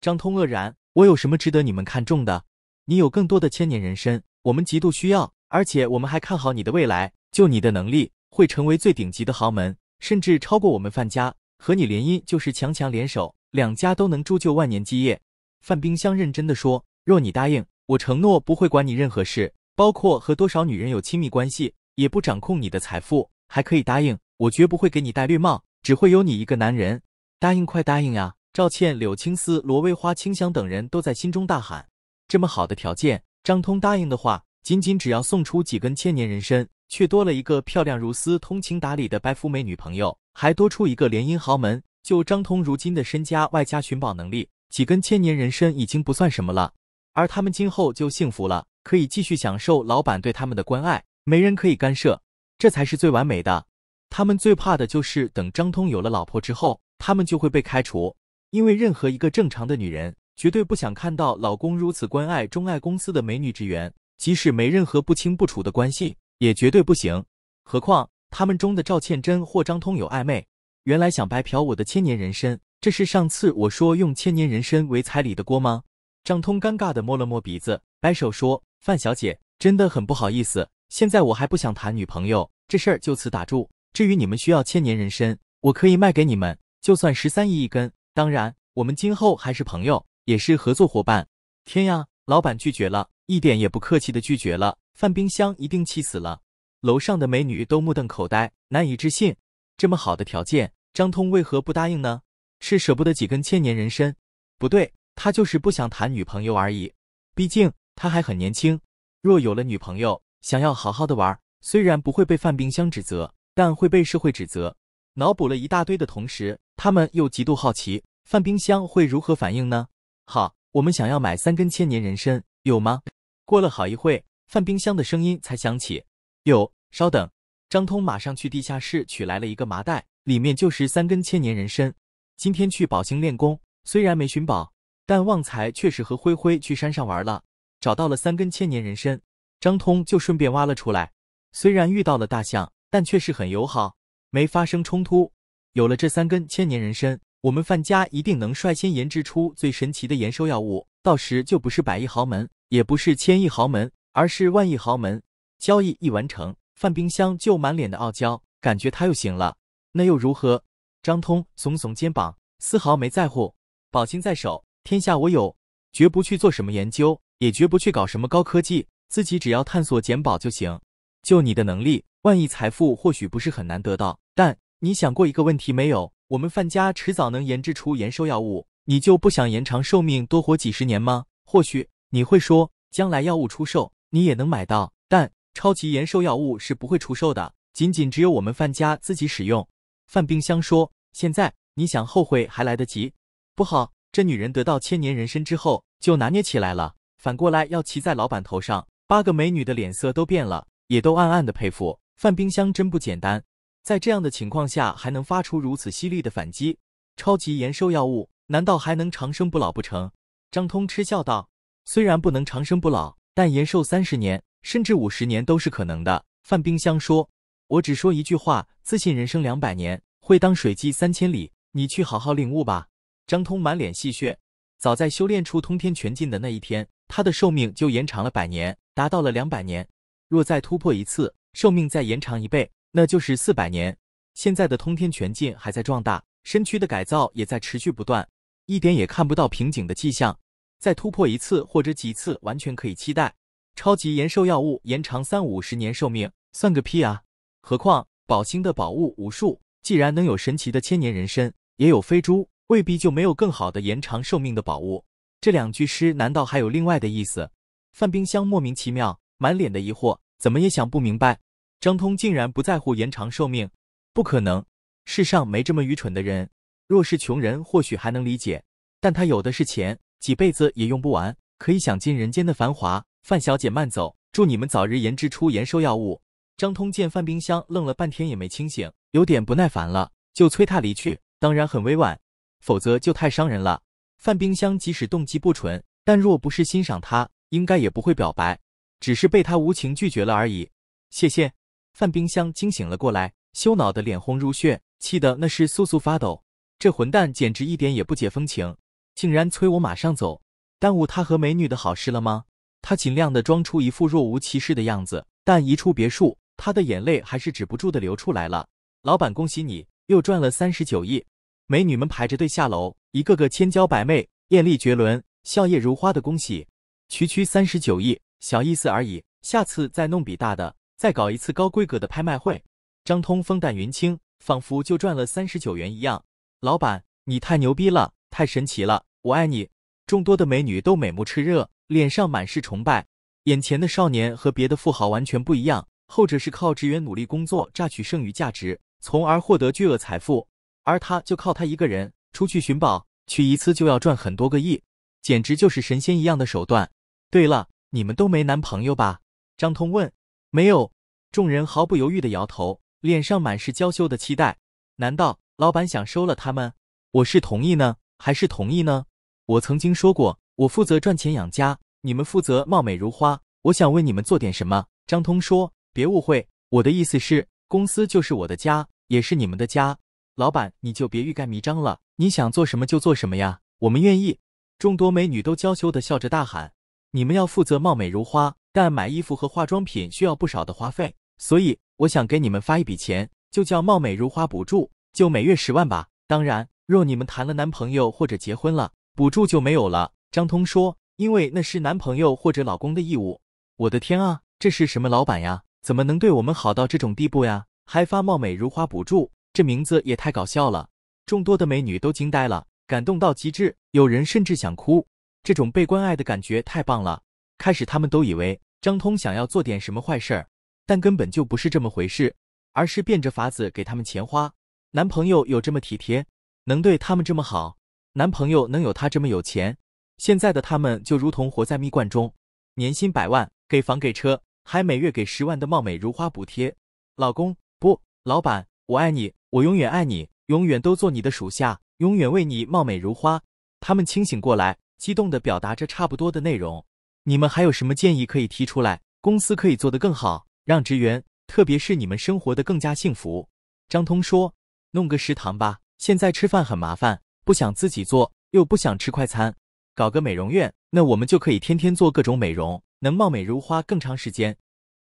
张通愕然。我有什么值得你们看重的？你有更多的千年人参，我们极度需要，而且我们还看好你的未来。就你的能力，会成为最顶级的豪门，甚至超过我们范家。和你联姻就是强强联手，两家都能铸就万年基业。范冰香认真的说：“若你答应，我承诺不会管你任何事，包括和多少女人有亲密关系，也不掌控你的财富，还可以答应，我绝不会给你戴绿帽，只会有你一个男人。答应快答应呀！”赵倩、柳青丝、罗薇花、清香等人都在心中大喊：“这么好的条件，张通答应的话，仅仅只要送出几根千年人参，却多了一个漂亮如丝、通情达理的白富美女朋友，还多出一个联姻豪门。就张通如今的身家，外加寻宝能力，几根千年人参已经不算什么了。而他们今后就幸福了，可以继续享受老板对他们的关爱，没人可以干涉，这才是最完美的。他们最怕的就是等张通有了老婆之后，他们就会被开除。”因为任何一个正常的女人，绝对不想看到老公如此关爱、钟爱公司的美女职员，即使没任何不清不楚的关系，也绝对不行。何况他们中的赵倩珍或张通有暧昧。原来想白嫖我的千年人参，这是上次我说用千年人参为彩礼的锅吗？张通尴尬地摸了摸鼻子，摆手说：“范小姐，真的很不好意思，现在我还不想谈女朋友，这事儿就此打住。至于你们需要千年人参，我可以卖给你们，就算十三亿一根。”当然，我们今后还是朋友，也是合作伙伴。天呀，老板拒绝了，一点也不客气的拒绝了。范冰箱一定气死了。楼上的美女都目瞪口呆，难以置信。这么好的条件，张通为何不答应呢？是舍不得几根千年人参？不对，他就是不想谈女朋友而已。毕竟他还很年轻，若有了女朋友，想要好好的玩，虽然不会被范冰箱指责，但会被社会指责。脑补了一大堆的同时，他们又极度好奇。范冰箱会如何反应呢？好，我们想要买三根千年人参，有吗？过了好一会，范冰箱的声音才响起：“有，稍等。”张通马上去地下室取来了一个麻袋，里面就是三根千年人参。今天去宝兴练功，虽然没寻宝，但旺财确实和灰灰去山上玩了，找到了三根千年人参。张通就顺便挖了出来。虽然遇到了大象，但却是很友好，没发生冲突。有了这三根千年人参。我们范家一定能率先研制出最神奇的延寿药物，到时就不是百亿豪门，也不是千亿豪门，而是万亿豪门。交易一完成，范冰箱就满脸的傲娇，感觉他又行了。那又如何？张通耸耸肩膀，丝毫没在乎。宝金在手，天下我有，绝不去做什么研究，也绝不去搞什么高科技，自己只要探索捡宝就行。就你的能力，万亿财富或许不是很难得到，但你想过一个问题没有？我们范家迟早能研制出延寿药物，你就不想延长寿命，多活几十年吗？或许你会说，将来药物出售，你也能买到。但超级延寿药物是不会出售的，仅仅只有我们范家自己使用。范冰箱说：“现在你想后悔还来得及。”不好，这女人得到千年人参之后，就拿捏起来了，反过来要骑在老板头上。八个美女的脸色都变了，也都暗暗的佩服范冰箱真不简单。在这样的情况下，还能发出如此犀利的反击？超级延寿药物，难道还能长生不老不成？张通嗤笑道：“虽然不能长生不老，但延寿三十年甚至五十年都是可能的。”范冰香说：“我只说一句话，自信人生两百年，会当水击三千里。你去好好领悟吧。”张通满脸戏谑。早在修炼出通天拳境的那一天，他的寿命就延长了百年，达到了两百年。若再突破一次，寿命再延长一倍。那就是四百年。现在的通天全境还在壮大，身躯的改造也在持续不断，一点也看不到瓶颈的迹象。再突破一次或者几次，完全可以期待。超级延寿药物延长三五十年寿命，算个屁啊！何况宝兴的宝物无数，既然能有神奇的千年人参，也有飞猪，未必就没有更好的延长寿命的宝物。这两句诗难道还有另外的意思？范冰香莫名其妙，满脸的疑惑，怎么也想不明白。张通竟然不在乎延长寿命，不可能，世上没这么愚蠢的人。若是穷人，或许还能理解，但他有的是钱，几辈子也用不完，可以享尽人间的繁华。范小姐慢走，祝你们早日研制出延寿药物。张通见范冰箱愣了半天也没清醒，有点不耐烦了，就催他离去，当然很委婉，否则就太伤人了。范冰箱即使动机不纯，但若不是欣赏他，应该也不会表白，只是被他无情拒绝了而已。谢谢。范冰箱惊醒了过来，羞恼的脸红如血，气得那是簌簌发抖。这混蛋简直一点也不解风情，竟然催我马上走，耽误他和美女的好事了吗？他尽量的装出一副若无其事的样子，但一出别墅，他的眼泪还是止不住的流出来了。老板，恭喜你又赚了三十九亿！美女们排着队下楼，一个个千娇百媚，艳丽绝伦，笑靥如花的恭喜。区区三十九亿，小意思而已，下次再弄笔大的。再搞一次高规格的拍卖会，张通风淡云轻，仿佛就赚了三十九元一样。老板，你太牛逼了，太神奇了，我爱你！众多的美女都美目炽热，脸上满是崇拜。眼前的少年和别的富豪完全不一样，后者是靠职员努力工作，榨取剩余价值，从而获得巨额财富，而他就靠他一个人出去寻宝，去一次就要赚很多个亿，简直就是神仙一样的手段。对了，你们都没男朋友吧？张通问。没有，众人毫不犹豫的摇头，脸上满是娇羞的期待。难道老板想收了他们？我是同意呢，还是同意呢？我曾经说过，我负责赚钱养家，你们负责貌美如花。我想为你们做点什么。张通说：“别误会，我的意思是，公司就是我的家，也是你们的家。老板，你就别欲盖弥彰了，你想做什么就做什么呀，我们愿意。”众多美女都娇羞的笑着大喊：“你们要负责貌美如花。”但买衣服和化妆品需要不少的花费，所以我想给你们发一笔钱，就叫“貌美如花”补助，就每月十万吧。当然，若你们谈了男朋友或者结婚了，补助就没有了。张通说，因为那是男朋友或者老公的义务。我的天啊，这是什么老板呀？怎么能对我们好到这种地步呀？还发“貌美如花”补助，这名字也太搞笑了。众多的美女都惊呆了，感动到极致，有人甚至想哭。这种被关爱的感觉太棒了。开始他们都以为。张通想要做点什么坏事儿，但根本就不是这么回事，而是变着法子给他们钱花。男朋友有这么体贴，能对他们这么好；男朋友能有他这么有钱。现在的他们就如同活在蜜罐中，年薪百万，给房给车，还每月给十万的貌美如花补贴。老公不，老板，我爱你，我永远爱你，永远都做你的属下，永远为你貌美如花。他们清醒过来，激动地表达着差不多的内容。你们还有什么建议可以提出来？公司可以做得更好，让职员，特别是你们生活的更加幸福。张通说：“弄个食堂吧，现在吃饭很麻烦，不想自己做，又不想吃快餐。搞个美容院，那我们就可以天天做各种美容，能貌美如花更长时间。”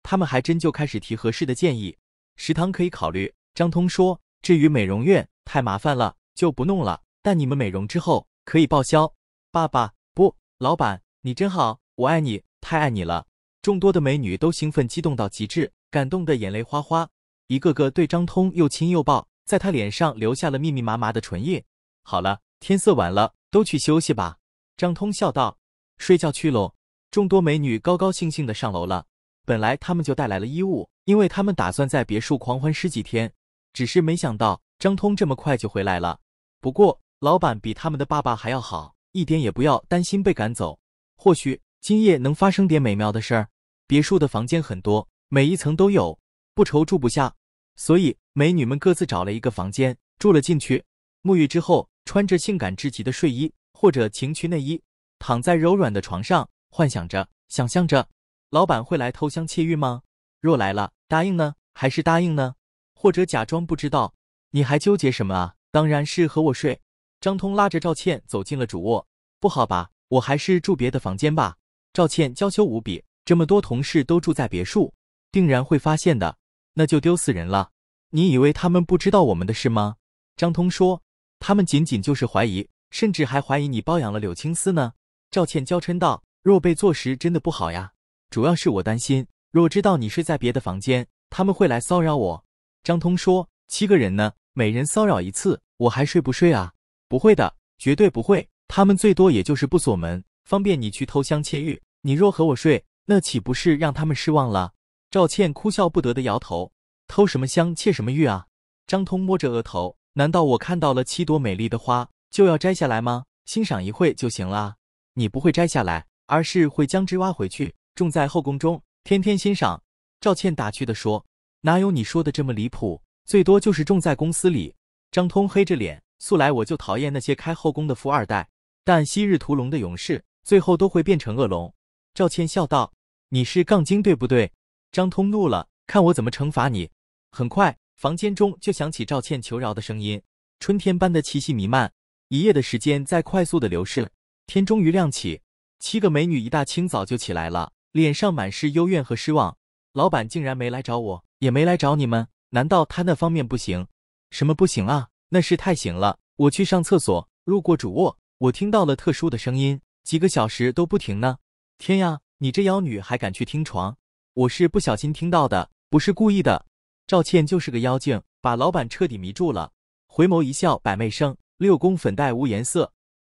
他们还真就开始提合适的建议。食堂可以考虑。张通说：“至于美容院，太麻烦了，就不弄了。但你们美容之后可以报销。”爸爸不，老板，你真好。我爱你，太爱你了！众多的美女都兴奋、激动到极致，感动的眼泪哗哗，一个个对张通又亲又抱，在他脸上留下了密密麻麻的唇印。好了，天色晚了，都去休息吧。张通笑道：“睡觉去喽。”众多美女高高兴兴的上楼了。本来他们就带来了衣物，因为他们打算在别墅狂欢十几天。只是没想到张通这么快就回来了。不过老板比他们的爸爸还要好，一点也不要担心被赶走。或许。今夜能发生点美妙的事儿。别墅的房间很多，每一层都有，不愁住不下。所以美女们各自找了一个房间住了进去。沐浴之后，穿着性感至极的睡衣或者情趣内衣，躺在柔软的床上，幻想着、想象着，老板会来偷香窃玉吗？若来了，答应呢，还是答应呢？或者假装不知道？你还纠结什么啊？当然是和我睡。张通拉着赵倩走进了主卧。不好吧？我还是住别的房间吧。赵倩娇羞无比，这么多同事都住在别墅，定然会发现的，那就丢死人了。你以为他们不知道我们的事吗？张通说，他们仅仅就是怀疑，甚至还怀疑你包养了柳青丝呢。赵倩娇嗔道，若被坐实，真的不好呀。主要是我担心，若知道你睡在别的房间，他们会来骚扰我。张通说，七个人呢，每人骚扰一次，我还睡不睡啊？不会的，绝对不会。他们最多也就是不锁门，方便你去偷香窃玉。你若和我睡，那岂不是让他们失望了？赵倩哭笑不得的摇头，偷什么香，窃什么玉啊？张通摸着额头，难道我看到了七朵美丽的花，就要摘下来吗？欣赏一会就行了。你不会摘下来，而是会将之挖回去，种在后宫中，天天欣赏。赵倩打趣的说，哪有你说的这么离谱？最多就是种在公司里。张通黑着脸，素来我就讨厌那些开后宫的富二代，但昔日屠龙的勇士，最后都会变成恶龙。赵倩笑道：“你是杠精，对不对？”张通怒了，看我怎么惩罚你！很快，房间中就响起赵倩求饶的声音。春天般的气息弥漫，一夜的时间在快速的流逝，天终于亮起。七个美女一大清早就起来了，脸上满是幽怨和失望。老板竟然没来找我，也没来找你们，难道他那方面不行？什么不行啊？那是太行了！我去上厕所，路过主卧，我听到了特殊的声音，几个小时都不停呢。天呀！你这妖女还敢去听床？我是不小心听到的，不是故意的。赵倩就是个妖精，把老板彻底迷住了。回眸一笑百媚生，六宫粉黛无颜色。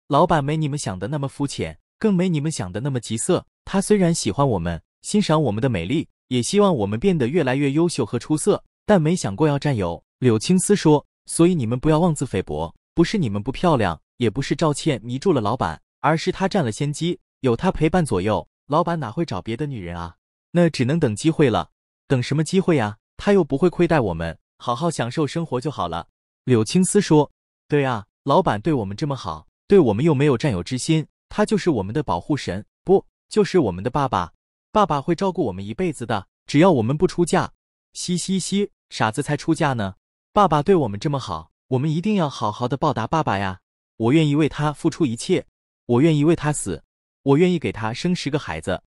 老板没你们想的那么肤浅，更没你们想的那么急色。他虽然喜欢我们，欣赏我们的美丽，也希望我们变得越来越优秀和出色，但没想过要占有。柳青丝说：“所以你们不要妄自菲薄，不是你们不漂亮，也不是赵倩迷住了老板，而是她占了先机。”有他陪伴左右，老板哪会找别的女人啊？那只能等机会了。等什么机会啊？他又不会亏待我们，好好享受生活就好了。柳青丝说：“对啊，老板对我们这么好，对我们又没有占有之心，他就是我们的保护神，不就是我们的爸爸？爸爸会照顾我们一辈子的，只要我们不出嫁。嘻嘻嘻，傻子才出嫁呢！爸爸对我们这么好，我们一定要好好的报答爸爸呀！我愿意为他付出一切，我愿意为他死。”我愿意给他生十个孩子，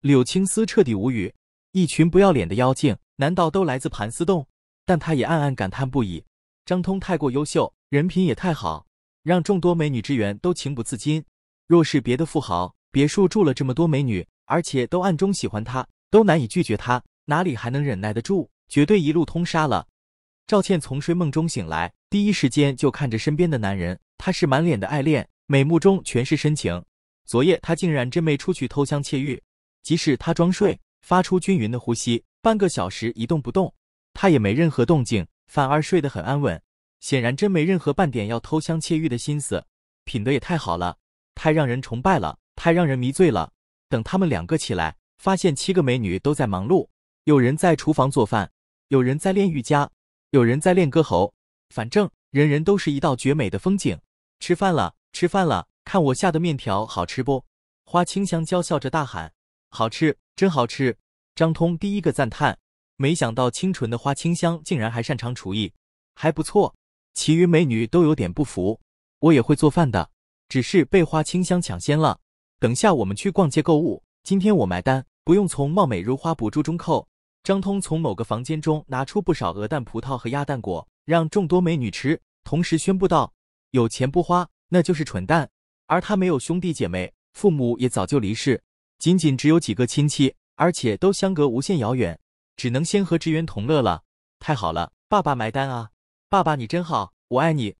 柳青丝彻底无语。一群不要脸的妖精，难道都来自盘丝洞？但她也暗暗感叹不已。张通太过优秀，人品也太好，让众多美女之源都情不自禁。若是别的富豪，别墅住了这么多美女，而且都暗中喜欢他，都难以拒绝他，哪里还能忍耐得住？绝对一路通杀了。赵倩从睡梦中醒来，第一时间就看着身边的男人，她是满脸的爱恋，美目中全是深情。昨夜他竟然真没出去偷香窃玉，即使他装睡，发出均匀的呼吸，半个小时一动不动，他也没任何动静，反而睡得很安稳，显然真没任何半点要偷香窃玉的心思，品德也太好了，太让人崇拜了，太让人迷醉了。等他们两个起来，发现七个美女都在忙碌，有人在厨房做饭，有人在练瑜伽，有人在练歌喉，反正人人都是一道绝美的风景。吃饭了，吃饭了。看我下的面条好吃不？花清香娇笑着大喊：“好吃，真好吃！”张通第一个赞叹：“没想到清纯的花清香竟然还擅长厨艺，还不错。”其余美女都有点不服：“我也会做饭的，只是被花清香抢先了。”等下我们去逛街购物，今天我买单，不用从貌美如花补助中扣。张通从某个房间中拿出不少鹅蛋葡萄和鸭蛋果，让众多美女吃，同时宣布道：“有钱不花，那就是蠢蛋。”而他没有兄弟姐妹，父母也早就离世，仅仅只有几个亲戚，而且都相隔无限遥远，只能先和职员同乐了。太好了，爸爸买单啊！爸爸你真好，我爱你！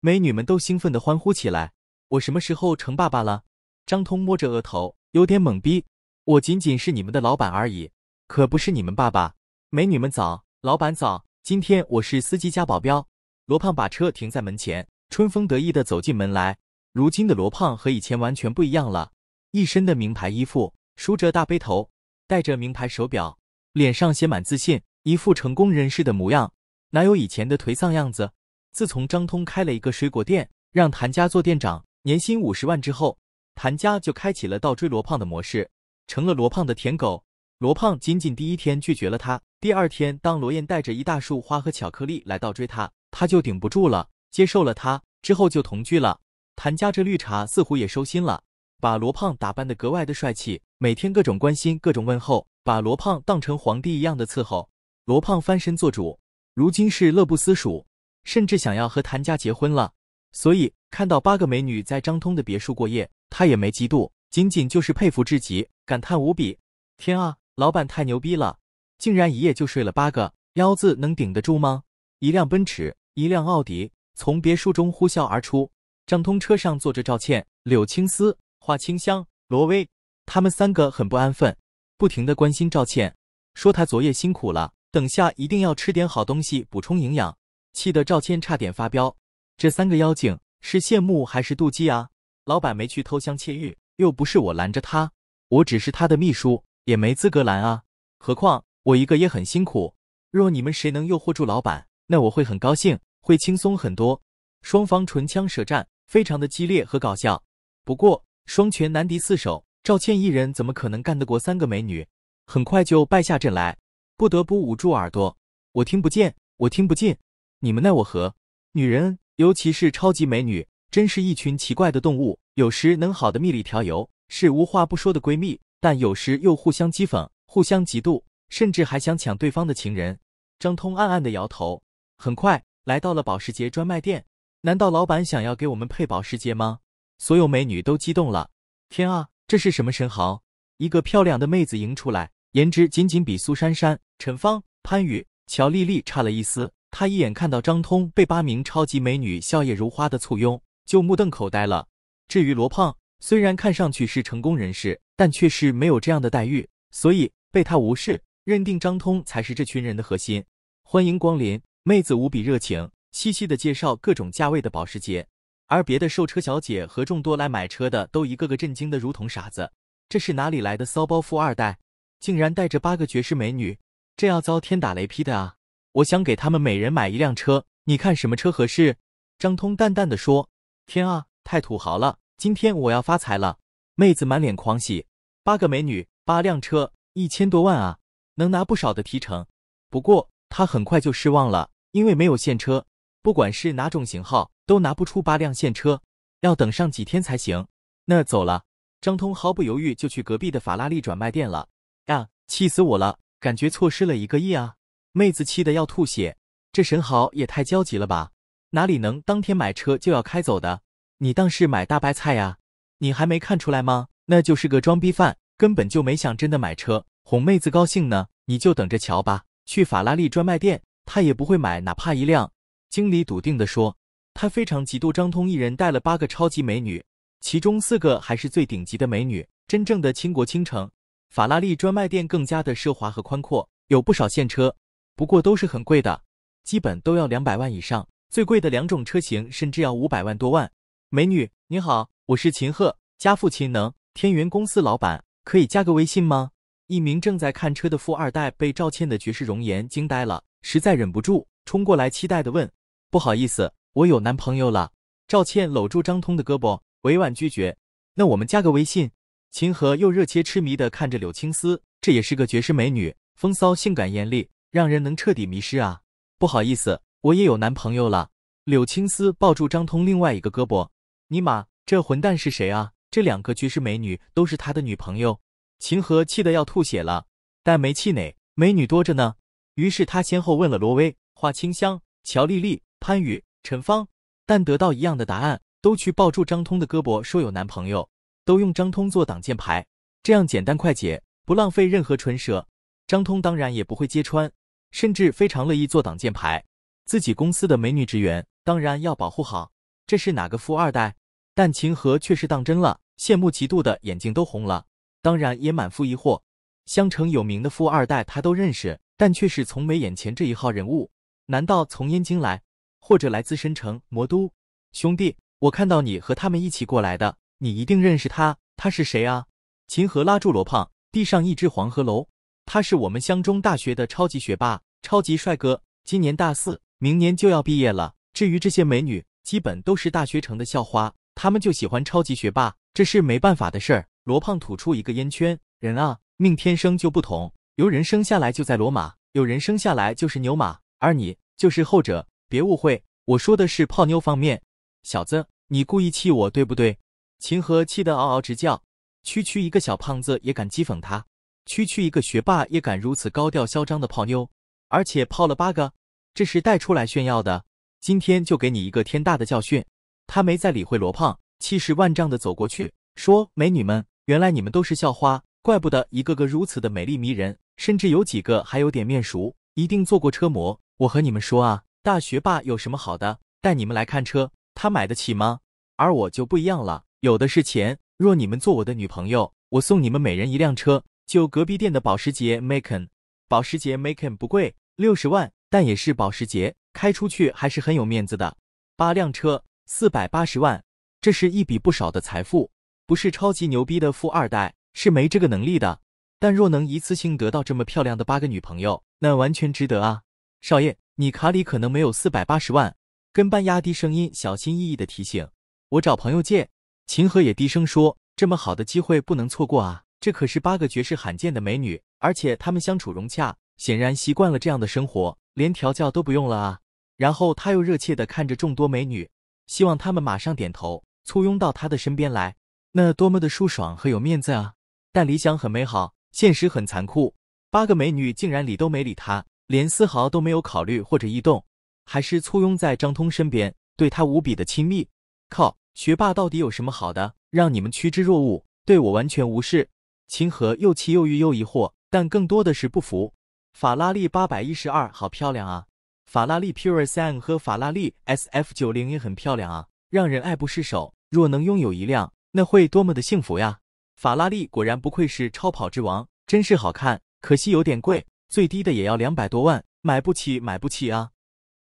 美女们都兴奋地欢呼起来。我什么时候成爸爸了？张通摸着额头，有点懵逼。我仅仅是你们的老板而已，可不是你们爸爸。美女们早，老板早。今天我是司机加保镖。罗胖把车停在门前，春风得意地走进门来。如今的罗胖和以前完全不一样了，一身的名牌衣服，梳着大背头，戴着名牌手表，脸上写满自信，一副成功人士的模样，哪有以前的颓丧样子？自从张通开了一个水果店，让谭家做店长，年薪五十万之后，谭家就开启了倒追罗胖的模式，成了罗胖的舔狗。罗胖仅仅第一天拒绝了他，第二天当罗艳带着一大束花和巧克力来倒追他，他就顶不住了，接受了他，之后就同居了。谭家这绿茶似乎也收心了，把罗胖打扮得格外的帅气，每天各种关心，各种问候，把罗胖当成皇帝一样的伺候。罗胖翻身做主，如今是乐不思蜀，甚至想要和谭家结婚了。所以看到八个美女在张通的别墅过夜，他也没嫉妒，仅仅就是佩服至极，感叹无比。天啊，老板太牛逼了，竟然一夜就睡了八个，腰子能顶得住吗？一辆奔驰，一辆奥迪，从别墅中呼啸而出。张通车上坐着赵倩、柳青丝、花清香、罗威，他们三个很不安分，不停的关心赵倩，说她昨夜辛苦了，等下一定要吃点好东西补充营养。气得赵倩差点发飙，这三个妖精是羡慕还是妒忌啊？老板没去偷香窃玉，又不是我拦着他，我只是他的秘书，也没资格拦啊。何况我一个也很辛苦，若你们谁能诱惑住老板，那我会很高兴，会轻松很多。双方唇枪舌战。非常的激烈和搞笑，不过双拳难敌四手，赵倩一人怎么可能干得过三个美女？很快就败下阵来，不得不捂住耳朵，我听不见，我听不见，你们奈我何？女人，尤其是超级美女，真是一群奇怪的动物，有时能好的蜜里调油，是无话不说的闺蜜，但有时又互相讥讽，互相嫉妒，甚至还想抢对方的情人。张通暗暗的摇头，很快来到了保时捷专卖店。难道老板想要给我们配保时捷吗？所有美女都激动了。天啊，这是什么神豪！一个漂亮的妹子迎出来，颜值仅仅比苏珊珊、陈芳、潘宇、乔丽丽差了一丝。她一眼看到张通被八名超级美女笑靥如花的簇拥，就目瞪口呆了。至于罗胖，虽然看上去是成功人士，但却是没有这样的待遇，所以被他无视，认定张通才是这群人的核心。欢迎光临，妹子无比热情。细细的介绍各种价位的保时捷，而别的售车小姐和众多来买车的都一个个震惊的如同傻子。这是哪里来的骚包富二代？竟然带着八个绝世美女，这要遭天打雷劈的啊！我想给他们每人买一辆车，你看什么车合适？张通淡淡的说。天啊，太土豪了！今天我要发财了！妹子满脸狂喜，八个美女，八辆车，一千多万啊，能拿不少的提成。不过她很快就失望了，因为没有现车。不管是哪种型号，都拿不出八辆现车，要等上几天才行。那走了，张通毫不犹豫就去隔壁的法拉利专卖店了。呀，气死我了，感觉错失了一个亿啊！妹子气得要吐血，这神豪也太焦急了吧？哪里能当天买车就要开走的？你当是买大白菜呀？你还没看出来吗？那就是个装逼犯，根本就没想真的买车，哄妹子高兴呢。你就等着瞧吧，去法拉利专卖店，他也不会买，哪怕一辆。经理笃定地说：“他非常嫉妒张通一人带了八个超级美女，其中四个还是最顶级的美女，真正的倾国倾城。”法拉利专卖店更加的奢华和宽阔，有不少现车，不过都是很贵的，基本都要两百万以上，最贵的两种车型甚至要五百万多万。美女，你好，我是秦鹤，家父秦能，天元公司老板，可以加个微信吗？一名正在看车的富二代被赵倩的绝世容颜惊呆了，实在忍不住冲过来期待的问。不好意思，我有男朋友了。赵倩搂住张通的胳膊，委婉拒绝。那我们加个微信。秦和又热切痴迷地看着柳青丝，这也是个绝世美女，风骚性感艳丽，让人能彻底迷失啊！不好意思，我也有男朋友了。柳青丝抱住张通另外一个胳膊。尼玛，这混蛋是谁啊？这两个绝世美女都是他的女朋友。秦和气得要吐血了，但没气馁，美女多着呢。于是他先后问了罗威、花清香、乔丽丽。潘宇、陈芳，但得到一样的答案，都去抱住张通的胳膊，说有男朋友，都用张通做挡箭牌，这样简单快捷，不浪费任何唇舌。张通当然也不会揭穿，甚至非常乐意做挡箭牌，自己公司的美女职员当然要保护好。这是哪个富二代？但秦和却是当真了，羡慕嫉妒的眼睛都红了，当然也满腹疑惑。香城有名的富二代他都认识，但却是从没眼前这一号人物，难道从燕京来？或者来自申城魔都，兄弟，我看到你和他们一起过来的，你一定认识他，他是谁啊？秦河拉住罗胖，递上一支黄鹤楼，他是我们湘中大学的超级学霸，超级帅哥，今年大四，明年就要毕业了。至于这些美女，基本都是大学城的校花，他们就喜欢超级学霸，这是没办法的事儿。罗胖吐出一个烟圈，人啊，命天生就不同，有人生下来就在罗马，有人生下来就是牛马，而你就是后者。别误会，我说的是泡妞方面，小子，你故意气我，对不对？秦河气得嗷嗷直叫。区区一个小胖子也敢讥讽他，区区一个学霸也敢如此高调嚣张的泡妞，而且泡了八个，这是带出来炫耀的。今天就给你一个天大的教训。他没再理会罗胖，气势万丈的走过去，说：“美女们，原来你们都是校花，怪不得一个个如此的美丽迷人，甚至有几个还有点面熟，一定做过车模。我和你们说啊。”大学霸有什么好的？带你们来看车，他买得起吗？而我就不一样了，有的是钱。若你们做我的女朋友，我送你们每人一辆车，就隔壁店的保时捷 Macan。保时捷 Macan 不贵，六十万，但也是保时捷，开出去还是很有面子的。八辆车，四百八十万，这是一笔不少的财富。不是超级牛逼的富二代是没这个能力的。但若能一次性得到这么漂亮的八个女朋友，那完全值得啊，少爷。你卡里可能没有四百八十万，跟班压低声音，小心翼翼的提醒。我找朋友借。秦河也低声说：“这么好的机会不能错过啊，这可是八个绝世罕见的美女，而且她们相处融洽，显然习惯了这样的生活，连调教都不用了啊。”然后他又热切的看着众多美女，希望她们马上点头，簇拥到他的身边来，那多么的舒爽和有面子啊！但理想很美好，现实很残酷，八个美女竟然理都没理他。连丝毫都没有考虑或者异动，还是簇拥在张通身边，对他无比的亲密。靠，学霸到底有什么好的，让你们趋之若鹜？对我完全无视。秦河又气又郁又疑惑，但更多的是不服。法拉利八百一十二好漂亮啊！法拉利 Purosang 和法拉利 SF 九零也很漂亮啊，让人爱不释手。若能拥有一辆，那会多么的幸福呀！法拉利果然不愧是超跑之王，真是好看，可惜有点贵。最低的也要两百多万，买不起，买不起啊！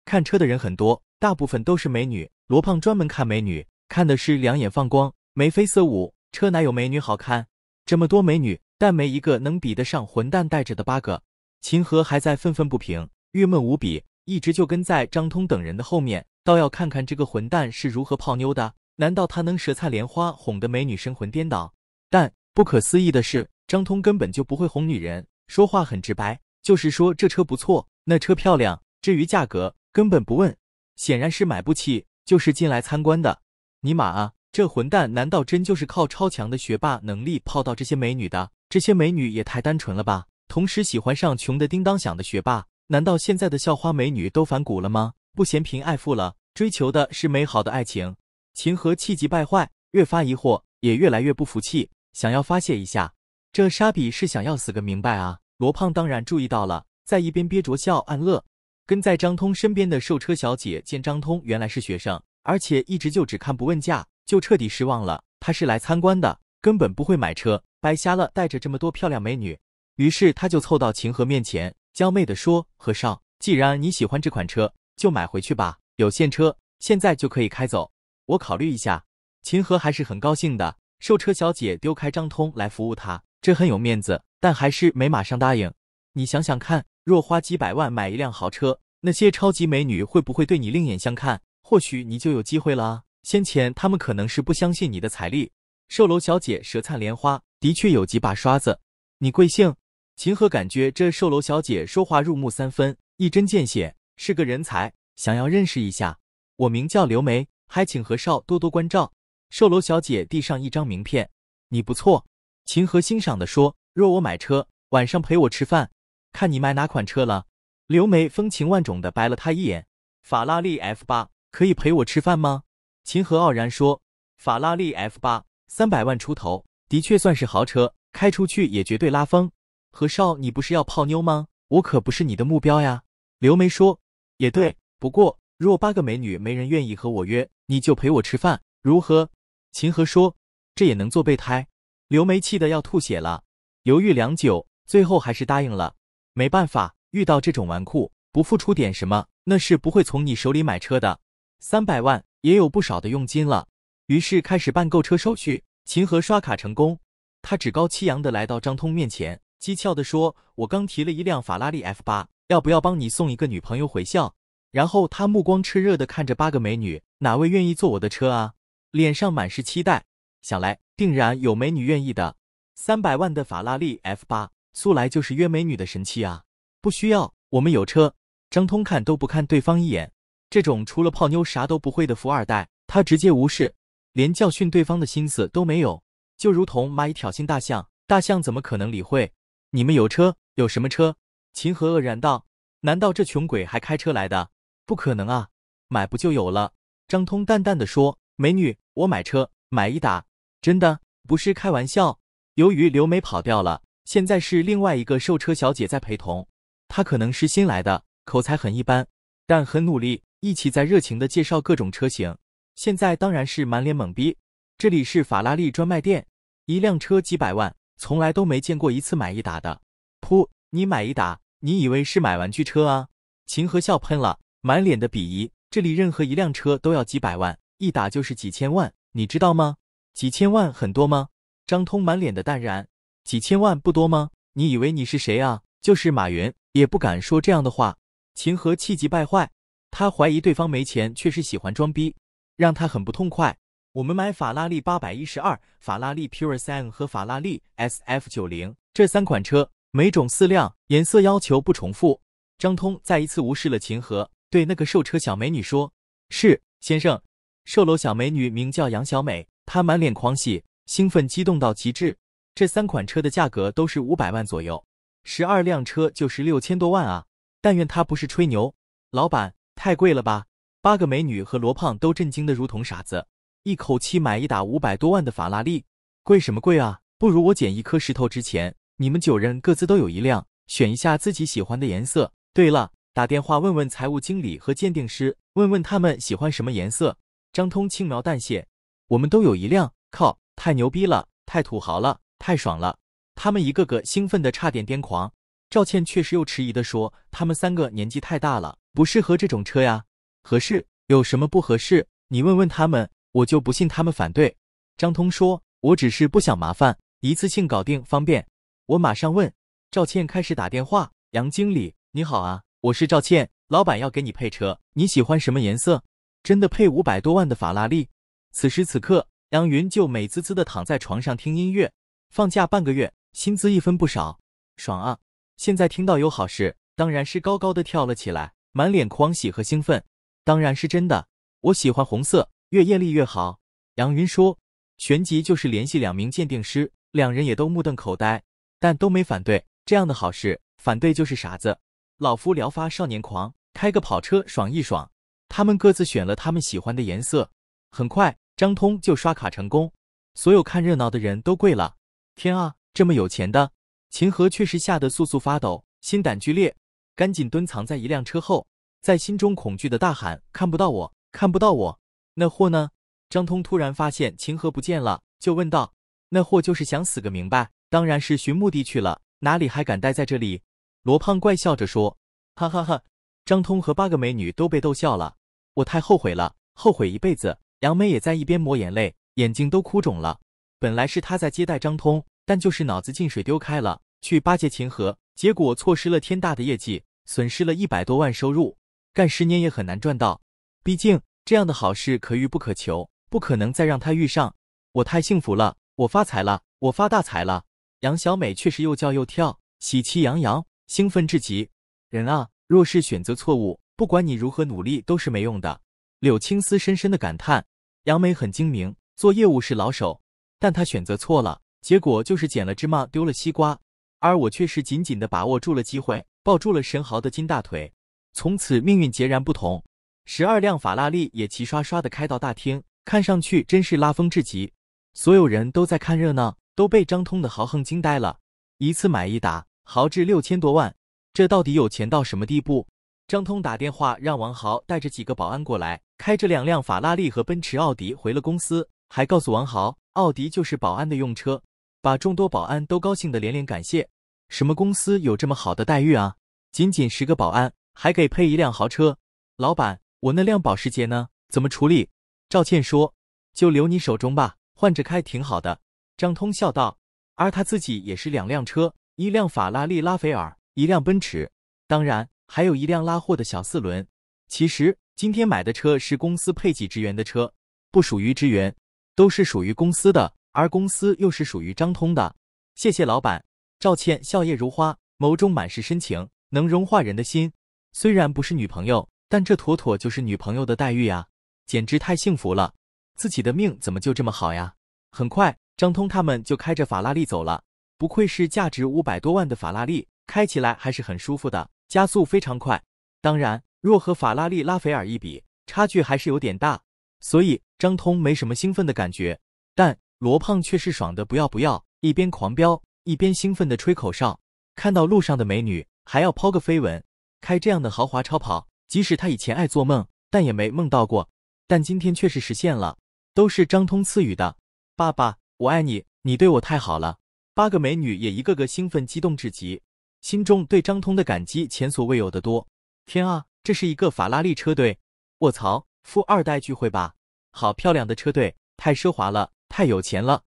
看车的人很多，大部分都是美女。罗胖专门看美女，看的是两眼放光，眉飞色舞。车哪有美女好看？这么多美女，但没一个能比得上混蛋带着的八个。秦河还在愤愤不平，郁闷无比，一直就跟在张通等人的后面，倒要看看这个混蛋是如何泡妞的。难道他能舌灿莲花，哄得美女神魂颠倒？但不可思议的是，张通根本就不会哄女人，说话很直白。就是说这车不错，那车漂亮。至于价格，根本不问，显然是买不起。就是进来参观的。尼玛啊！这混蛋难道真就是靠超强的学霸能力泡到这些美女的？这些美女也太单纯了吧！同时喜欢上穷的叮当响的学霸，难道现在的校花美女都反骨了吗？不嫌贫爱富了，追求的是美好的爱情？秦和气急败坏，越发疑惑，也越来越不服气，想要发泄一下。这沙比是想要死个明白啊！罗胖当然注意到了，在一边憋着笑暗乐。跟在张通身边的售车小姐见张通原来是学生，而且一直就只看不问价，就彻底失望了。他是来参观的，根本不会买车，白瞎了带着这么多漂亮美女。于是他就凑到秦和面前，娇媚的说：“何少，既然你喜欢这款车，就买回去吧，有现车，现在就可以开走。我考虑一下。”秦和还是很高兴的，售车小姐丢开张通来服务他，这很有面子。但还是没马上答应。你想想看，若花几百万买一辆豪车，那些超级美女会不会对你另眼相看？或许你就有机会了啊！先前他们可能是不相信你的财力。售楼小姐舌灿莲花，的确有几把刷子。你贵姓？秦和感觉这售楼小姐说话入木三分，一针见血，是个人才。想要认识一下，我名叫刘梅，还请何少多多关照。售楼小姐递上一张名片。你不错，秦河欣赏的说。若我买车，晚上陪我吃饭，看你买哪款车了。刘梅风情万种的白了他一眼。法拉利 F 八可以陪我吃饭吗？秦和傲然说，法拉利 F 八三百万出头，的确算是豪车，开出去也绝对拉风。何少，你不是要泡妞吗？我可不是你的目标呀。刘梅说，也对。不过若八个美女没人愿意和我约，你就陪我吃饭，如何？秦和说，这也能做备胎。刘梅气得要吐血了。犹豫良久，最后还是答应了。没办法，遇到这种纨绔，不付出点什么，那是不会从你手里买车的。三百万也有不少的佣金了。于是开始办购车手续，秦河刷卡成功。他趾高气扬的来到张通面前，讥诮的说：“我刚提了一辆法拉利 F 八，要不要帮你送一个女朋友回校？”然后他目光炽热的看着八个美女，哪位愿意坐我的车啊？脸上满是期待，想来定然有美女愿意的。三百万的法拉利 F 八，素来就是约美女的神器啊！不需要，我们有车。张通看都不看对方一眼，这种除了泡妞啥都不会的富二代，他直接无视，连教训对方的心思都没有。就如同蚂蚁挑衅大象，大象怎么可能理会？你们有车？有什么车？秦河愕然道：“难道这穷鬼还开车来的？不可能啊！买不就有了？”张通淡淡的说：“美女，我买车，买一打，真的，不是开玩笑。”由于刘梅跑掉了，现在是另外一个售车小姐在陪同。她可能是新来的，口才很一般，但很努力，一起在热情的介绍各种车型。现在当然是满脸懵逼。这里是法拉利专卖店，一辆车几百万，从来都没见过一次买一打的。噗！你买一打，你以为是买玩具车啊？秦河笑喷了，满脸的鄙夷。这里任何一辆车都要几百万，一打就是几千万，你知道吗？几千万很多吗？张通满脸的淡然，几千万不多吗？你以为你是谁啊？就是马云也不敢说这样的话。秦和气急败坏，他怀疑对方没钱，却是喜欢装逼，让他很不痛快。我们买法拉利八百一十二、法拉利 Purosan 和法拉利 SF 九零这三款车，每种四辆，颜色要求不重复。张通再一次无视了秦和，对那个售车小美女说：“是先生。”售楼小美女名叫杨小美，她满脸狂喜。兴奋激动到极致，这三款车的价格都是五百万左右，十二辆车就是六千多万啊！但愿他不是吹牛。老板，太贵了吧？八个美女和罗胖都震惊的如同傻子，一口气买一打五百多万的法拉利，贵什么贵啊？不如我捡一颗石头值钱。你们九人各自都有一辆，选一下自己喜欢的颜色。对了，打电话问问财务经理和鉴定师，问问他们喜欢什么颜色。张通轻描淡写，我们都有一辆，靠！太牛逼了，太土豪了，太爽了！他们一个个兴奋的差点癫狂。赵倩确实又迟疑的说：“他们三个年纪太大了，不适合这种车呀。”“合适？有什么不合适？你问问他们，我就不信他们反对。”张通说：“我只是不想麻烦，一次性搞定方便。我马上问。”赵倩开始打电话：“杨经理，你好啊，我是赵倩，老板要给你配车，你喜欢什么颜色？”“真的配五百多万的法拉利？”此时此刻。杨云就美滋滋的躺在床上听音乐。放假半个月，薪资一分不少，爽啊！现在听到有好事，当然是高高的跳了起来，满脸狂喜和兴奋。当然是真的，我喜欢红色，越艳丽越好。杨云说，旋即就是联系两名鉴定师，两人也都目瞪口呆，但都没反对这样的好事，反对就是傻子。老夫聊发少年狂，开个跑车爽一爽。他们各自选了他们喜欢的颜色，很快。张通就刷卡成功，所有看热闹的人都跪了。天啊，这么有钱的秦河，却是吓得簌簌发抖，心胆俱裂，赶紧蹲藏在一辆车后，在心中恐惧的大喊：“看不到我，看不到我！”那货呢？张通突然发现秦河不见了，就问道：“那货就是想死个明白，当然是寻墓地去了，哪里还敢待在这里？”罗胖怪笑着说：“哈哈哈！”张通和八个美女都被逗笑了。我太后悔了，后悔一辈子。杨梅也在一边抹眼泪，眼睛都哭肿了。本来是她在接待张通，但就是脑子进水，丢开了去巴结秦河，结果错失了天大的业绩，损失了一百多万收入，干十年也很难赚到。毕竟这样的好事可遇不可求，不可能再让他遇上。我太幸福了，我发财了，我发大财了！杨小美却是又叫又跳，喜气洋洋，兴奋至极。人啊，若是选择错误，不管你如何努力都是没用的。柳青丝深深的感叹。杨梅很精明，做业务是老手，但他选择错了，结果就是捡了芝麻丢了西瓜。而我却是紧紧的把握住了机会，抱住了神豪的金大腿，从此命运截然不同。十二辆法拉利也齐刷刷的开到大厅，看上去真是拉风至极。所有人都在看热闹，都被张通的豪横惊呆了。一次买一打，豪掷六千多万，这到底有钱到什么地步？张通打电话让王豪带着几个保安过来。开着两辆法拉利和奔驰奥迪回了公司，还告诉王豪，奥迪就是保安的用车，把众多保安都高兴的连连感谢。什么公司有这么好的待遇啊？仅仅十个保安，还给配一辆豪车。老板，我那辆保时捷呢？怎么处理？赵倩说，就留你手中吧，换着开挺好的。张通笑道。而他自己也是两辆车，一辆法拉利拉斐尔，一辆奔驰，当然还有一辆拉货的小四轮。其实今天买的车是公司配给职员的车，不属于职员，都是属于公司的，而公司又是属于张通的。谢谢老板。赵倩笑靥如花，眸中满是深情，能融化人的心。虽然不是女朋友，但这妥妥就是女朋友的待遇呀，简直太幸福了。自己的命怎么就这么好呀？很快，张通他们就开着法拉利走了。不愧是价值五百多万的法拉利，开起来还是很舒服的，加速非常快。当然。若和法拉利拉斐尔一比，差距还是有点大，所以张通没什么兴奋的感觉，但罗胖却是爽的不要不要，一边狂飙，一边兴奋的吹口哨，看到路上的美女还要抛个飞吻，开这样的豪华超跑，即使他以前爱做梦，但也没梦到过，但今天却是实现了，都是张通赐予的。爸爸，我爱你，你对我太好了。八个美女也一个个兴奋激动至极，心中对张通的感激前所未有的多。天啊！这是一个法拉利车队，卧槽，富二代聚会吧？好漂亮的车队，太奢华了，太有钱了。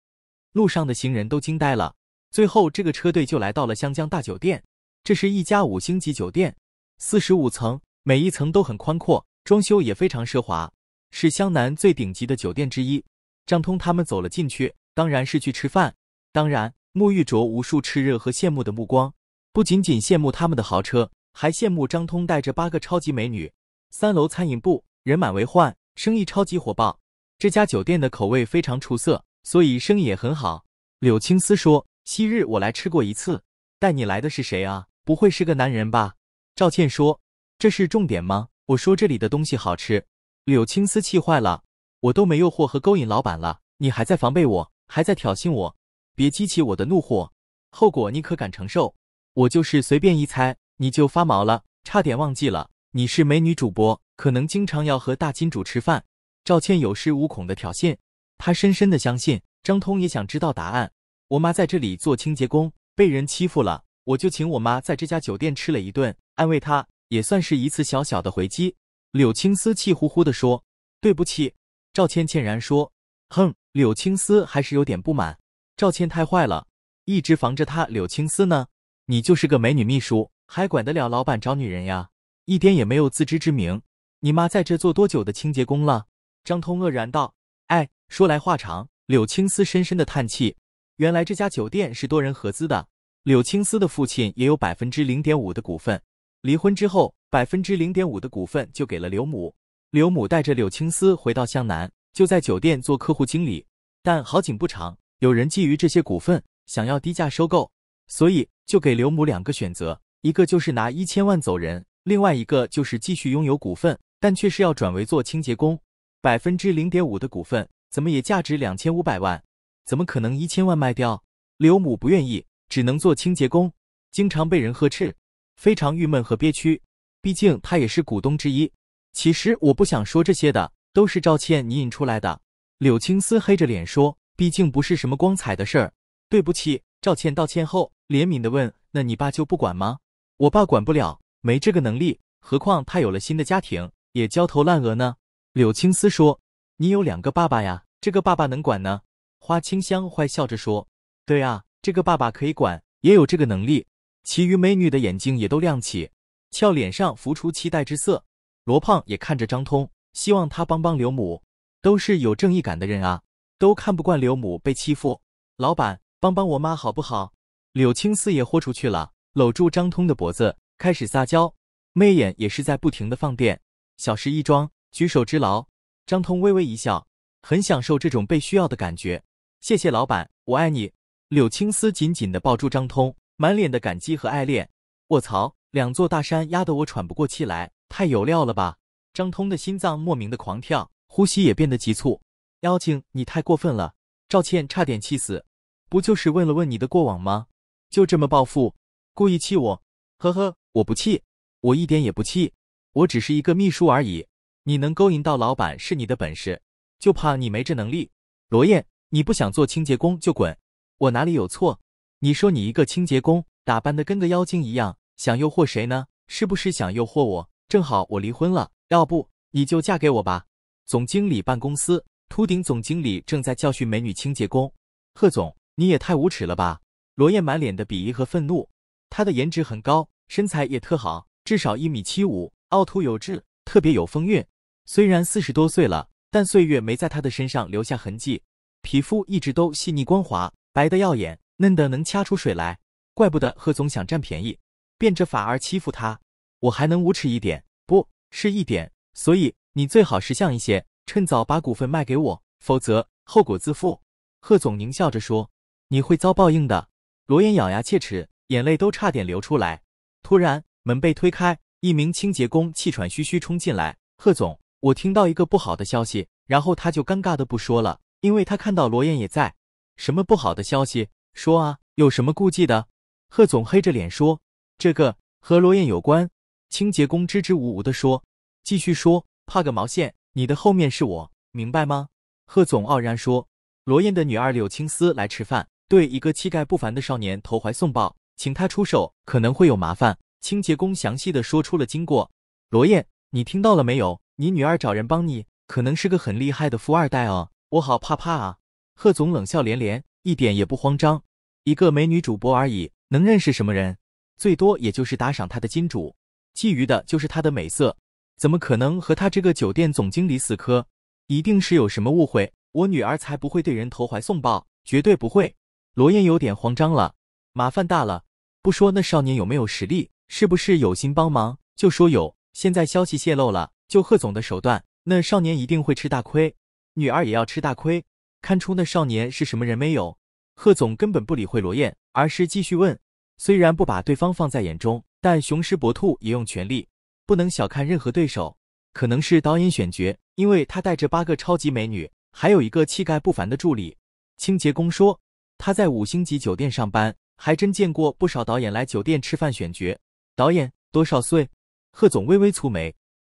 路上的行人都惊呆了。最后，这个车队就来到了湘江大酒店，这是一家五星级酒店，四十五层，每一层都很宽阔，装修也非常奢华，是湘南最顶级的酒店之一。张通他们走了进去，当然是去吃饭，当然沐浴着无数炽热和羡慕的目光，不仅仅羡慕他们的豪车。还羡慕张通带着八个超级美女，三楼餐饮部人满为患，生意超级火爆。这家酒店的口味非常出色，所以生意也很好。柳青丝说：“昔日我来吃过一次，带你来的是谁啊？不会是个男人吧？”赵倩说：“这是重点吗？”我说：“这里的东西好吃。”柳青丝气坏了：“我都没诱惑和勾引老板了，你还在防备我，还在挑衅我，别激起我的怒火，后果你可敢承受？”我就是随便一猜。你就发毛了，差点忘记了你是美女主播，可能经常要和大金主吃饭。赵倩有恃无恐的挑衅，她深深的相信张通也想知道答案。我妈在这里做清洁工，被人欺负了，我就请我妈在这家酒店吃了一顿，安慰她也算是一次小小的回击。柳青丝气呼呼的说：“对不起。”赵倩歉然说：“哼。”柳青丝还是有点不满，赵倩太坏了，一直防着她。柳青丝呢？你就是个美女秘书。还管得了老板找女人呀？一点也没有自知之明。你妈在这做多久的清洁工了？张通愕然道：“哎，说来话长。”柳青丝深深的叹气。原来这家酒店是多人合资的，柳青丝的父亲也有百分之零点五的股份。离婚之后，百分之零点五的股份就给了刘母。刘母带着柳青丝回到湘南，就在酒店做客户经理。但好景不长，有人觊觎这些股份，想要低价收购，所以就给刘母两个选择。一个就是拿一千万走人，另外一个就是继续拥有股份，但却是要转为做清洁工，百分之零点五的股份，怎么也价值两千五百万，怎么可能一千万卖掉？柳母不愿意，只能做清洁工，经常被人呵斥，非常郁闷和憋屈，毕竟他也是股东之一。其实我不想说这些的，都是赵倩你引出来的。柳青丝黑着脸说，毕竟不是什么光彩的事儿。对不起，赵倩道歉后，怜悯的问，那你爸就不管吗？我爸管不了，没这个能力，何况他有了新的家庭，也焦头烂额呢。柳青丝说：“你有两个爸爸呀，这个爸爸能管呢？”花清香坏笑着说：“对啊，这个爸爸可以管，也有这个能力。”其余美女的眼睛也都亮起，俏脸上浮出期待之色。罗胖也看着张通，希望他帮帮刘母，都是有正义感的人啊，都看不惯刘母被欺负。老板，帮帮我妈好不好？柳青丝也豁出去了。搂住张通的脖子，开始撒娇，媚眼也是在不停的放电。小事一桩，举手之劳。张通微微一笑，很享受这种被需要的感觉。谢谢老板，我爱你。柳青丝紧紧的抱住张通，满脸的感激和爱恋。卧槽，两座大山压得我喘不过气来，太有料了吧！张通的心脏莫名的狂跳，呼吸也变得急促。妖精，你太过分了！赵倩差点气死。不就是问了问你的过往吗？就这么报复？故意气我，呵呵，我不气，我一点也不气，我只是一个秘书而已。你能勾引到老板是你的本事，就怕你没这能力。罗燕，你不想做清洁工就滚！我哪里有错？你说你一个清洁工，打扮的跟个妖精一样，想诱惑谁呢？是不是想诱惑我？正好我离婚了，要不你就嫁给我吧。总经理办公室，秃顶总经理正在教训美女清洁工。贺总，你也太无耻了吧！罗燕满脸的鄙夷和愤怒。她的颜值很高，身材也特好，至少一米七五，凹凸有致，特别有风韵。虽然四十多岁了，但岁月没在她的身上留下痕迹，皮肤一直都细腻光滑，白得耀眼，嫩得能掐出水来。怪不得贺总想占便宜，变着法儿欺负她。我还能无耻一点，不是一点，所以你最好识相一些，趁早把股份卖给我，否则后果自负。贺总狞笑着说：“你会遭报应的。”罗言咬牙切齿。眼泪都差点流出来。突然，门被推开，一名清洁工气喘吁吁冲进来：“贺总，我听到一个不好的消息。”然后他就尴尬的不说了，因为他看到罗燕也在。什么不好的消息？说啊，有什么顾忌的？贺总黑着脸说：“这个和罗燕有关。”清洁工支支吾吾的说：“继续说，怕个毛线？你的后面是我，明白吗？”贺总傲然说：“罗燕的女儿柳青丝来吃饭，对一个气概不凡的少年投怀送抱。”请他出手可能会有麻烦。清洁工详细的说出了经过。罗燕，你听到了没有？你女儿找人帮你，可能是个很厉害的富二代哦。我好怕怕啊！贺总冷笑连连，一点也不慌张。一个美女主播而已，能认识什么人？最多也就是打赏他的金主，觊觎的就是他的美色，怎么可能和他这个酒店总经理死磕？一定是有什么误会，我女儿才不会对人投怀送抱，绝对不会。罗燕有点慌张了。麻烦大了，不说那少年有没有实力，是不是有心帮忙，就说有。现在消息泄露了，就贺总的手段，那少年一定会吃大亏，女儿也要吃大亏。看出那少年是什么人没有？贺总根本不理会罗燕，而是继续问。虽然不把对方放在眼中，但雄狮搏兔也用全力，不能小看任何对手。可能是导演选角，因为他带着八个超级美女，还有一个气概不凡的助理。清洁工说他在五星级酒店上班。还真见过不少导演来酒店吃饭选角。导演多少岁？贺总微微蹙眉。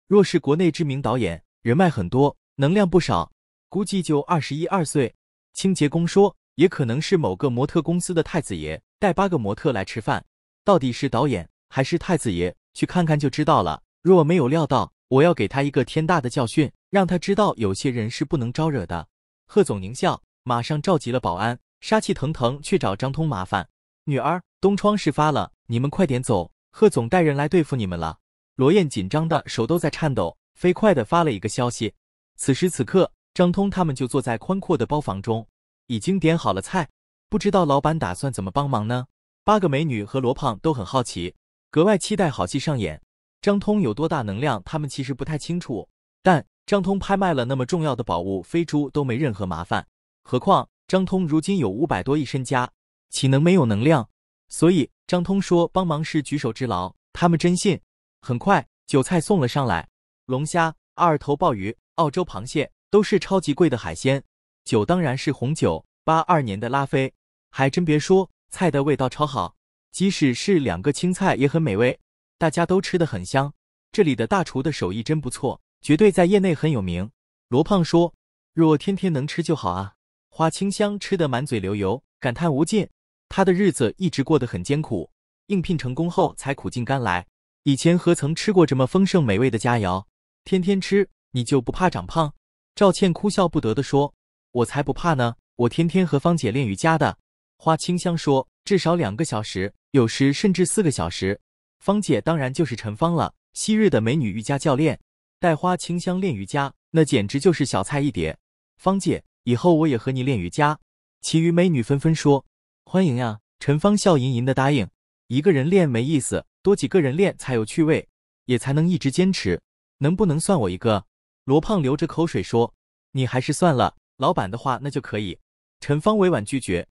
若是国内知名导演，人脉很多，能量不少，估计就二十一二岁。清洁工说，也可能是某个模特公司的太子爷带八个模特来吃饭。到底是导演还是太子爷？去看看就知道了。若没有料到，我要给他一个天大的教训，让他知道有些人是不能招惹的。贺总狞笑，马上召集了保安，杀气腾腾去找张通麻烦。女儿，东窗事发了，你们快点走！贺总带人来对付你们了。罗燕紧张的手都在颤抖，飞快的发了一个消息。此时此刻，张通他们就坐在宽阔的包房中，已经点好了菜，不知道老板打算怎么帮忙呢？八个美女和罗胖都很好奇，格外期待好戏上演。张通有多大能量，他们其实不太清楚，但张通拍卖了那么重要的宝物，飞猪都没任何麻烦，何况张通如今有五百多亿身家。岂能没有能量？所以张通说帮忙是举手之劳，他们真信。很快，酒菜送了上来，龙虾、二头鲍鱼、澳洲螃蟹都是超级贵的海鲜，酒当然是红酒，八二年的拉菲。还真别说，菜的味道超好，即使是两个青菜也很美味，大家都吃得很香。这里的大厨的手艺真不错，绝对在业内很有名。罗胖说，若天天能吃就好啊，花清香吃得满嘴流油，感叹无尽。她的日子一直过得很艰苦，应聘成功后才苦尽甘来。以前何曾吃过这么丰盛美味的佳肴？天天吃，你就不怕长胖？赵倩哭笑不得地说：“我才不怕呢，我天天和芳姐练瑜伽的。”花清香说：“至少两个小时，有时甚至四个小时。”芳姐当然就是陈芳了，昔日的美女瑜伽教练。带花清香练瑜伽，那简直就是小菜一碟。芳姐，以后我也和你练瑜伽。其余美女纷纷说。欢迎呀！陈芳笑吟吟的答应。一个人练没意思，多几个人练才有趣味，也才能一直坚持。能不能算我一个？罗胖流着口水说：“你还是算了。”老板的话那就可以。陈芳委婉拒绝。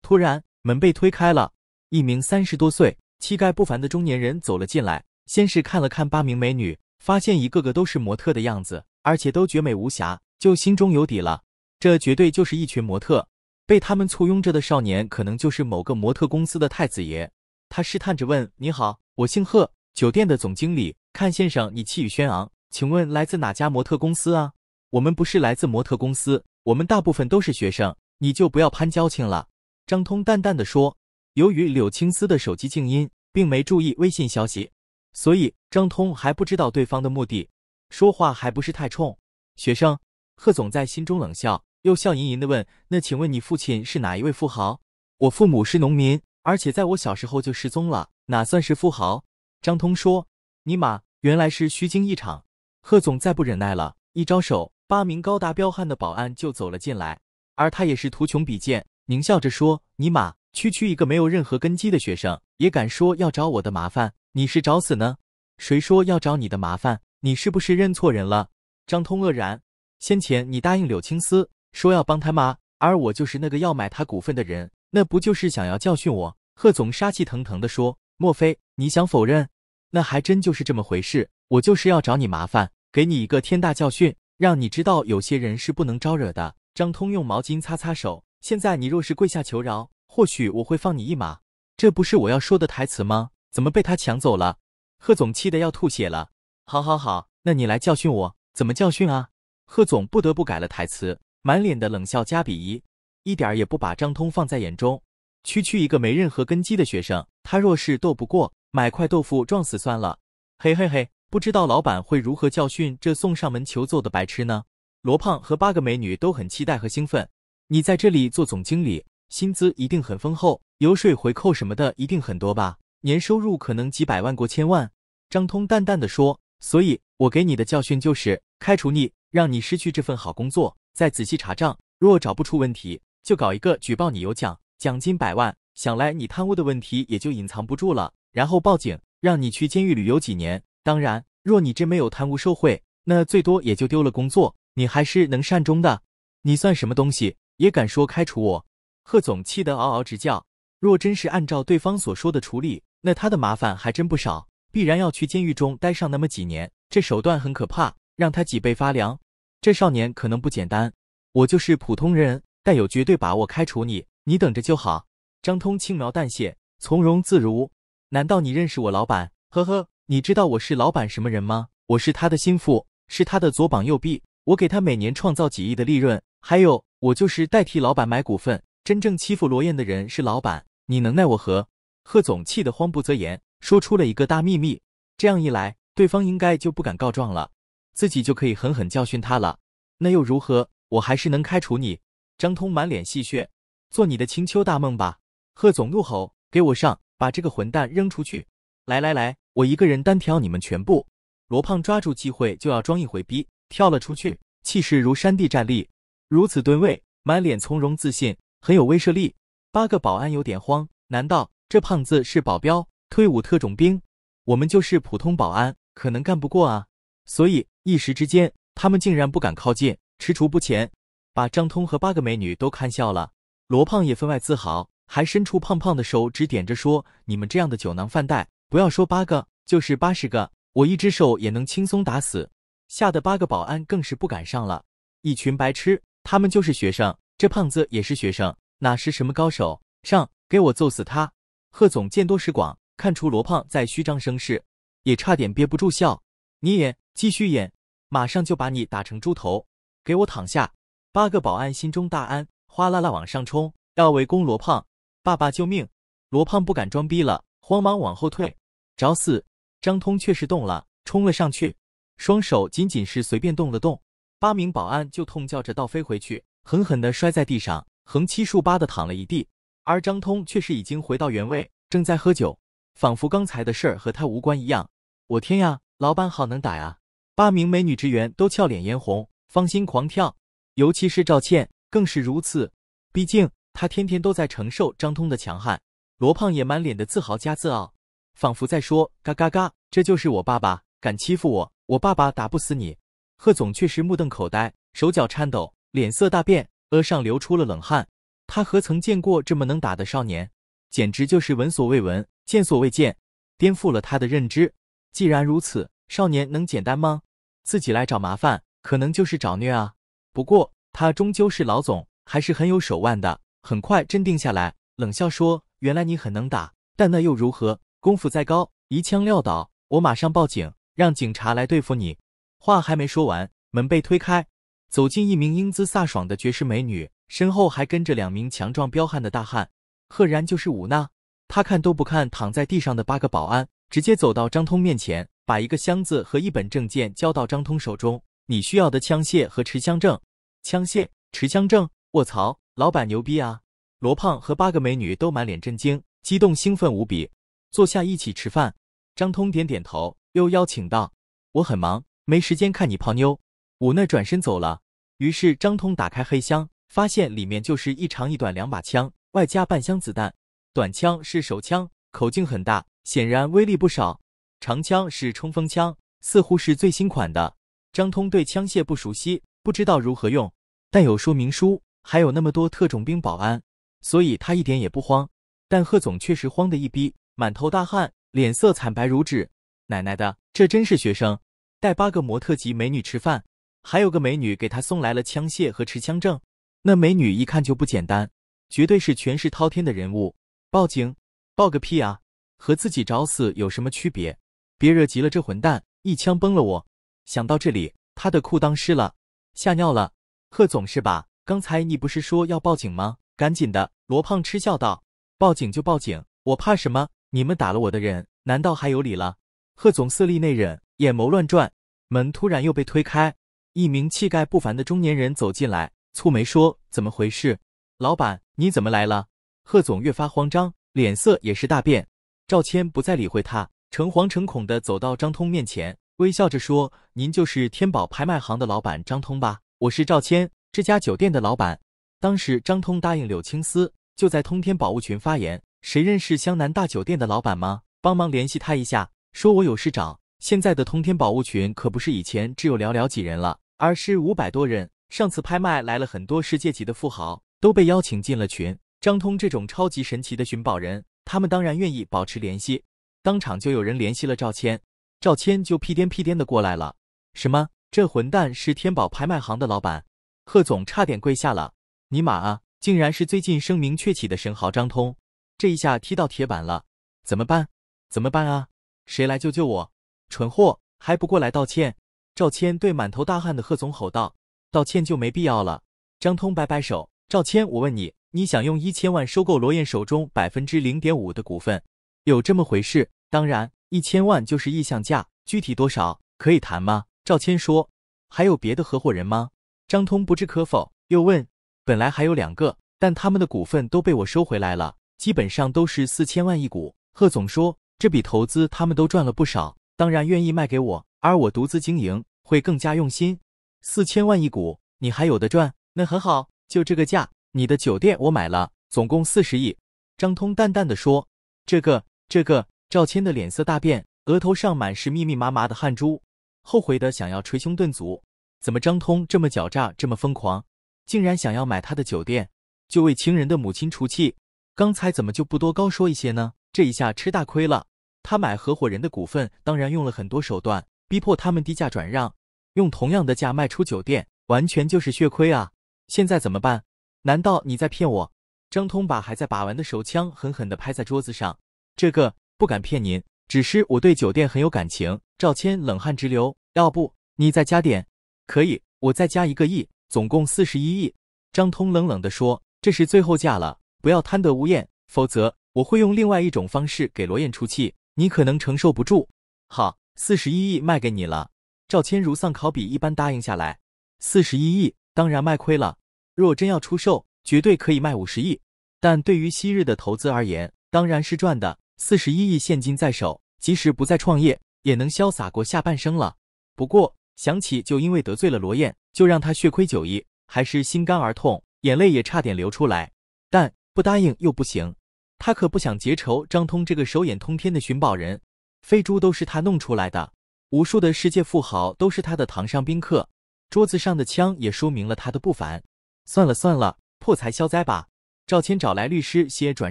突然，门被推开了，一名三十多岁、气概不凡的中年人走了进来。先是看了看八名美女，发现一个个都是模特的样子，而且都绝美无瑕，就心中有底了。这绝对就是一群模特。被他们簇拥着的少年，可能就是某个模特公司的太子爷。他试探着问：“你好，我姓贺，酒店的总经理。看先生，你气宇轩昂，请问来自哪家模特公司啊？”“我们不是来自模特公司，我们大部分都是学生，你就不要攀交情了。”张通淡淡的说。由于柳青丝的手机静音，并没注意微信消息，所以张通还不知道对方的目的，说话还不是太冲。学生，贺总在心中冷笑。又笑吟吟的问：“那请问你父亲是哪一位富豪？我父母是农民，而且在我小时候就失踪了，哪算是富豪？”张通说：“尼玛，原来是虚惊一场。”贺总再不忍耐了，一招手，八名高大彪悍的保安就走了进来。而他也是图穷匕见，狞笑着说：“尼玛，区区一个没有任何根基的学生，也敢说要找我的麻烦？你是找死呢？谁说要找你的麻烦？你是不是认错人了？”张通愕然，先前你答应柳青丝。说要帮他吗？而我就是那个要买他股份的人，那不就是想要教训我？贺总杀气腾腾地说：“莫非你想否认？那还真就是这么回事。我就是要找你麻烦，给你一个天大教训，让你知道有些人是不能招惹的。”张通用毛巾擦擦手。现在你若是跪下求饶，或许我会放你一马。这不是我要说的台词吗？怎么被他抢走了？贺总气得要吐血了。好好好，那你来教训我，怎么教训啊？贺总不得不改了台词。满脸的冷笑加鄙夷，一点儿也不把张通放在眼中。区区一个没任何根基的学生，他若是斗不过，买块豆腐撞死算了。嘿嘿嘿，不知道老板会如何教训这送上门求揍的白痴呢？罗胖和八个美女都很期待和兴奋。你在这里做总经理，薪资一定很丰厚，油水回扣什么的一定很多吧？年收入可能几百万过千万。张通淡淡的说：“所以，我给你的教训就是开除你，让你失去这份好工作。”再仔细查账，若找不出问题，就搞一个举报你有奖，奖金百万。想来你贪污的问题也就隐藏不住了。然后报警，让你去监狱旅游几年。当然，若你真没有贪污受贿，那最多也就丢了工作，你还是能善终的。你算什么东西，也敢说开除我？贺总气得嗷嗷直叫。若真是按照对方所说的处理，那他的麻烦还真不少，必然要去监狱中待上那么几年。这手段很可怕，让他脊背发凉。这少年可能不简单，我就是普通人，但有绝对把握开除你，你等着就好。张通轻描淡写，从容自如。难道你认识我老板？呵呵，你知道我是老板什么人吗？我是他的心腹，是他的左膀右臂，我给他每年创造几亿的利润。还有，我就是代替老板买股份。真正欺负罗燕的人是老板，你能奈我何？贺总气得慌不择言，说出了一个大秘密。这样一来，对方应该就不敢告状了。自己就可以狠狠教训他了，那又如何？我还是能开除你。张通满脸戏谑，做你的清秋大梦吧！贺总怒吼：“给我上，把这个混蛋扔出去！来来来，我一个人单挑你们全部！”罗胖抓住机会就要装一回逼，跳了出去，气势如山地站立，如此吨位，满脸从容自信，很有威慑力。八个保安有点慌，难道这胖子是保镖、退伍特种兵？我们就是普通保安，可能干不过啊！所以一时之间，他们竟然不敢靠近，踟蹰不前，把张通和八个美女都看笑了。罗胖也分外自豪，还伸出胖胖的手指点着说：“你们这样的酒囊饭袋，不要说八个，就是八十个，我一只手也能轻松打死。”吓得八个保安更是不敢上了。一群白痴，他们就是学生，这胖子也是学生，哪是什么高手？上，给我揍死他！贺总见多识广，看出罗胖在虚张声势，也差点憋不住笑。你也。继续演，马上就把你打成猪头，给我躺下！八个保安心中大安，哗啦啦往上冲，要围攻罗胖。爸爸救命！罗胖不敢装逼了，慌忙往后退，找死！张通却是动了，冲了上去，双手仅仅是随便动了动，八名保安就痛叫着倒飞回去，狠狠的摔在地上，横七竖八的躺了一地。而张通却是已经回到原位，正在喝酒，仿佛刚才的事儿和他无关一样。我天呀，老板好能打啊！八名美女职员都俏脸嫣红，芳心狂跳，尤其是赵倩更是如此。毕竟她天天都在承受张通的强悍。罗胖也满脸的自豪加自傲，仿佛在说：“嘎嘎嘎，这就是我爸爸，敢欺负我，我爸爸打不死你。”贺总却是目瞪口呆，手脚颤抖，脸色大变，额上流出了冷汗。他何曾见过这么能打的少年？简直就是闻所未闻，见所未见，颠覆了他的认知。既然如此，少年能简单吗？自己来找麻烦，可能就是找虐啊。不过他终究是老总，还是很有手腕的。很快镇定下来，冷笑说：“原来你很能打，但那又如何？功夫再高，一枪撂倒我，马上报警，让警察来对付你。”话还没说完，门被推开，走进一名英姿飒爽的绝世美女，身后还跟着两名强壮彪悍的大汉，赫然就是吴娜。她看都不看躺在地上的八个保安，直接走到张通面前。把一个箱子和一本证件交到张通手中，你需要的枪械和持枪证。枪械、持枪证，卧槽，老板牛逼啊！罗胖和八个美女都满脸震惊、激动、兴奋无比，坐下一起吃饭。张通点点头，又邀请道：“我很忙，没时间看你泡妞。”无奈转身走了。于是张通打开黑箱，发现里面就是一长一短两把枪，外加半箱子弹。短枪是手枪，口径很大，显然威力不少。长枪是冲锋枪，似乎是最新款的。张通对枪械不熟悉，不知道如何用，但有说明书。还有那么多特种兵保安，所以他一点也不慌。但贺总确实慌得一逼，满头大汗，脸色惨白如纸。奶奶的，这真是学生带八个模特级美女吃饭，还有个美女给他送来了枪械和持枪证。那美女一看就不简单，绝对是权势滔天的人物。报警？报个屁啊！和自己找死有什么区别？别惹急了这混蛋，一枪崩了我！想到这里，他的裤裆湿了，吓尿了。贺总是吧？刚才你不是说要报警吗？赶紧的！罗胖嗤笑道：“报警就报警，我怕什么？你们打了我的人，难道还有理了？”贺总色厉内荏，眼眸乱转。门突然又被推开，一名气概不凡的中年人走进来，蹙眉说：“怎么回事？老板，你怎么来了？”贺总越发慌张，脸色也是大变。赵谦不再理会他。诚惶诚恐地走到张通面前，微笑着说：“您就是天宝拍卖行的老板张通吧？我是赵谦，这家酒店的老板。”当时张通答应柳青丝，就在通天宝物群发言：“谁认识湘南大酒店的老板吗？帮忙联系他一下，说我有事找。”现在的通天宝物群可不是以前只有寥寥几人了，而是五百多人。上次拍卖来了很多世界级的富豪，都被邀请进了群。张通这种超级神奇的寻宝人，他们当然愿意保持联系。当场就有人联系了赵谦，赵谦就屁颠屁颠的过来了。什么？这混蛋是天宝拍卖行的老板？贺总差点跪下了！尼玛啊！竟然是最近声名鹊起的神豪张通！这一下踢到铁板了，怎么办？怎么办啊？谁来救救我？蠢货，还不过来道歉？赵谦对满头大汗的贺总吼道：“道歉就没必要了。”张通摆摆手：“赵谦，我问你，你想用一千万收购罗燕手中百分之零点五的股份？”有这么回事？当然，一千万就是意向价，具体多少可以谈吗？赵谦说。还有别的合伙人吗？张通不置可否，又问。本来还有两个，但他们的股份都被我收回来了，基本上都是四千万一股。贺总说，这笔投资他们都赚了不少，当然愿意卖给我，而我独自经营会更加用心。四千万一股，你还有的赚，那很好，就这个价，你的酒店我买了，总共四十亿。张通淡淡的说，这个。这个赵谦的脸色大变，额头上满是密密麻麻的汗珠，后悔的想要捶胸顿足。怎么张通这么狡诈，这么疯狂，竟然想要买他的酒店，就为情人的母亲出气？刚才怎么就不多高说一些呢？这一下吃大亏了。他买合伙人的股份，当然用了很多手段，逼迫他们低价转让，用同样的价卖出酒店，完全就是血亏啊！现在怎么办？难道你在骗我？张通把还在把玩的手枪狠狠地拍在桌子上。这个不敢骗您，只是我对酒店很有感情。赵谦冷汗直流，要不你再加点？可以，我再加一个亿，总共四十一亿。张通冷冷地说：“这是最后价了，不要贪得无厌，否则我会用另外一种方式给罗燕出气，你可能承受不住。”好，四十一亿卖给你了。赵谦如丧考妣一般答应下来。四十一亿，当然卖亏了。若真要出售，绝对可以卖五十亿，但对于昔日的投资而言，当然是赚的。四十一亿现金在手，即使不再创业，也能潇洒过下半生了。不过想起就因为得罪了罗燕，就让他血亏九亿，还是心肝儿痛，眼泪也差点流出来。但不答应又不行，他可不想结仇。张通这个手眼通天的寻宝人，飞猪都是他弄出来的，无数的世界富豪都是他的堂上宾客。桌子上的枪也说明了他的不凡。算了算了，破财消灾吧。赵谦找来律师写转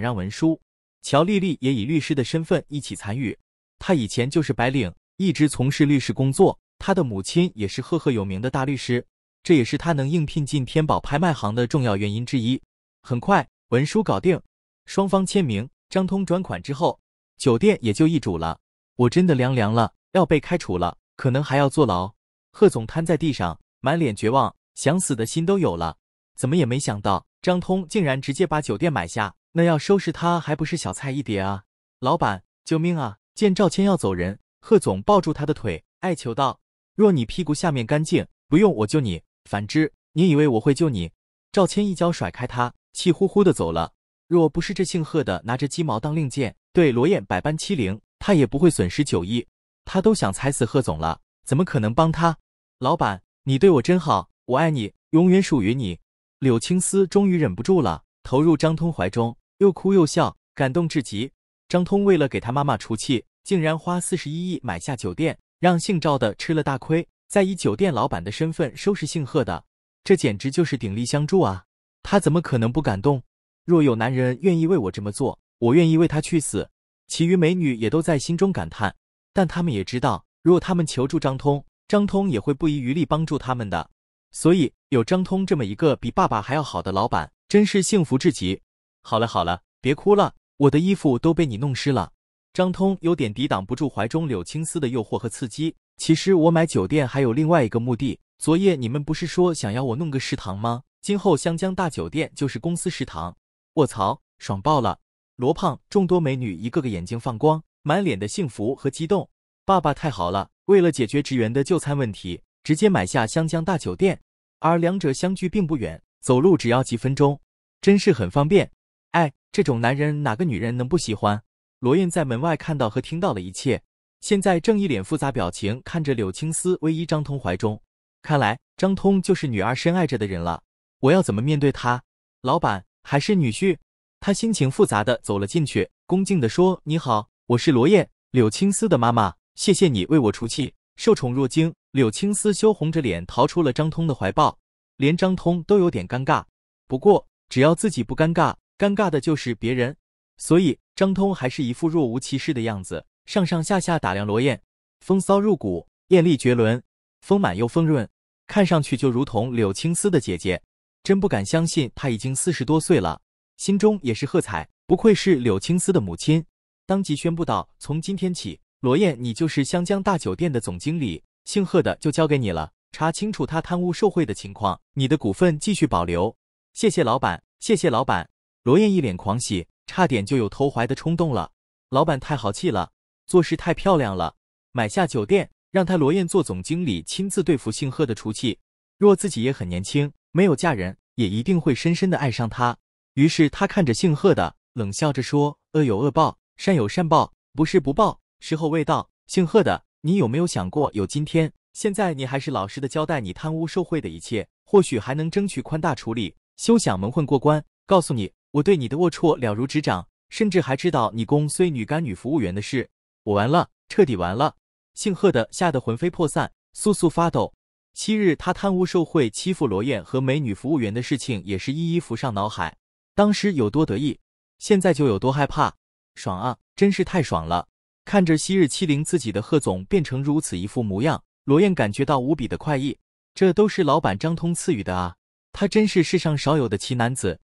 让文书。乔丽丽也以律师的身份一起参与。她以前就是白领，一直从事律师工作。她的母亲也是赫赫有名的大律师，这也是她能应聘进天宝拍卖行的重要原因之一。很快，文书搞定，双方签名，张通转款之后，酒店也就易主了。我真的凉凉了，要被开除了，可能还要坐牢。贺总瘫在地上，满脸绝望，想死的心都有了。怎么也没想到，张通竟然直接把酒店买下。那要收拾他还不是小菜一碟啊！老板，救命啊！见赵谦要走人，贺总抱住他的腿，哀求道：“若你屁股下面干净，不用我救你。反之，你以为我会救你？”赵谦一脚甩开他，气呼呼的走了。若不是这姓贺的拿着鸡毛当令箭，对罗燕百般欺凌，他也不会损失九亿。他都想踩死贺总了，怎么可能帮他？老板，你对我真好，我爱你，永远属于你。柳青丝终于忍不住了，投入张通怀中。又哭又笑，感动至极。张通为了给他妈妈出气，竟然花四十一亿买下酒店，让姓赵的吃了大亏，再以酒店老板的身份收拾姓贺的，这简直就是鼎力相助啊！他怎么可能不感动？若有男人愿意为我这么做，我愿意为他去死。其余美女也都在心中感叹，但他们也知道，若他们求助张通，张通也会不遗余力帮助他们的。所以有张通这么一个比爸爸还要好的老板，真是幸福至极。好了好了，别哭了，我的衣服都被你弄湿了。张通有点抵挡不住怀中柳青丝的诱惑和刺激。其实我买酒店还有另外一个目的，昨夜你们不是说想要我弄个食堂吗？今后湘江大酒店就是公司食堂。卧槽，爽爆了！罗胖，众多美女一个个眼睛放光，满脸的幸福和激动。爸爸太好了，为了解决职员的就餐问题，直接买下湘江大酒店，而两者相距并不远，走路只要几分钟，真是很方便。哎，这种男人哪个女人能不喜欢？罗燕在门外看到和听到了一切，现在正一脸复杂表情看着柳青丝偎依张通怀中。看来张通就是女儿深爱着的人了。我要怎么面对他？老板还是女婿？他心情复杂的走了进去，恭敬的说：“你好，我是罗燕，柳青丝的妈妈。谢谢你为我出气。”受宠若惊。柳青丝羞红着脸逃出了张通的怀抱，连张通都有点尴尬。不过只要自己不尴尬。尴尬的就是别人，所以张通还是一副若无其事的样子，上上下下打量罗燕，风骚入骨，艳丽绝伦，丰满又丰润，看上去就如同柳青丝的姐姐，真不敢相信她已经四十多岁了，心中也是喝彩，不愧是柳青丝的母亲。当即宣布道：“从今天起，罗燕，你就是湘江大酒店的总经理，姓贺的就交给你了，查清楚他贪污受贿的情况，你的股份继续保留。”谢谢老板，谢谢老板。罗燕一脸狂喜，差点就有投怀的冲动了。老板太豪气了，做事太漂亮了，买下酒店，让他罗燕做总经理，亲自对付姓贺的出气。若自己也很年轻，没有嫁人，也一定会深深的爱上他。于是他看着姓贺的，冷笑着说：“恶有恶报，善有善报，不是不报，时候未到。”姓贺的，你有没有想过有今天？现在你还是老实的交代你贪污受贿的一切，或许还能争取宽大处理。休想蒙混过关！告诉你。我对你的龌龊了如指掌，甚至还知道你公虽女干女服务员的事。我完了，彻底完了！姓贺的吓得魂飞魄散，簌簌发抖。昔日他贪污受贿、欺负罗燕和美女服务员的事情也是一一浮上脑海，当时有多得意，现在就有多害怕。爽啊，真是太爽了！看着昔日欺凌自己的贺总变成如此一副模样，罗燕感觉到无比的快意。这都是老板张通赐予的啊！他真是世上少有的奇男子。